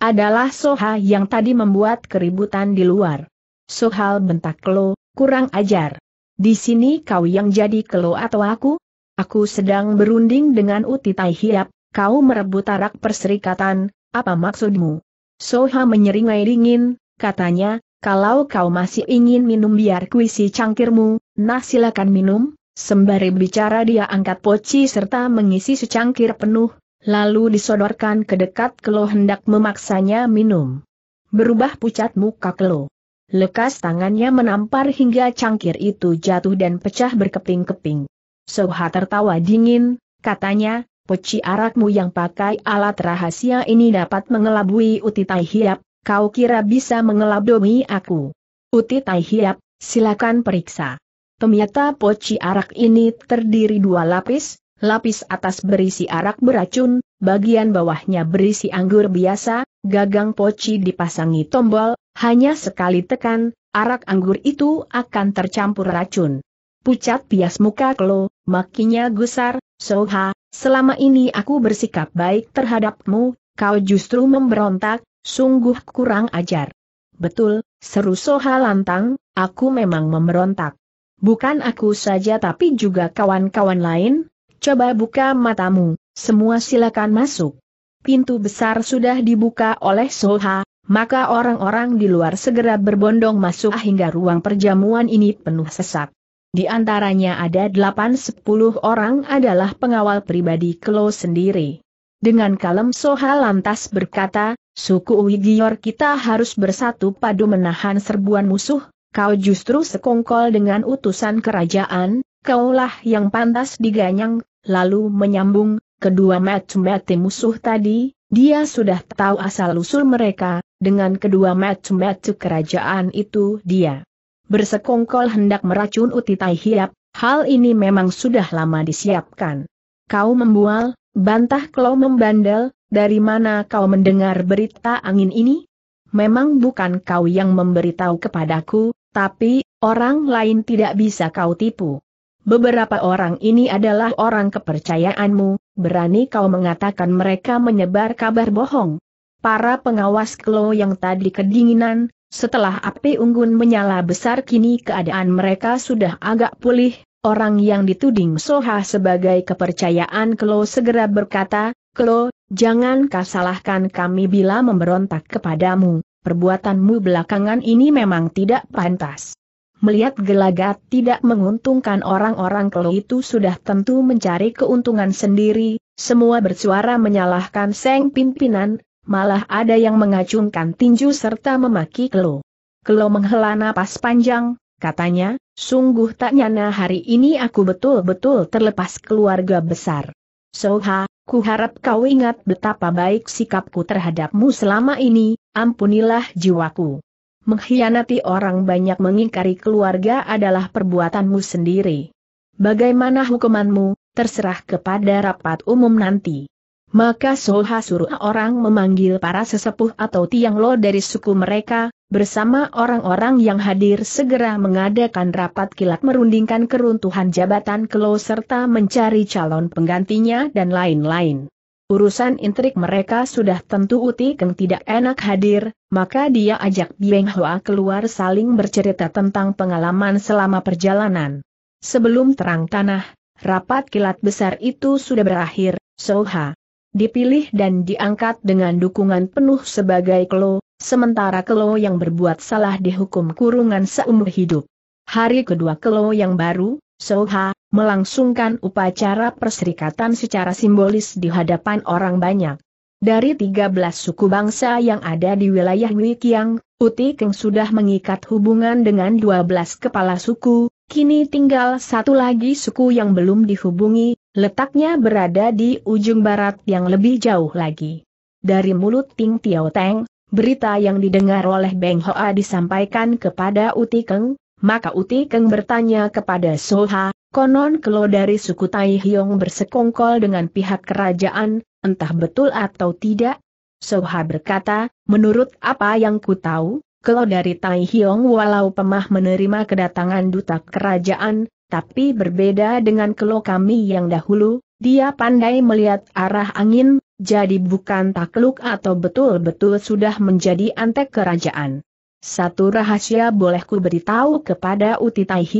Adalah Soha yang tadi membuat keributan di luar. Sohal bentak kelo, kurang ajar. Di sini kau yang jadi kelu atau aku? Aku sedang berunding dengan Uti Tai Hiap, kau merebut arak perserikatan, apa maksudmu? Soha menyeringai dingin, katanya, kalau kau masih ingin minum biar kuisi cangkirmu, nah silakan minum. Sembari bicara dia angkat poci serta mengisi secangkir penuh, lalu disodorkan ke dekat Kelo hendak memaksanya minum. Berubah pucat muka Kelo. Lekas tangannya menampar hingga cangkir itu jatuh dan pecah berkeping-keping. Soha tertawa dingin, katanya, poci arakmu yang pakai alat rahasia ini dapat mengelabui uti tai hiap, kau kira bisa mengelabui aku. Uti Tai Hiap, silakan periksa. Ternyata poci arak ini terdiri dua lapis, lapis atas berisi arak beracun, bagian bawahnya berisi anggur biasa, gagang poci dipasangi tombol, hanya sekali tekan, arak anggur itu akan tercampur racun. Pucat pias muka Klo, makinya gusar, Soha, selama ini aku bersikap baik terhadapmu, kau justru memberontak, Sungguh kurang ajar. Betul, seru Soha lantang, aku memang memberontak. Bukan aku saja tapi juga kawan-kawan lain, coba buka matamu, semua silakan masuk. Pintu besar sudah dibuka oleh Soha, maka orang-orang di luar segera berbondong masuk hingga ruang perjamuan ini penuh sesak. Di antaranya ada 8-10 orang adalah pengawal pribadi Klo sendiri. Dengan kalem Soha lantas berkata, Suku Uigior kita harus bersatu padu menahan serbuan musuh, kau justru sekongkol dengan utusan kerajaan, kaulah yang pantas diganyang, lalu menyambung, kedua mati-mati musuh tadi, dia sudah tahu asal-usul mereka, dengan kedua mati-mati kerajaan itu dia bersekongkol hendak meracun Utitai Hiap, hal ini memang sudah lama disiapkan. Kau membual, bantah kalau membandel, dari mana kau mendengar berita angin ini? Memang bukan kau yang memberitahu kepadaku, tapi, orang lain tidak bisa kau tipu. Beberapa orang ini adalah orang kepercayaanmu, berani kau mengatakan mereka menyebar kabar bohong. Para pengawas Klo yang tadi kedinginan, setelah api unggun menyala besar kini keadaan mereka sudah agak pulih, orang yang dituding Soha sebagai kepercayaan Klo segera berkata, Klo, jangan kasalahkan kami bila memberontak kepadamu, perbuatanmu belakangan ini memang tidak pantas. Melihat gelagat tidak menguntungkan orang-orang Klo itu sudah tentu mencari keuntungan sendiri, semua bersuara menyalahkan Seng Pimpinan, malah ada yang mengacungkan tinju serta memaki Klo. Klo menghela napas panjang, katanya, sungguh tak nyana hari ini aku betul-betul terlepas keluarga besar. Soha, ku harap kau ingat betapa baik sikapku terhadapmu selama ini, ampunilah jiwaku. Mengkhianati orang banyak mengingkari keluarga adalah perbuatanmu sendiri. Bagaimana hukumanmu, terserah kepada rapat umum nanti. Maka Soha suruh orang memanggil para sesepuh atau tiang lo dari suku mereka, bersama orang-orang yang hadir segera mengadakan rapat kilat merundingkan keruntuhan jabatan Kelo serta mencari calon penggantinya dan lain-lain. Urusan intrik mereka sudah tentu Uti Keng tidak enak hadir, maka dia ajak Bieng Hoa keluar saling bercerita tentang pengalaman selama perjalanan. Sebelum terang tanah, rapat kilat besar itu sudah berakhir, Soha, dipilih dan diangkat dengan dukungan penuh sebagai Klo, sementara Klo yang berbuat salah dihukum kurungan seumur hidup. Hari kedua Klo yang baru, Soha, melangsungkan upacara perserikatan secara simbolis di hadapan orang banyak. Dari 13 suku bangsa yang ada di wilayah Wikiang, Uti Keng sudah mengikat hubungan dengan 12 kepala suku, kini tinggal satu lagi suku yang belum dihubungi, Letaknya berada di ujung barat yang lebih jauh lagi. Dari mulut Ting Tiao Teng, berita yang didengar oleh Beng Hoa disampaikan kepada Uti Keng, maka Uti Keng bertanya kepada Soha, konon kelo dari suku Tai Hiong bersekongkol dengan pihak kerajaan, entah betul atau tidak? Soha berkata, menurut apa yang ku tahu, kelo dari Tai Hiong walau pemah menerima kedatangan duta kerajaan, tapi berbeda dengan kelo kami yang dahulu, dia pandai melihat arah angin, jadi bukan takluk atau betul-betul sudah menjadi antek kerajaan. Satu rahasia bolehku beritahu kepada Uti Tai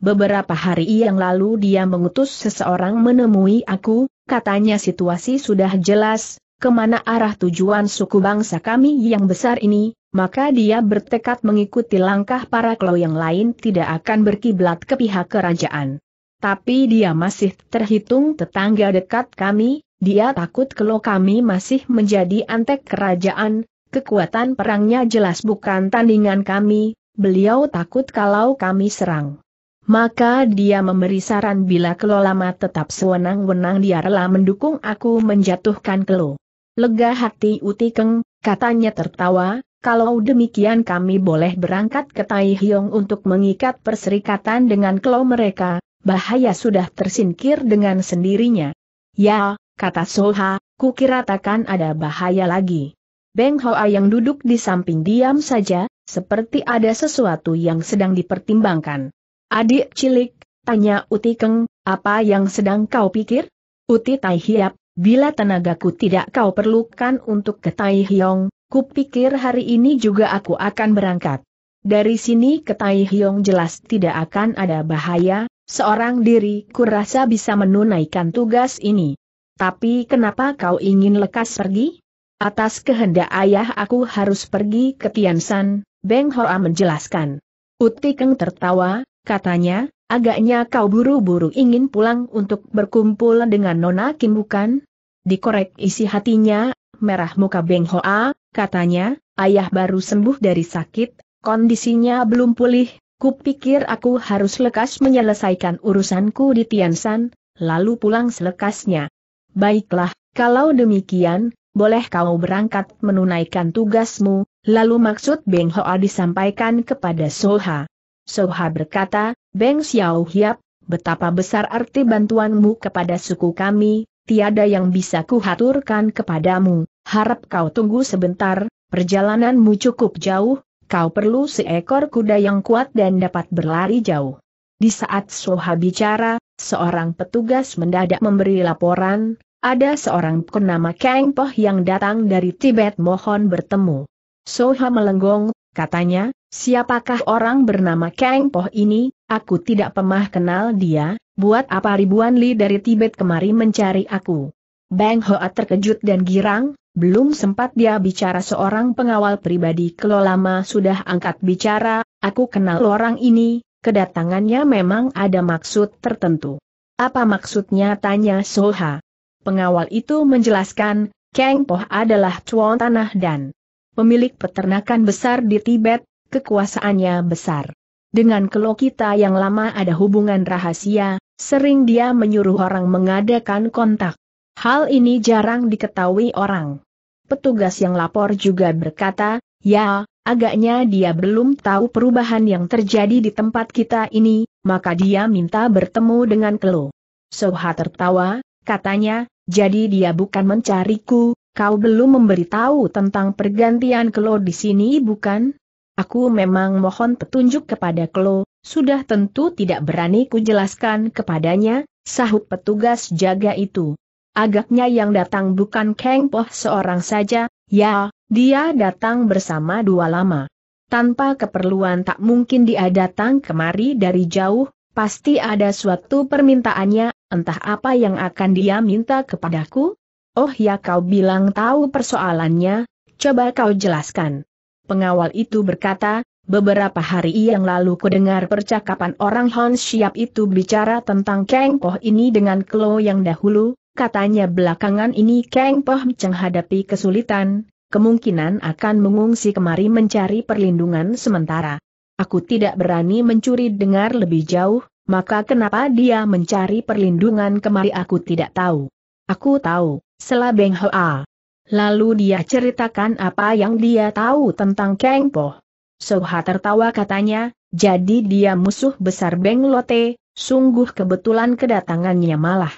beberapa hari yang lalu dia mengutus seseorang menemui aku, katanya situasi sudah jelas, kemana arah tujuan suku bangsa kami yang besar ini, maka dia bertekad mengikuti langkah para klo yang lain tidak akan berkiblat ke pihak kerajaan. Tapi dia masih terhitung tetangga dekat kami, dia takut kalau kami masih menjadi antek kerajaan, kekuatan perangnya jelas bukan tandingan kami, beliau takut kalau kami serang. Maka dia memberi saran bila kelolama lama tetap sewenang-wenang dia rela mendukung aku menjatuhkan Kelo. Lega hati Utikeng, katanya tertawa, kalau demikian kami boleh berangkat ke Hiong untuk mengikat perserikatan dengan klo mereka, bahaya sudah tersingkir dengan sendirinya. Ya, kata Soha, kira takkan ada bahaya lagi. Beng Hoa yang duduk di samping diam saja, seperti ada sesuatu yang sedang dipertimbangkan. Adik cilik, tanya Uti Keng, apa yang sedang kau pikir? Uti Tai Hiap, Bila tenagaku tidak kau perlukan untuk ke Tai Hiong, kupikir hari ini juga aku akan berangkat. Dari sini ke Tai Hiong jelas tidak akan ada bahaya, seorang diri kurasa bisa menunaikan tugas ini. Tapi kenapa kau ingin lekas pergi? Atas kehendak ayah aku harus pergi ke Tiansan, Beng Hoa menjelaskan. Utikeng tertawa, katanya, agaknya kau buru-buru ingin pulang untuk berkumpul dengan Nona Kim bukan? Dikorek isi hatinya, merah muka Beng Hoa, katanya, ayah baru sembuh dari sakit, kondisinya belum pulih, kupikir aku harus lekas menyelesaikan urusanku di Tiansan, lalu pulang selekasnya. Baiklah, kalau demikian, boleh kau berangkat menunaikan tugasmu, lalu maksud Beng Hoa disampaikan kepada Soha. Soha berkata, Beng Xiao Hiap, betapa besar arti bantuanmu kepada suku kami, tiada yang bisa kuhaturkan kepadamu, harap kau tunggu sebentar, perjalananmu cukup jauh, kau perlu seekor kuda yang kuat dan dapat berlari jauh. Di saat Soha bicara, seorang petugas mendadak memberi laporan, ada seorang penama Kang Poh yang datang dari Tibet mohon bertemu. Soha melenggong, katanya, siapakah orang bernama Kang Poh ini, aku tidak pemah kenal dia, buat apa ribuan li dari Tibet kemari mencari aku? Bang Hoa terkejut dan girang, belum sempat dia bicara seorang pengawal pribadi kelolama sudah angkat bicara, aku kenal orang ini, kedatangannya memang ada maksud tertentu. Apa maksudnya tanya Soha? Pengawal itu menjelaskan, Kang Poh adalah cuan tanah dan pemilik peternakan besar di Tibet, kekuasaannya besar. Dengan kelo kita yang lama ada hubungan rahasia, Sering dia menyuruh orang mengadakan kontak. Hal ini jarang diketahui orang. Petugas yang lapor juga berkata, ya, agaknya dia belum tahu perubahan yang terjadi di tempat kita ini, maka dia minta bertemu dengan Kelo. Soha tertawa, katanya, jadi dia bukan mencariku, kau belum memberitahu tentang pergantian Kelo di sini bukan? Aku memang mohon petunjuk kepada Kelo, sudah tentu tidak berani kujelaskan kepadanya, sahut petugas jaga itu. Agaknya yang datang bukan Kang Poh seorang saja, ya, dia datang bersama dua lama. Tanpa keperluan tak mungkin dia datang kemari dari jauh, pasti ada suatu permintaannya, entah apa yang akan dia minta kepadaku? Oh ya kau bilang tahu persoalannya, coba kau jelaskan. Pengawal itu berkata, Beberapa hari yang lalu kudengar percakapan orang Hans Siap itu bicara tentang Kang Poh ini dengan Klo yang dahulu, katanya belakangan ini Kang Poh menghadapi kesulitan, kemungkinan akan mengungsi kemari mencari perlindungan sementara. Aku tidak berani mencuri dengar lebih jauh, maka kenapa dia mencari perlindungan kemari aku tidak tahu. Aku tahu, selah Beng Hoa. Lalu dia ceritakan apa yang dia tahu tentang Kang Poh. Soha tertawa katanya, jadi dia musuh besar Beng Lote, sungguh kebetulan kedatangannya malah.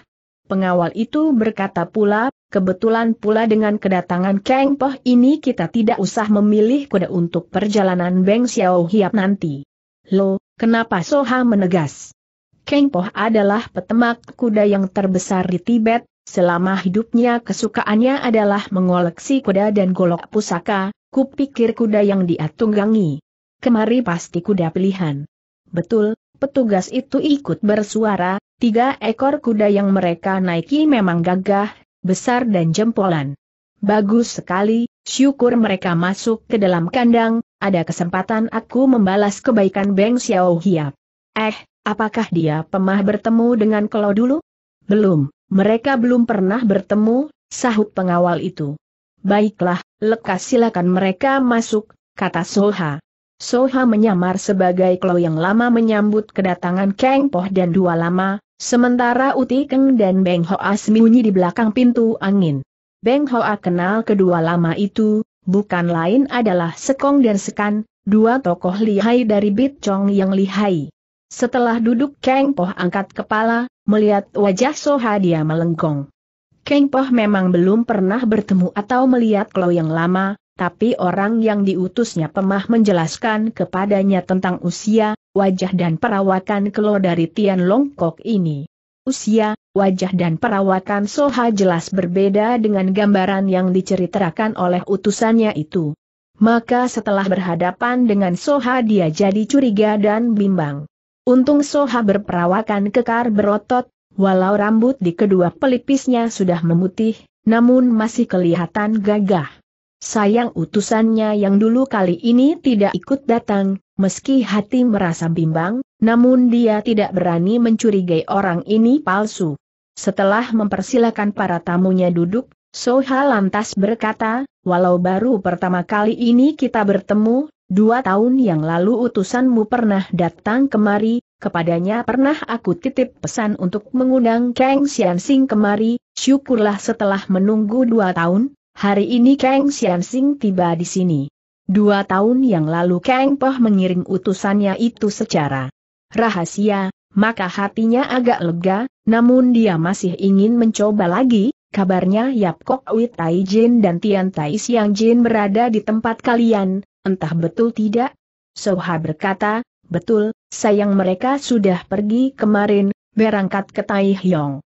Pengawal itu berkata pula, kebetulan pula dengan kedatangan Kang Poh ini kita tidak usah memilih kuda untuk perjalanan Beng Xiao Hiap nanti. Lo, kenapa Soha menegas? Kang Poh adalah petemak kuda yang terbesar di Tibet, selama hidupnya kesukaannya adalah mengoleksi kuda dan golok pusaka, Kupikir kuda yang dia tunggangi. Kemari pasti kuda pilihan. Betul, petugas itu ikut bersuara, tiga ekor kuda yang mereka naiki memang gagah, besar dan jempolan. Bagus sekali, syukur mereka masuk ke dalam kandang, ada kesempatan aku membalas kebaikan Beng Xiao Hiap. Eh, apakah dia pemah bertemu dengan Kelo dulu? Belum, mereka belum pernah bertemu, sahut pengawal itu. Baiklah, Lekas silakan mereka masuk, kata Soha. Soha menyamar sebagai Klo yang lama menyambut kedatangan Kang Poh dan dua lama, sementara Uti Keng dan Beng Hoa sembunyi di belakang pintu angin. Beng Hoa kenal kedua lama itu, bukan lain adalah Sekong dan Sekan, dua tokoh lihai dari Bit Chong yang lihai. Setelah duduk Kang Poh angkat kepala, melihat wajah Soha dia melengkong. Keng Poh memang belum pernah bertemu atau melihat Klo yang lama, tapi orang yang diutusnya Pemah menjelaskan kepadanya tentang usia, wajah dan perawakan Klo dari Tian Longkok ini. Usia, wajah dan perawakan Soha jelas berbeda dengan gambaran yang diceritakan oleh utusannya itu. Maka setelah berhadapan dengan Soha dia jadi curiga dan bimbang. Untung Soha berperawakan kekar berotot, Walau rambut di kedua pelipisnya sudah memutih, namun masih kelihatan gagah. Sayang utusannya yang dulu kali ini tidak ikut datang, meski hati merasa bimbang, namun dia tidak berani mencurigai orang ini palsu. Setelah mempersilahkan para tamunya duduk, Soha lantas berkata, walau baru pertama kali ini kita bertemu, dua tahun yang lalu utusanmu pernah datang kemari, kepadanya pernah aku titip pesan untuk mengundang Kang Xianxing kemari, syukurlah setelah menunggu dua tahun, hari ini Kang Xianxing tiba di sini. Dua tahun yang lalu Kang Poh mengirim utusannya itu secara rahasia, maka hatinya agak lega, namun dia masih ingin mencoba lagi, kabarnya Yap Kok Wit Tai Jin dan Tian Tai Siang Jin berada di tempat kalian, entah betul tidak? Soha berkata, betul, Sayang mereka sudah pergi kemarin, berangkat ke Taihyong.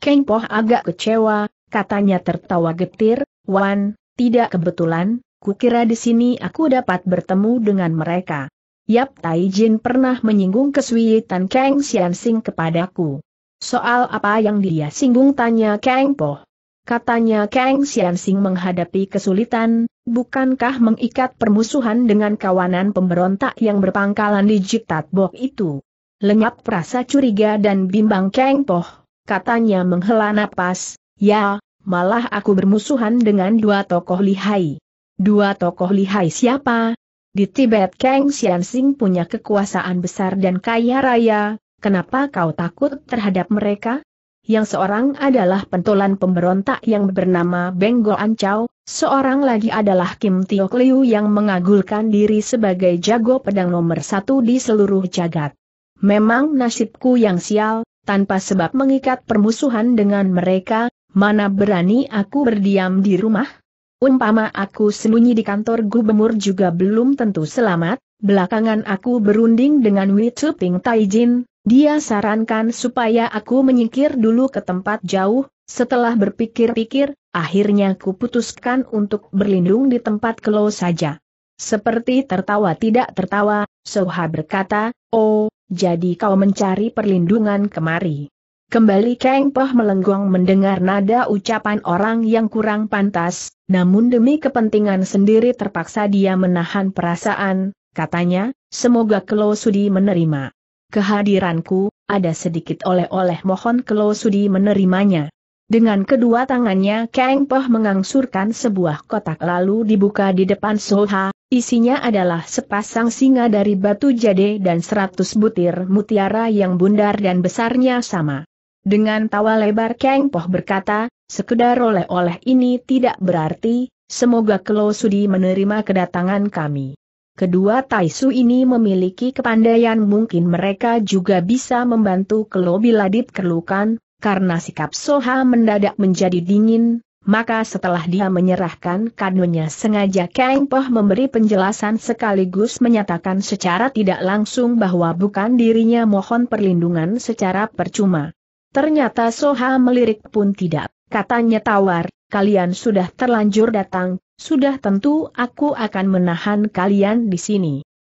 Keng Poh agak kecewa, katanya tertawa getir, Wan, tidak kebetulan, kukira di sini aku dapat bertemu dengan mereka. Yap Tai Jin pernah menyinggung kesuitan Kang Sian Sing kepadaku. Soal apa yang dia singgung tanya Kang Poh. Katanya Kang Xian menghadapi kesulitan, Bukankah mengikat permusuhan dengan kawanan pemberontak yang berpangkalan di Jiktat Bok itu? Lenyap rasa curiga dan bimbang Kang Poh, katanya menghela napas, ya, malah aku bermusuhan dengan dua tokoh lihai. Dua tokoh lihai siapa? Di Tibet Kang Sing punya kekuasaan besar dan kaya raya, kenapa kau takut terhadap mereka? yang seorang adalah pentolan pemberontak yang bernama Benggo Ancau, seorang lagi adalah Kim Tio Liu yang mengagulkan diri sebagai jago pedang nomor satu di seluruh jagat. Memang nasibku yang sial, tanpa sebab mengikat permusuhan dengan mereka, mana berani aku berdiam di rumah? Umpama aku sembunyi di kantor gubernur juga belum tentu selamat, belakangan aku berunding dengan Wei Ping Taijin, dia sarankan supaya aku menyingkir dulu ke tempat jauh, setelah berpikir-pikir, akhirnya kuputuskan untuk berlindung di tempat kelo saja. Seperti tertawa tidak tertawa, Soha berkata, Oh, jadi kau mencari perlindungan kemari. Kembali Kang Poh melenggong mendengar nada ucapan orang yang kurang pantas, namun demi kepentingan sendiri terpaksa dia menahan perasaan, katanya, semoga Kelo Sudi menerima kehadiranku, ada sedikit oleh-oleh mohon Kelo Sudi menerimanya. Dengan kedua tangannya Kang Poh mengangsurkan sebuah kotak lalu dibuka di depan Soha, isinya adalah sepasang singa dari batu jade dan seratus butir mutiara yang bundar dan besarnya sama. Dengan tawa lebar Kang Poh berkata, sekedar oleh-oleh ini tidak berarti, semoga Kelo Sudi menerima kedatangan kami. Kedua Taisu ini memiliki kepandaian mungkin mereka juga bisa membantu Kelobi Ladip Kerlukan, karena sikap Soha mendadak menjadi dingin, maka setelah dia menyerahkan kadonya sengaja Kang Poh memberi penjelasan sekaligus menyatakan secara tidak langsung bahwa bukan dirinya mohon perlindungan secara percuma. Ternyata Soha melirik pun tidak, katanya tawar, kalian sudah terlanjur datang, sudah tentu aku akan menahan kalian di sini.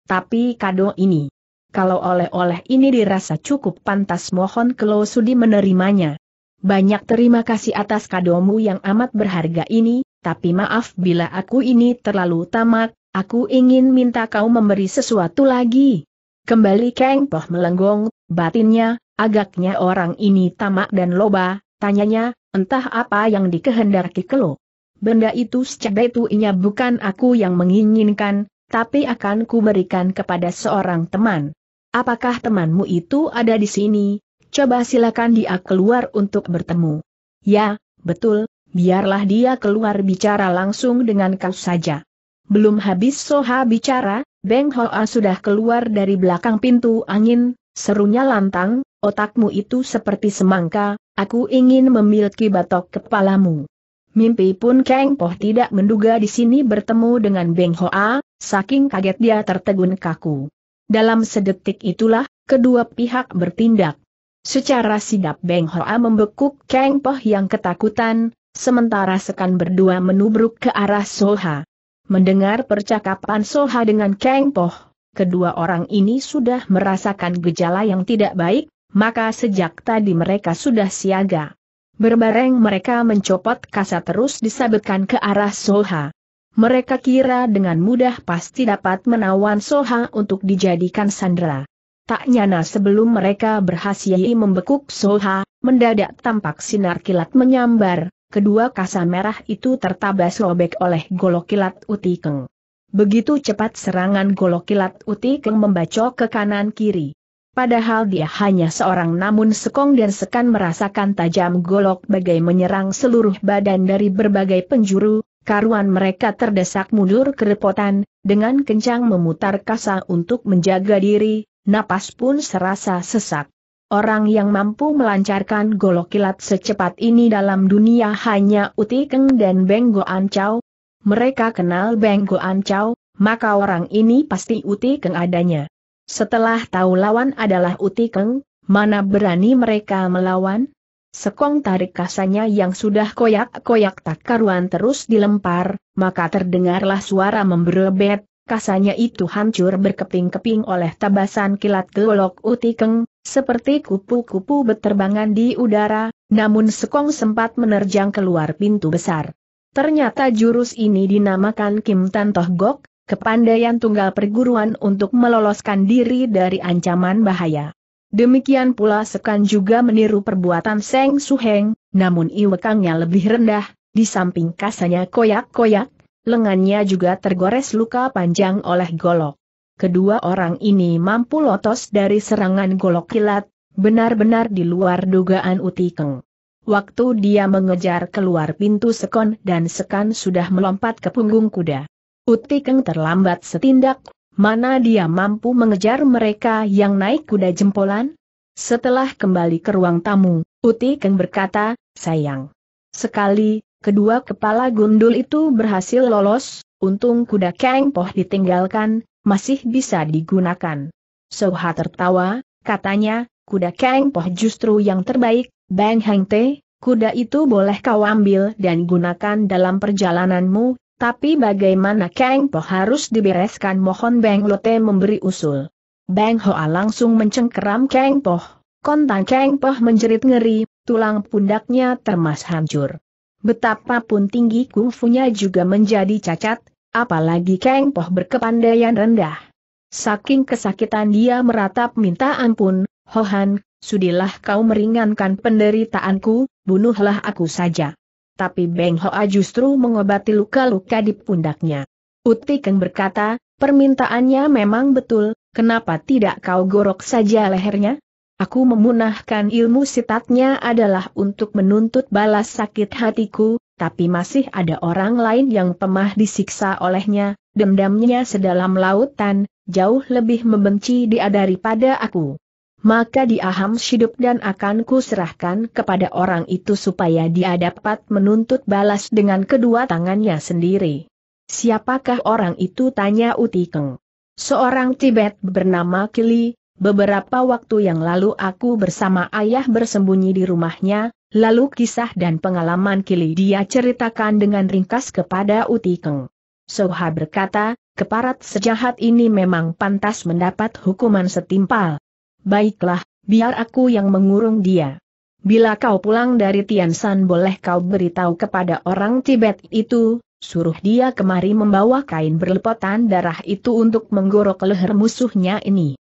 Tapi kado ini, kalau oleh-oleh ini dirasa cukup pantas mohon Klo sudi menerimanya. Banyak terima kasih atas kadomu yang amat berharga ini, tapi maaf bila aku ini terlalu tamak, aku ingin minta kau memberi sesuatu lagi. Kembali Kang Poh melenggong, batinnya, agaknya orang ini tamak dan loba, tanyanya, Entah apa yang dikehendaki Kelo. Benda itu secara inya bukan aku yang menginginkan, tapi akan kuberikan kepada seorang teman. Apakah temanmu itu ada di sini? Coba silakan dia keluar untuk bertemu. Ya, betul, biarlah dia keluar bicara langsung dengan kau saja. Belum habis Soha bicara, Beng Hoa sudah keluar dari belakang pintu angin, Serunya lantang, otakmu itu seperti semangka, aku ingin memiliki batok kepalamu. Mimpi pun Kang Poh tidak menduga di sini bertemu dengan Beng Hoa, saking kaget dia tertegun kaku. Dalam sedetik itulah, kedua pihak bertindak. Secara sidap Beng Hoa membekuk Kang Poh yang ketakutan, sementara sekan berdua menubruk ke arah Soha. Mendengar percakapan Soha dengan Kang Poh, kedua orang ini sudah merasakan gejala yang tidak baik, maka sejak tadi mereka sudah siaga. Berbareng mereka mencopot kasa terus disabetkan ke arah Soha. Mereka kira dengan mudah pasti dapat menawan Soha untuk dijadikan sandera. Tak nyana sebelum mereka berhasil membekuk Soha, mendadak tampak sinar kilat menyambar, kedua kasa merah itu tertabas robek oleh golok kilat Utikeng. Begitu cepat serangan golok kilat Utikeng membacok ke kanan kiri. Padahal dia hanya seorang namun Sekong dan Sekan merasakan tajam golok bagai menyerang seluruh badan dari berbagai penjuru, karuan mereka terdesak mundur kerepotan, dengan kencang memutar kasa untuk menjaga diri, napas pun serasa sesak. Orang yang mampu melancarkan golok kilat secepat ini dalam dunia hanya Utikeng dan Benggo Ancau. Mereka kenal Beng Goan Chow, maka orang ini pasti Uti Keng adanya. Setelah tahu lawan adalah Uti Keng, mana berani mereka melawan? Sekong tarik kasanya yang sudah koyak-koyak tak karuan terus dilempar, maka terdengarlah suara memberebet, kasanya itu hancur berkeping-keping oleh tabasan kilat gelok Uti Keng, seperti kupu-kupu berterbangan di udara, namun Sekong sempat menerjang keluar pintu besar. Ternyata jurus ini dinamakan Kim Tan Toh Gok, kepandaian tunggal perguruan untuk meloloskan diri dari ancaman bahaya. Demikian pula Sekan juga meniru perbuatan Seng Suheng, namun iwekangnya lebih rendah, di samping kasanya koyak-koyak, lengannya juga tergores luka panjang oleh golok. Kedua orang ini mampu lotos dari serangan golok kilat, benar-benar di luar dugaan Utikeng. Waktu dia mengejar keluar pintu sekon dan sekan sudah melompat ke punggung kuda. Utikeng terlambat setindak, mana dia mampu mengejar mereka yang naik kuda jempolan? Setelah kembali ke ruang tamu, Utikeng berkata, sayang. Sekali, kedua kepala gundul itu berhasil lolos, untung kuda kengpoh Poh ditinggalkan, masih bisa digunakan. Soha tertawa, katanya, kuda kengpoh Poh justru yang terbaik, Bang Hang Te, kuda itu boleh kau ambil dan gunakan dalam perjalananmu, tapi bagaimana Kang Po harus dibereskan mohon Bang Lote memberi usul. Bang Hoa langsung mencengkeram Kang Po. Kontan Kang Po menjerit ngeri, tulang pundaknya termas hancur. Betapapun tinggi kungfunya juga menjadi cacat, apalagi Kang Po berkepandaian rendah. Saking kesakitan dia meratap minta ampun, Hohan, sudilah kau meringankan penderitaanku, bunuhlah aku saja. Tapi Beng Hoa justru mengobati luka-luka di pundaknya. Utikeng berkata, permintaannya memang betul, kenapa tidak kau gorok saja lehernya? Aku memunahkan ilmu sitatnya adalah untuk menuntut balas sakit hatiku, tapi masih ada orang lain yang pemah disiksa olehnya, dendamnya sedalam lautan, jauh lebih membenci dia daripada aku maka dia hidup dan akan kuserahkan kepada orang itu supaya dia dapat menuntut balas dengan kedua tangannya sendiri. Siapakah orang itu tanya Utikeng? Seorang Tibet bernama Kili, beberapa waktu yang lalu aku bersama ayah bersembunyi di rumahnya, lalu kisah dan pengalaman Kili dia ceritakan dengan ringkas kepada Utikeng. Soha berkata, keparat sejahat ini memang pantas mendapat hukuman setimpal Baiklah, biar aku yang mengurung dia. Bila kau pulang dari Tiansan boleh kau beritahu kepada orang Tibet itu, suruh dia kemari membawa kain berlepotan darah itu untuk menggorok leher musuhnya ini.